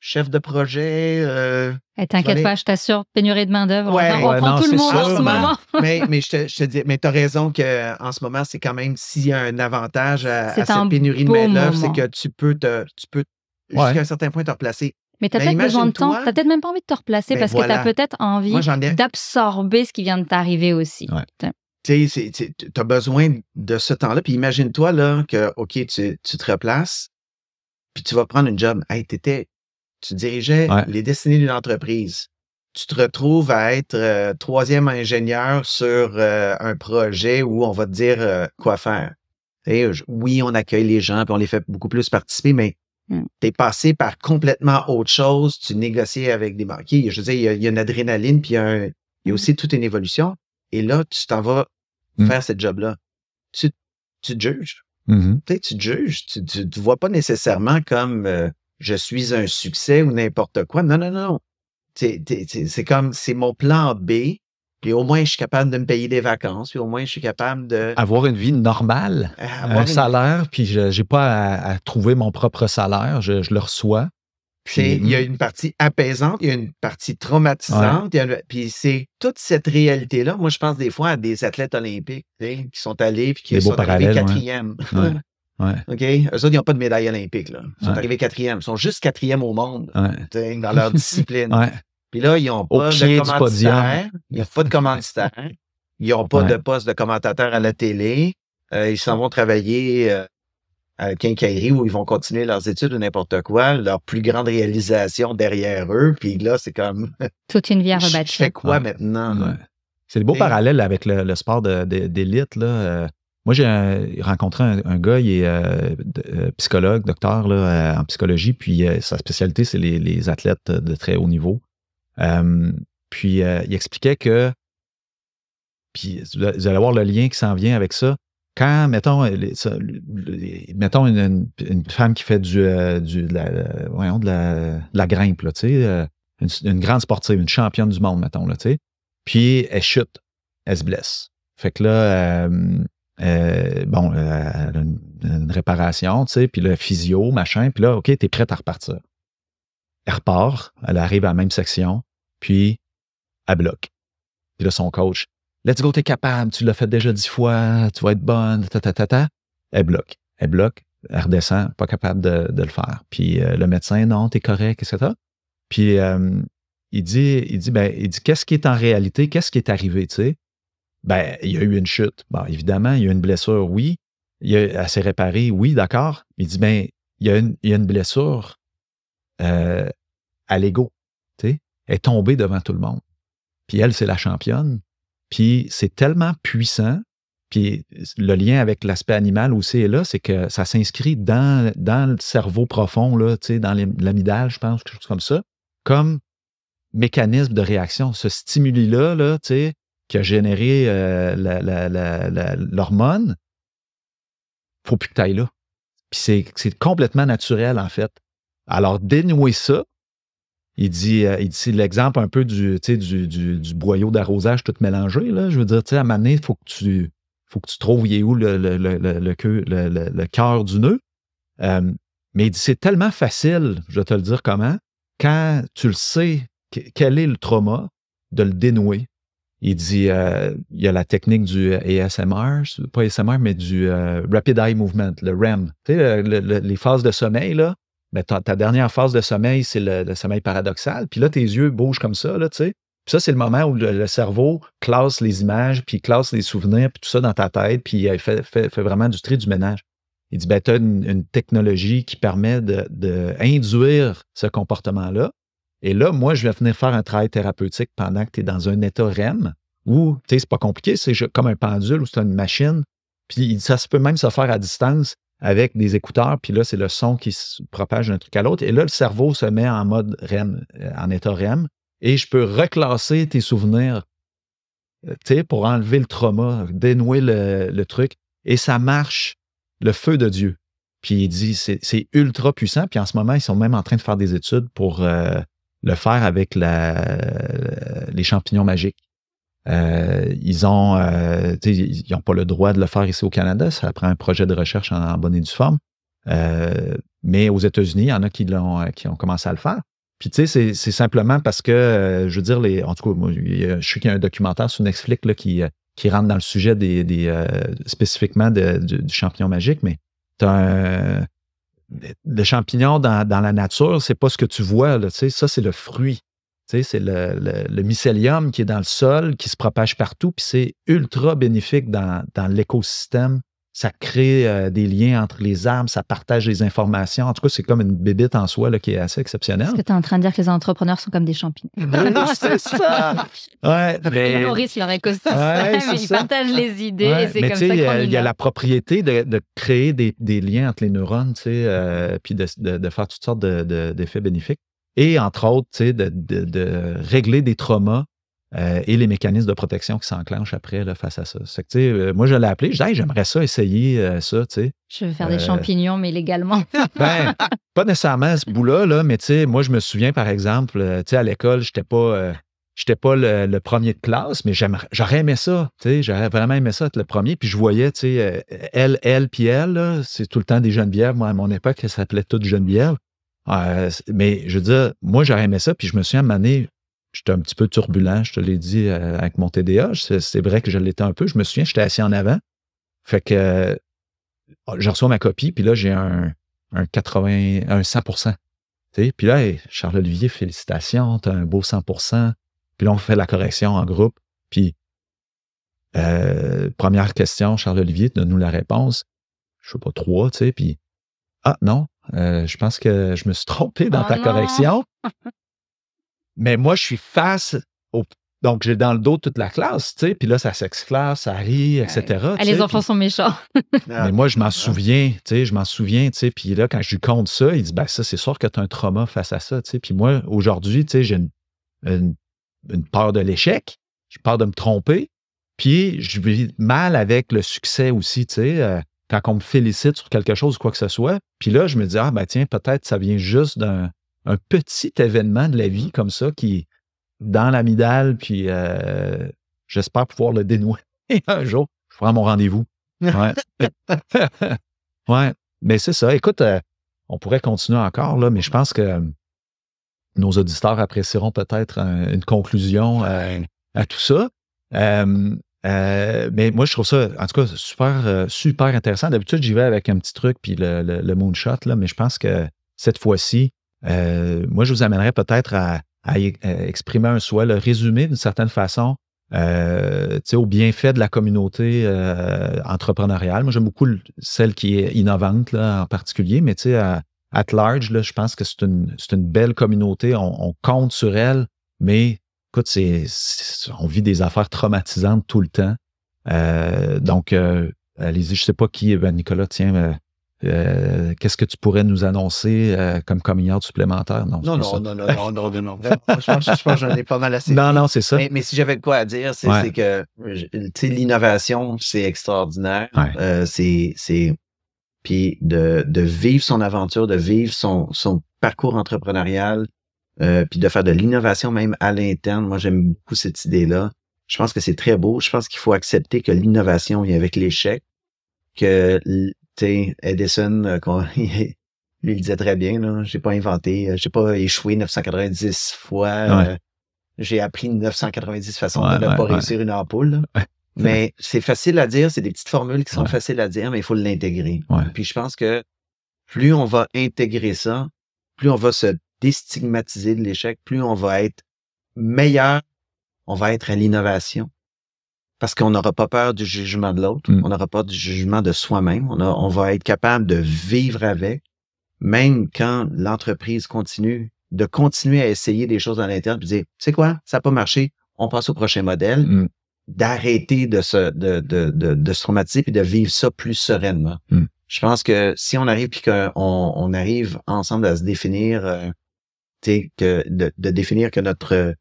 chef de projet. Euh, eh, t'inquiète pas, je t'assure, pénurie de main-d'œuvre. Ouais, on, tout le monde en ce moment. mais, mais je te, dis, mais t'as raison qu'en ce moment, c'est quand même s'il y a un avantage à, cette pénurie de main-d'œuvre, c'est que tu peux te, tu peux jusqu'à un certain point te replacer. Mais tu peut-être besoin de temps, tu peut-être même pas envie de te replacer ben parce que tu as peut-être envie d'absorber ce qui vient de t'arriver aussi. Ouais. Tu as besoin de ce temps-là. Puis imagine-toi là, que, OK, tu, te replaces, puis tu vas prendre une job. Hey, tu dirigeais les destinées d'une entreprise. Tu te retrouves à être euh, troisième ingénieur sur euh, un projet où on va te dire euh, quoi faire. oui, on accueille les gens, puis on les fait beaucoup plus participer, mais Mm. Tu es passé par complètement autre chose, tu négocies avec des banquiers. Je veux dire, il y a, une adrénaline, puis il y, a mm. aussi toute une évolution. Et là, tu t'en vas mm. faire ce job-là. Tu, tu te juges. peut-être mm-hmm. Tu te juges. Tu ne te vois pas nécessairement comme euh, je suis un succès ou n'importe quoi. Non, non, non. C'est comme c'est mon plan B puis au moins, je suis capable de me payer des vacances. Puis au moins, je suis capable de. Avoir une vie normale. Euh, un salaire, puis je n'ai pas à, trouver mon propre salaire. Je, le reçois. Puis... Il y a une partie apaisante, il y a une partie traumatisante. puis c'est toute cette réalité-là. Moi, je pense des fois à des athlètes olympiques qui sont allés puis qui sont arrivés quatrième. OK? Eux autres, ils n'ont pas de médaille olympique. Là. Ils sont arrivés quatrième. Ils sont juste quatrième au monde dans leur discipline. Puis là, ils n'ont pas, de commanditaire. y a pas de commanditaire. Ils n'ont pas de poste de commentateur à la télé. Euh, ils s'en vont travailler euh, à quincaillerie où ils vont continuer leurs études ou n'importe quoi, leur plus grande réalisation derrière eux. Puis là, c'est comme. Toute une vie à rebâtir. quoi maintenant? C'est le beau parallèle avec le, sport d'élite. là. Euh, moi, j'ai rencontré un, gars, il est psychologue, docteur en psychologie, puis sa spécialité, c'est les, athlètes de très haut niveau. Euh, puis euh, il expliquait que, puis vous allez voir le lien qui s'en vient avec ça. Quand, mettons, mettons une, femme qui fait du, euh, du de, la, voyons, de, la, la grimpe, là, une, une, grande sportive, une championne du monde, mettons, là, puis elle chute, elle se blesse. Fait que là, bon, elle a une, réparation, tu sais, puis le physio, machin, puis là, OK, t'es prête à repartir. Elle repart, elle arrive à la même section, puis, elle bloque. Puis là, son coach, Let's go, t'es capable, tu l'as fait déjà dix fois, tu vas être bonne, ta, ta, ta, ta. Elle bloque. Elle bloque, elle redescend, pas capable de, le faire. Puis euh, le médecin, non, t'es correct, etc. Puis euh, il dit, il dit, ben, il dit, qu'est-ce qui est en réalité, qu'est-ce qui est arrivé, tu sais? Ben, il y a eu une chute. Bon, évidemment, il y a une blessure, oui. Il a, elle s'est réparée, oui, d'accord. Il dit, ben, il y a une, une blessure euh, à l'ego, tu sais? est tombée devant tout le monde. Puis elle, c'est la championne. Puis c'est tellement puissant. Puis le lien avec l'aspect animal aussi est là, c'est que ça s'inscrit dans, le cerveau profond, là, dans l'amidale, je pense, quelque chose comme ça, comme mécanisme de réaction. Ce stimuli-là, là, qui a généré il euh, l'hormone, faut plus que tu ailles là. Puis c'est complètement naturel, en fait. Alors, dénouer ça, il dit, euh, il dit l'exemple un peu du, du, boyau d'arrosage tout mélangé. Là. Je veux dire, à un moment donné, il faut que tu faut que tu trouves où est où le, le, le, le cœur du nœud. Euh, mais il dit c'est tellement facile, je vais te le dire comment, quand tu le sais, quel est le trauma, de le dénouer. Il dit euh, il y a la technique du ASMR, pas ASMR, mais du Rapid Eye Movement, le REM. Tu sais, les phases de sommeil, là, ben, ta, dernière phase de sommeil, c'est le, sommeil paradoxal. Puis là, tes yeux bougent comme ça, là, tu sais. Puis ça, c'est le moment où le, cerveau classe les images, puis classe les souvenirs, puis tout ça dans ta tête, puis euh, il fait, vraiment du tri du ménage. Il dit, ben, tu as une, technologie qui permet d'induire de, induire ce comportement-là. Et là, moi, je vais venir faire un travail thérapeutique pendant que tu es dans un état REM, où, tu sais, c'est pas compliqué, c'est comme un pendule ou c'est une machine. Puis ça se peut même se faire à distance avec des écouteurs, puis là, c'est le son qui se propage d'un truc à l'autre. Et là, le cerveau se met en mode REM, euh, en état REM, et je peux reclasser tes souvenirs euh, tu sais, pour enlever le trauma, dénouer le, truc. Et ça marche, le feu de Dieu. Puis il dit, c'est ultra puissant. Puis en ce moment, ils sont même en train de faire des études pour euh, le faire avec la, les champignons magiques. Euh, ils n'ont euh, ils pas le droit de le faire ici au Canada. Ça prend un projet de recherche en, bonne et due forme. Euh, mais aux États-Unis, il y en a qui, l'ont, euh, qui ont commencé à le faire. Puis, tu sais, c'est, simplement parce que, euh, je veux dire, les, en tout cas, je sais qu'il y a un documentaire sur Netflix là, qui, qui rentre dans le sujet des, des spécifiquement du, champignon magique, mais le champignon dans, la nature, c'est pas ce que tu vois. Là, ça, c'est le fruit c'est le, mycélium qui est dans le sol, qui se propage partout, puis c'est ultra bénéfique dans, l'écosystème. Ça crée euh, des liens entre les arbres, ça partage les informations. En tout cas, c'est comme une bébite en soi qui est assez exceptionnelle. Est-ce que tu es en train de dire que les entrepreneurs sont comme des champignons? non, c'est ça! Ouais, mais... Ils nourrissent leur ils partagent les idées. et c'est comme ça il y, a, y a la propriété de, créer des, liens entre les neurones, tu euh, puis de, faire toutes sortes d'effets bénéfiques et entre autres, de, de, régler des traumas euh, et les mécanismes de protection qui s'enclenchent après là, face à ça. que, euh, moi, je l'ai appelé, je disais, j'aimerais ça essayer euh, ça. Je veux faire des champignons, mais légalement. ben, pas nécessairement à ce bout-là, là, mais moi, je me souviens, par exemple, à l'école, je n'étais pas. J'étais pas le, premier de classe, mais j'aurais aimé ça. J'aurais vraiment aimé ça être le premier. Puis je voyais, tu sais, elle, elle, puis elle, c'est tout le temps des bières Moi, à mon époque, ça s'appelait toutes Geneviève. Euh, mais je veux dire, moi, j'aurais aimé ça, puis je me suis amené, j'étais un petit peu turbulent, je te l'ai dit, euh, avec mon TDA. C'est vrai que je l'étais un peu. Je me souviens, j'étais assis en avant. Fait que oh, je reçois ma copie, puis là, j'ai un, un 80, un 100 Puis là, Charles-Olivier, félicitations, t'as un beau 100 Puis là, on fait la correction en groupe. Puis, euh, première question, Charles-Olivier, donne-nous la réponse. Je sais pas, trois, tu sais, puis ah non, euh, je pense que je me suis trompé dans oh ta correction. Mais moi, je suis face au. Donc, j'ai dans le dos toute la classe, tu sais. Puis là, ça s'exclame, ça rit, etc. Ah, les enfants sont méchants. Ah, mais moi, je m'en ah. souviens, tu sais, je m'en souviens, tu sais. Puis là, quand je lui compte ça, il dit, ben ça, c'est sûr que tu as un trauma face à ça, tu sais. Puis moi, aujourd'hui, tu sais, j'ai une, peur de l'échec, j'ai peur de me tromper. Puis je vis mal avec le succès aussi, tu sais. Euh, quand on me félicite sur quelque chose, ou quoi que ce soit. Puis là, je me dis, ah, ben tiens, peut-être ça vient juste d'un petit événement de la vie comme ça qui est dans l'amidale, puis euh, j'espère pouvoir le dénouer. Et un jour, je prends mon rendez-vous. Ouais. Mais c'est ça. Écoute, euh, on pourrait continuer encore, là, mais je pense que euh, nos auditeurs apprécieront peut-être une conclusion à tout ça. Euh, mais moi, je trouve ça, en tout cas, super, euh, super intéressant. D'habitude, j'y vais avec un petit truc, puis le, le, moonshot, là, mais je pense que cette fois-ci, euh, moi, je vous amènerais peut-être à, exprimer un souhait, le résumer d'une certaine façon, au bienfait de la communauté entrepreneuriale. Moi, j'aime beaucoup celle qui est innovante là, en particulier, mais à, at large, je pense que c'est une, belle communauté. on compte sur elle, mais écoute, c'est, on vit des affaires traumatisantes tout le temps. Euh, donc, euh, allez-y, je sais pas qui, ben Nicolas, tiens, euh, qu'est-ce que tu pourrais nous annoncer comme coming supplémentaire? Non, non, non, non, non, non, non, non, non, non je, pense, que j'en ai pas mal assez. Non, non, c'est ça. Mais, si j'avais quoi à dire, c'est, que l'innovation, c'est extraordinaire. c'est, c'est. Puis de, vivre son aventure, de vivre son, son parcours entrepreneurial, euh, puis de faire de l'innovation même à l'interne. Moi, j'aime beaucoup cette idée-là. Je pense que c'est très beau. Je pense qu'il faut accepter que l'innovation vient avec l'échec, que Edison, euh, lui il disait très bien, là, j'ai pas inventé, euh, j'ai pas échoué 990 fois, j'ai appris 990 façons de ne pas réussir une ampoule. Mais c'est facile à dire, c'est des petites formules qui sont faciles à dire, mais il faut l'intégrer. Puis je pense que plus on va intégrer ça, plus on va se déstigmatiser de l'échec, plus on va être meilleur, on va être à l'innovation. Parce qu'on n'aura pas peur du jugement de l'autre, mm. on n'aura pas du jugement de soi-même, on, va être capable de vivre avec, même quand l'entreprise continue, de continuer à essayer des choses à l'intérieur, puis dire, tu sais quoi, ça n'a pas marché, on passe au prochain modèle, mm. d'arrêter de se, de, de, de, traumatiser, puis de vivre ça plus sereinement. Mm. Je pense que si on arrive, puis qu'on on arrive ensemble à se définir euh, que de, définir que notre euh,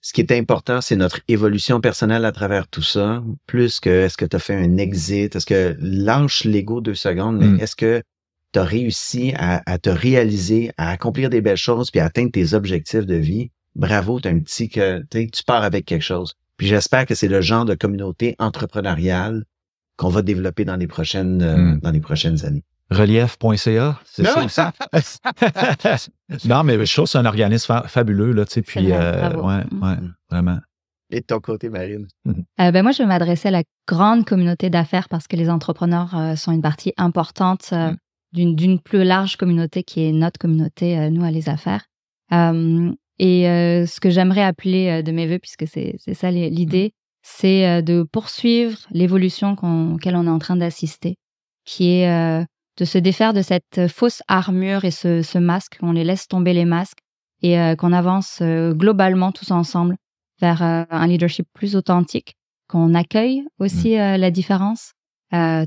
ce qui est important, c'est notre évolution personnelle à travers tout ça, plus que est-ce que tu as fait un exit, est-ce que lâche l'ego deux secondes, mais mm. est-ce que tu as réussi à, te réaliser, à accomplir des belles choses, puis à atteindre tes objectifs de vie. Bravo, tu un petit que tu pars avec quelque chose. Puis j'espère que c'est le genre de communauté entrepreneuriale qu'on va développer dans les prochaines, euh, mm. dans les prochaines années relief.ca, c'est non. ça non, mais je trouve c'est un organisme fabuleux, là, tu sais, puis, euh, ouais, mm. ouais, vraiment. Et de ton côté, Marine? Mm-hmm. Euh, ben moi, je vais m'adresser à la grande communauté d'affaires parce que les entrepreneurs euh, sont une partie importante euh, mm. d'une, plus large communauté qui est notre communauté, nous, à les affaires. et ce que j'aimerais appeler de mes voeux, puisque c'est, c'est ça l'idée, mm. c'est de poursuivre l'évolution auquel on est en train d'assister, qui est de se défaire de cette euh, fausse armure et ce, ce masque, on les laisse tomber les masques et euh, qu'on avance euh, globalement tous ensemble vers un leadership plus authentique, qu'on accueille aussi mm. la différence,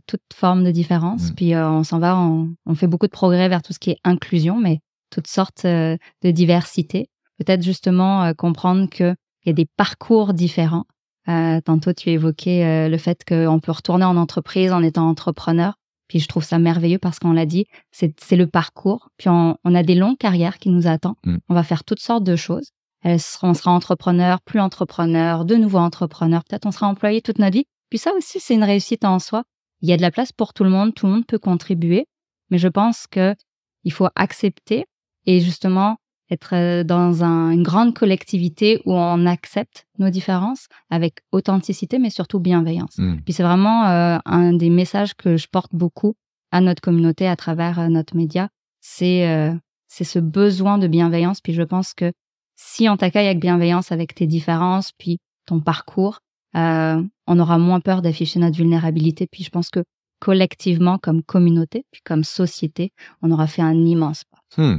toute forme de différence, mm. puis on s'en va, on, on, fait beaucoup de progrès vers tout ce qui est inclusion, mais toutes sortes de diversité. Peut-être justement comprendre qu'il y a des parcours différents. tantôt, tu évoquais le fait qu'on peut retourner en entreprise en étant entrepreneur puis je trouve ça merveilleux parce qu'on l'a dit, c'est le parcours. Puis on, a des longues carrières qui nous attendent. Mm. On va faire toutes sortes de choses. Euh, on sera entrepreneur, plus entrepreneur, de nouveau entrepreneur. Peut-être on sera employé toute notre vie. Puis ça aussi, c'est une réussite en soi. Il y a de la place pour tout le monde. Tout le monde peut contribuer. Mais je pense que il faut accepter et justement être euh, dans un, une grande collectivité où on accepte nos différences avec authenticité, mais surtout bienveillance. Mm. Puis c'est vraiment euh, un des messages que je porte beaucoup à notre communauté à travers euh, notre média. C'est c'est ce besoin de bienveillance. Puis je pense que si on t'accueille avec bienveillance, avec tes différences, puis ton parcours, on aura moins peur d'afficher notre vulnérabilité. Puis je pense que collectivement, comme communauté, puis comme société, on aura fait un immense pas. Hmm.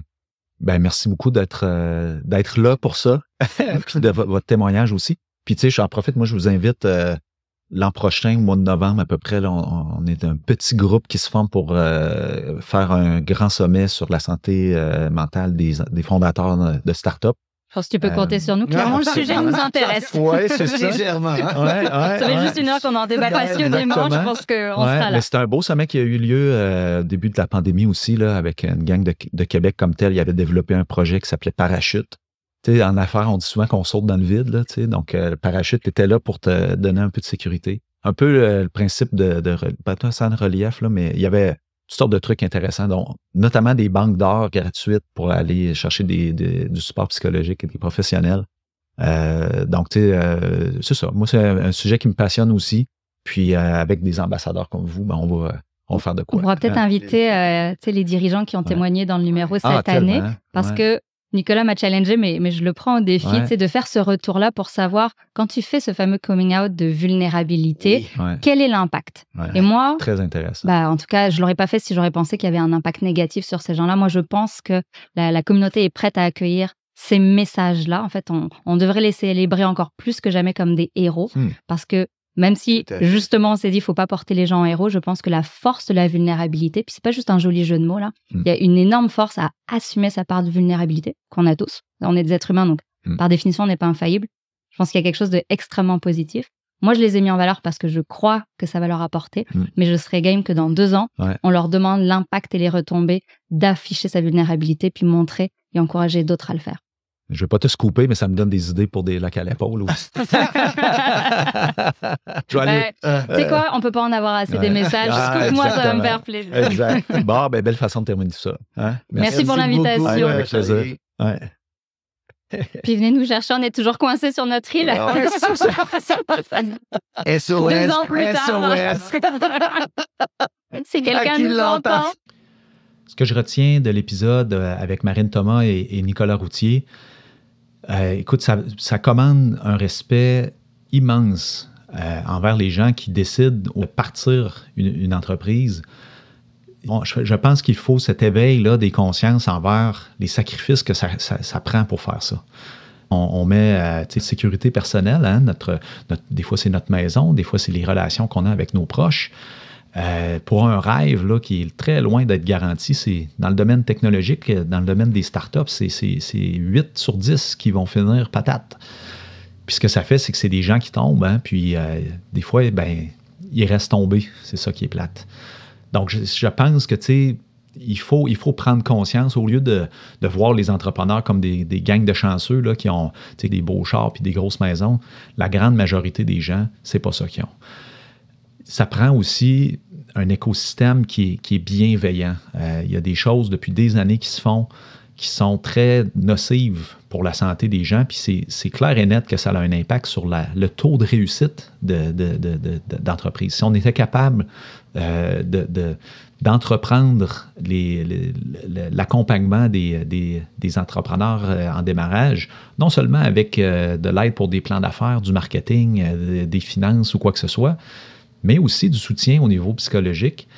Ben, merci beaucoup d'être euh, d'être là pour ça, de votre témoignage aussi. Puis, tu sais, j'en profite, moi, je vous invite euh, l'an prochain, au mois de novembre à peu près, on, est un petit groupe qui se forme pour euh, faire un grand sommet sur la santé mentale des, des fondateurs de start-up pense que tu peux compter euh, sur nous. Clairement, le sujet nous intéresse. Oui, c'est ça. ça fait juste une heure qu'on en débat passionnément. Je pense qu'on sera là. C'était un beau sommet qui a eu lieu euh, au début de la pandémie aussi, là, avec une gang de, Québec comme tel. Il avait développé un projet qui s'appelait Parachute. en affaires, on dit souvent qu'on saute dans le vide. Là, donc, euh, le parachute était là pour te donner un peu de sécurité. Un peu le principe de, de, de, pas relief, là, mais il y avait toutes sortes de trucs intéressants, dont, notamment des banques d'or gratuites pour aller chercher du support psychologique et des professionnels. Euh, donc, tu sais, euh, c'est ça. Moi, c'est un, sujet qui me passionne aussi. Puis, euh, avec des ambassadeurs comme vous, ben, on va on faire de quoi. On va peut-être ah, inviter les dirigeants qui ont témoigné dans le numéro ah, cette année, hein. parce que Nicolas m'a challengé, mais, mais je le prends au défi, c'est de faire ce retour-là pour savoir, quand tu fais ce fameux coming out de vulnérabilité, quel est l'impact Et moi, très intéressant. Bah, en tout cas, je l'aurais pas fait si j'aurais pensé qu'il y avait un impact négatif sur ces gens-là. Moi, je pense que la, communauté est prête à accueillir ces messages-là. En fait, on, devrait les célébrer encore plus que jamais comme des héros, hmm. parce que même si justement on s'est dit faut pas porter les gens en héros, je pense que la force de la vulnérabilité, puis c'est pas juste un joli jeu de mots là, hmm. il y a une énorme force à assumer sa part de vulnérabilité qu'on a tous. On est des êtres humains donc hmm. par définition on n'est pas infaillible. Je pense qu'il y a quelque chose d'extrêmement positif. Moi je les ai mis en valeur parce que je crois que ça va leur apporter, hmm. mais je serais game que dans deux ans on leur demande l'impact et les retombées d'afficher sa vulnérabilité puis montrer et encourager d'autres à le faire. Je ne vais pas te scooper, mais ça me donne des idées pour des lacs à l'épaule aussi. Ben, euh, tu sais quoi, on peut pas en avoir assez des messages. Ah, Scoop-moi, ça va me faire plaisir. exact. Bon, ben, belle façon de terminer ça. Hein? Merci, pour l'invitation. ouais, Puis venez nous chercher, on est toujours coincés sur notre île. SOS, SOS. C'est quelqu'un qui l'entend. Ce que je retiens de l'épisode euh, avec Marine Thomas et Nicolas Routier, euh, écoute, ça, commande un respect immense euh, envers les gens qui décident de partir une, entreprise. je, pense qu'il faut cet éveil-là des consciences envers les sacrifices que ça, prend pour faire ça. On, on met euh, sécurité personnelle, hein, des fois c'est notre maison, des fois c'est les relations qu'on a avec nos proches. Euh, pour un rêve là, qui est très loin d'être garanti, c'est dans le domaine technologique, dans le domaine des startups, c'est 8 sur 10 qui vont finir patate. Puis ce que ça fait, c'est que c'est des gens qui tombent, hein, puis euh, des fois, ben, ils restent tombés. C'est ça qui est plate. Donc, je, pense que, il faut, il faut prendre conscience au lieu de, voir les entrepreneurs comme des, gangs de chanceux là, qui ont des beaux chars et des grosses maisons. La grande majorité des gens, c'est pas ça qu'ils ont ça prend aussi un écosystème qui est, bienveillant. Euh, il y a des choses depuis des années qui se font qui sont très nocives pour la santé des gens, puis c'est clair et net que ça a un impact sur le taux de réussite d'entreprise. si on était capable euh, d'entreprendre l'accompagnement des, des, entrepreneurs euh, en démarrage, non seulement avec de l'aide pour des plans d'affaires, du marketing, des finances ou quoi que ce soit, mais aussi du soutien au niveau psychologique.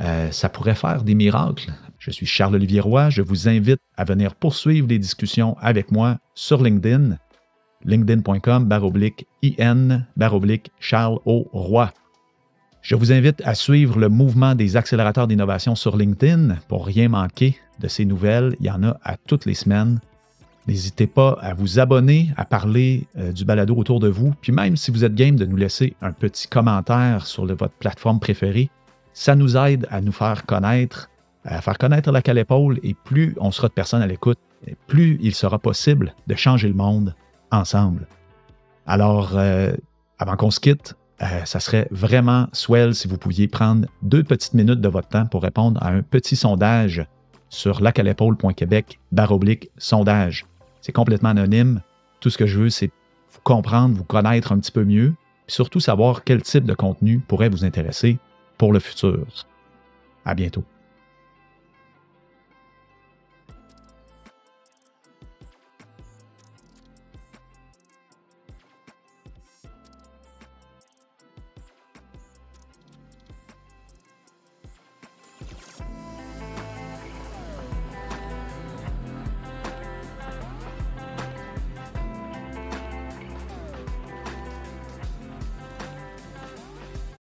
Euh, ça pourrait faire des miracles. Je suis Charles-Olivier Roy. Je vous invite à venir poursuivre les discussions avec moi sur LinkedIn, linkedin.com baroblique IN baroblique Charles O. Roy. Je vous invite à suivre le mouvement des accélérateurs d'innovation sur LinkedIn pour rien manquer de ces nouvelles. Il y en a à toutes les semaines. N'hésitez pas à vous abonner, à parler euh, du balado autour de vous, puis même si vous êtes game de nous laisser un petit commentaire sur votre plateforme préférée, ça nous aide à nous faire connaître, à faire connaître la Calépaule et plus on sera de personnes à l'écoute, plus il sera possible de changer le monde ensemble. Alors, euh, avant qu'on se quitte, euh, ça serait vraiment swell si vous pouviez prendre deux petites minutes de votre temps pour répondre à un petit sondage sur barre sondage. C'est complètement anonyme. Tout ce que je veux, c'est vous comprendre, vous connaître un petit peu mieux, puis surtout savoir quel type de contenu pourrait vous intéresser pour le futur. À bientôt.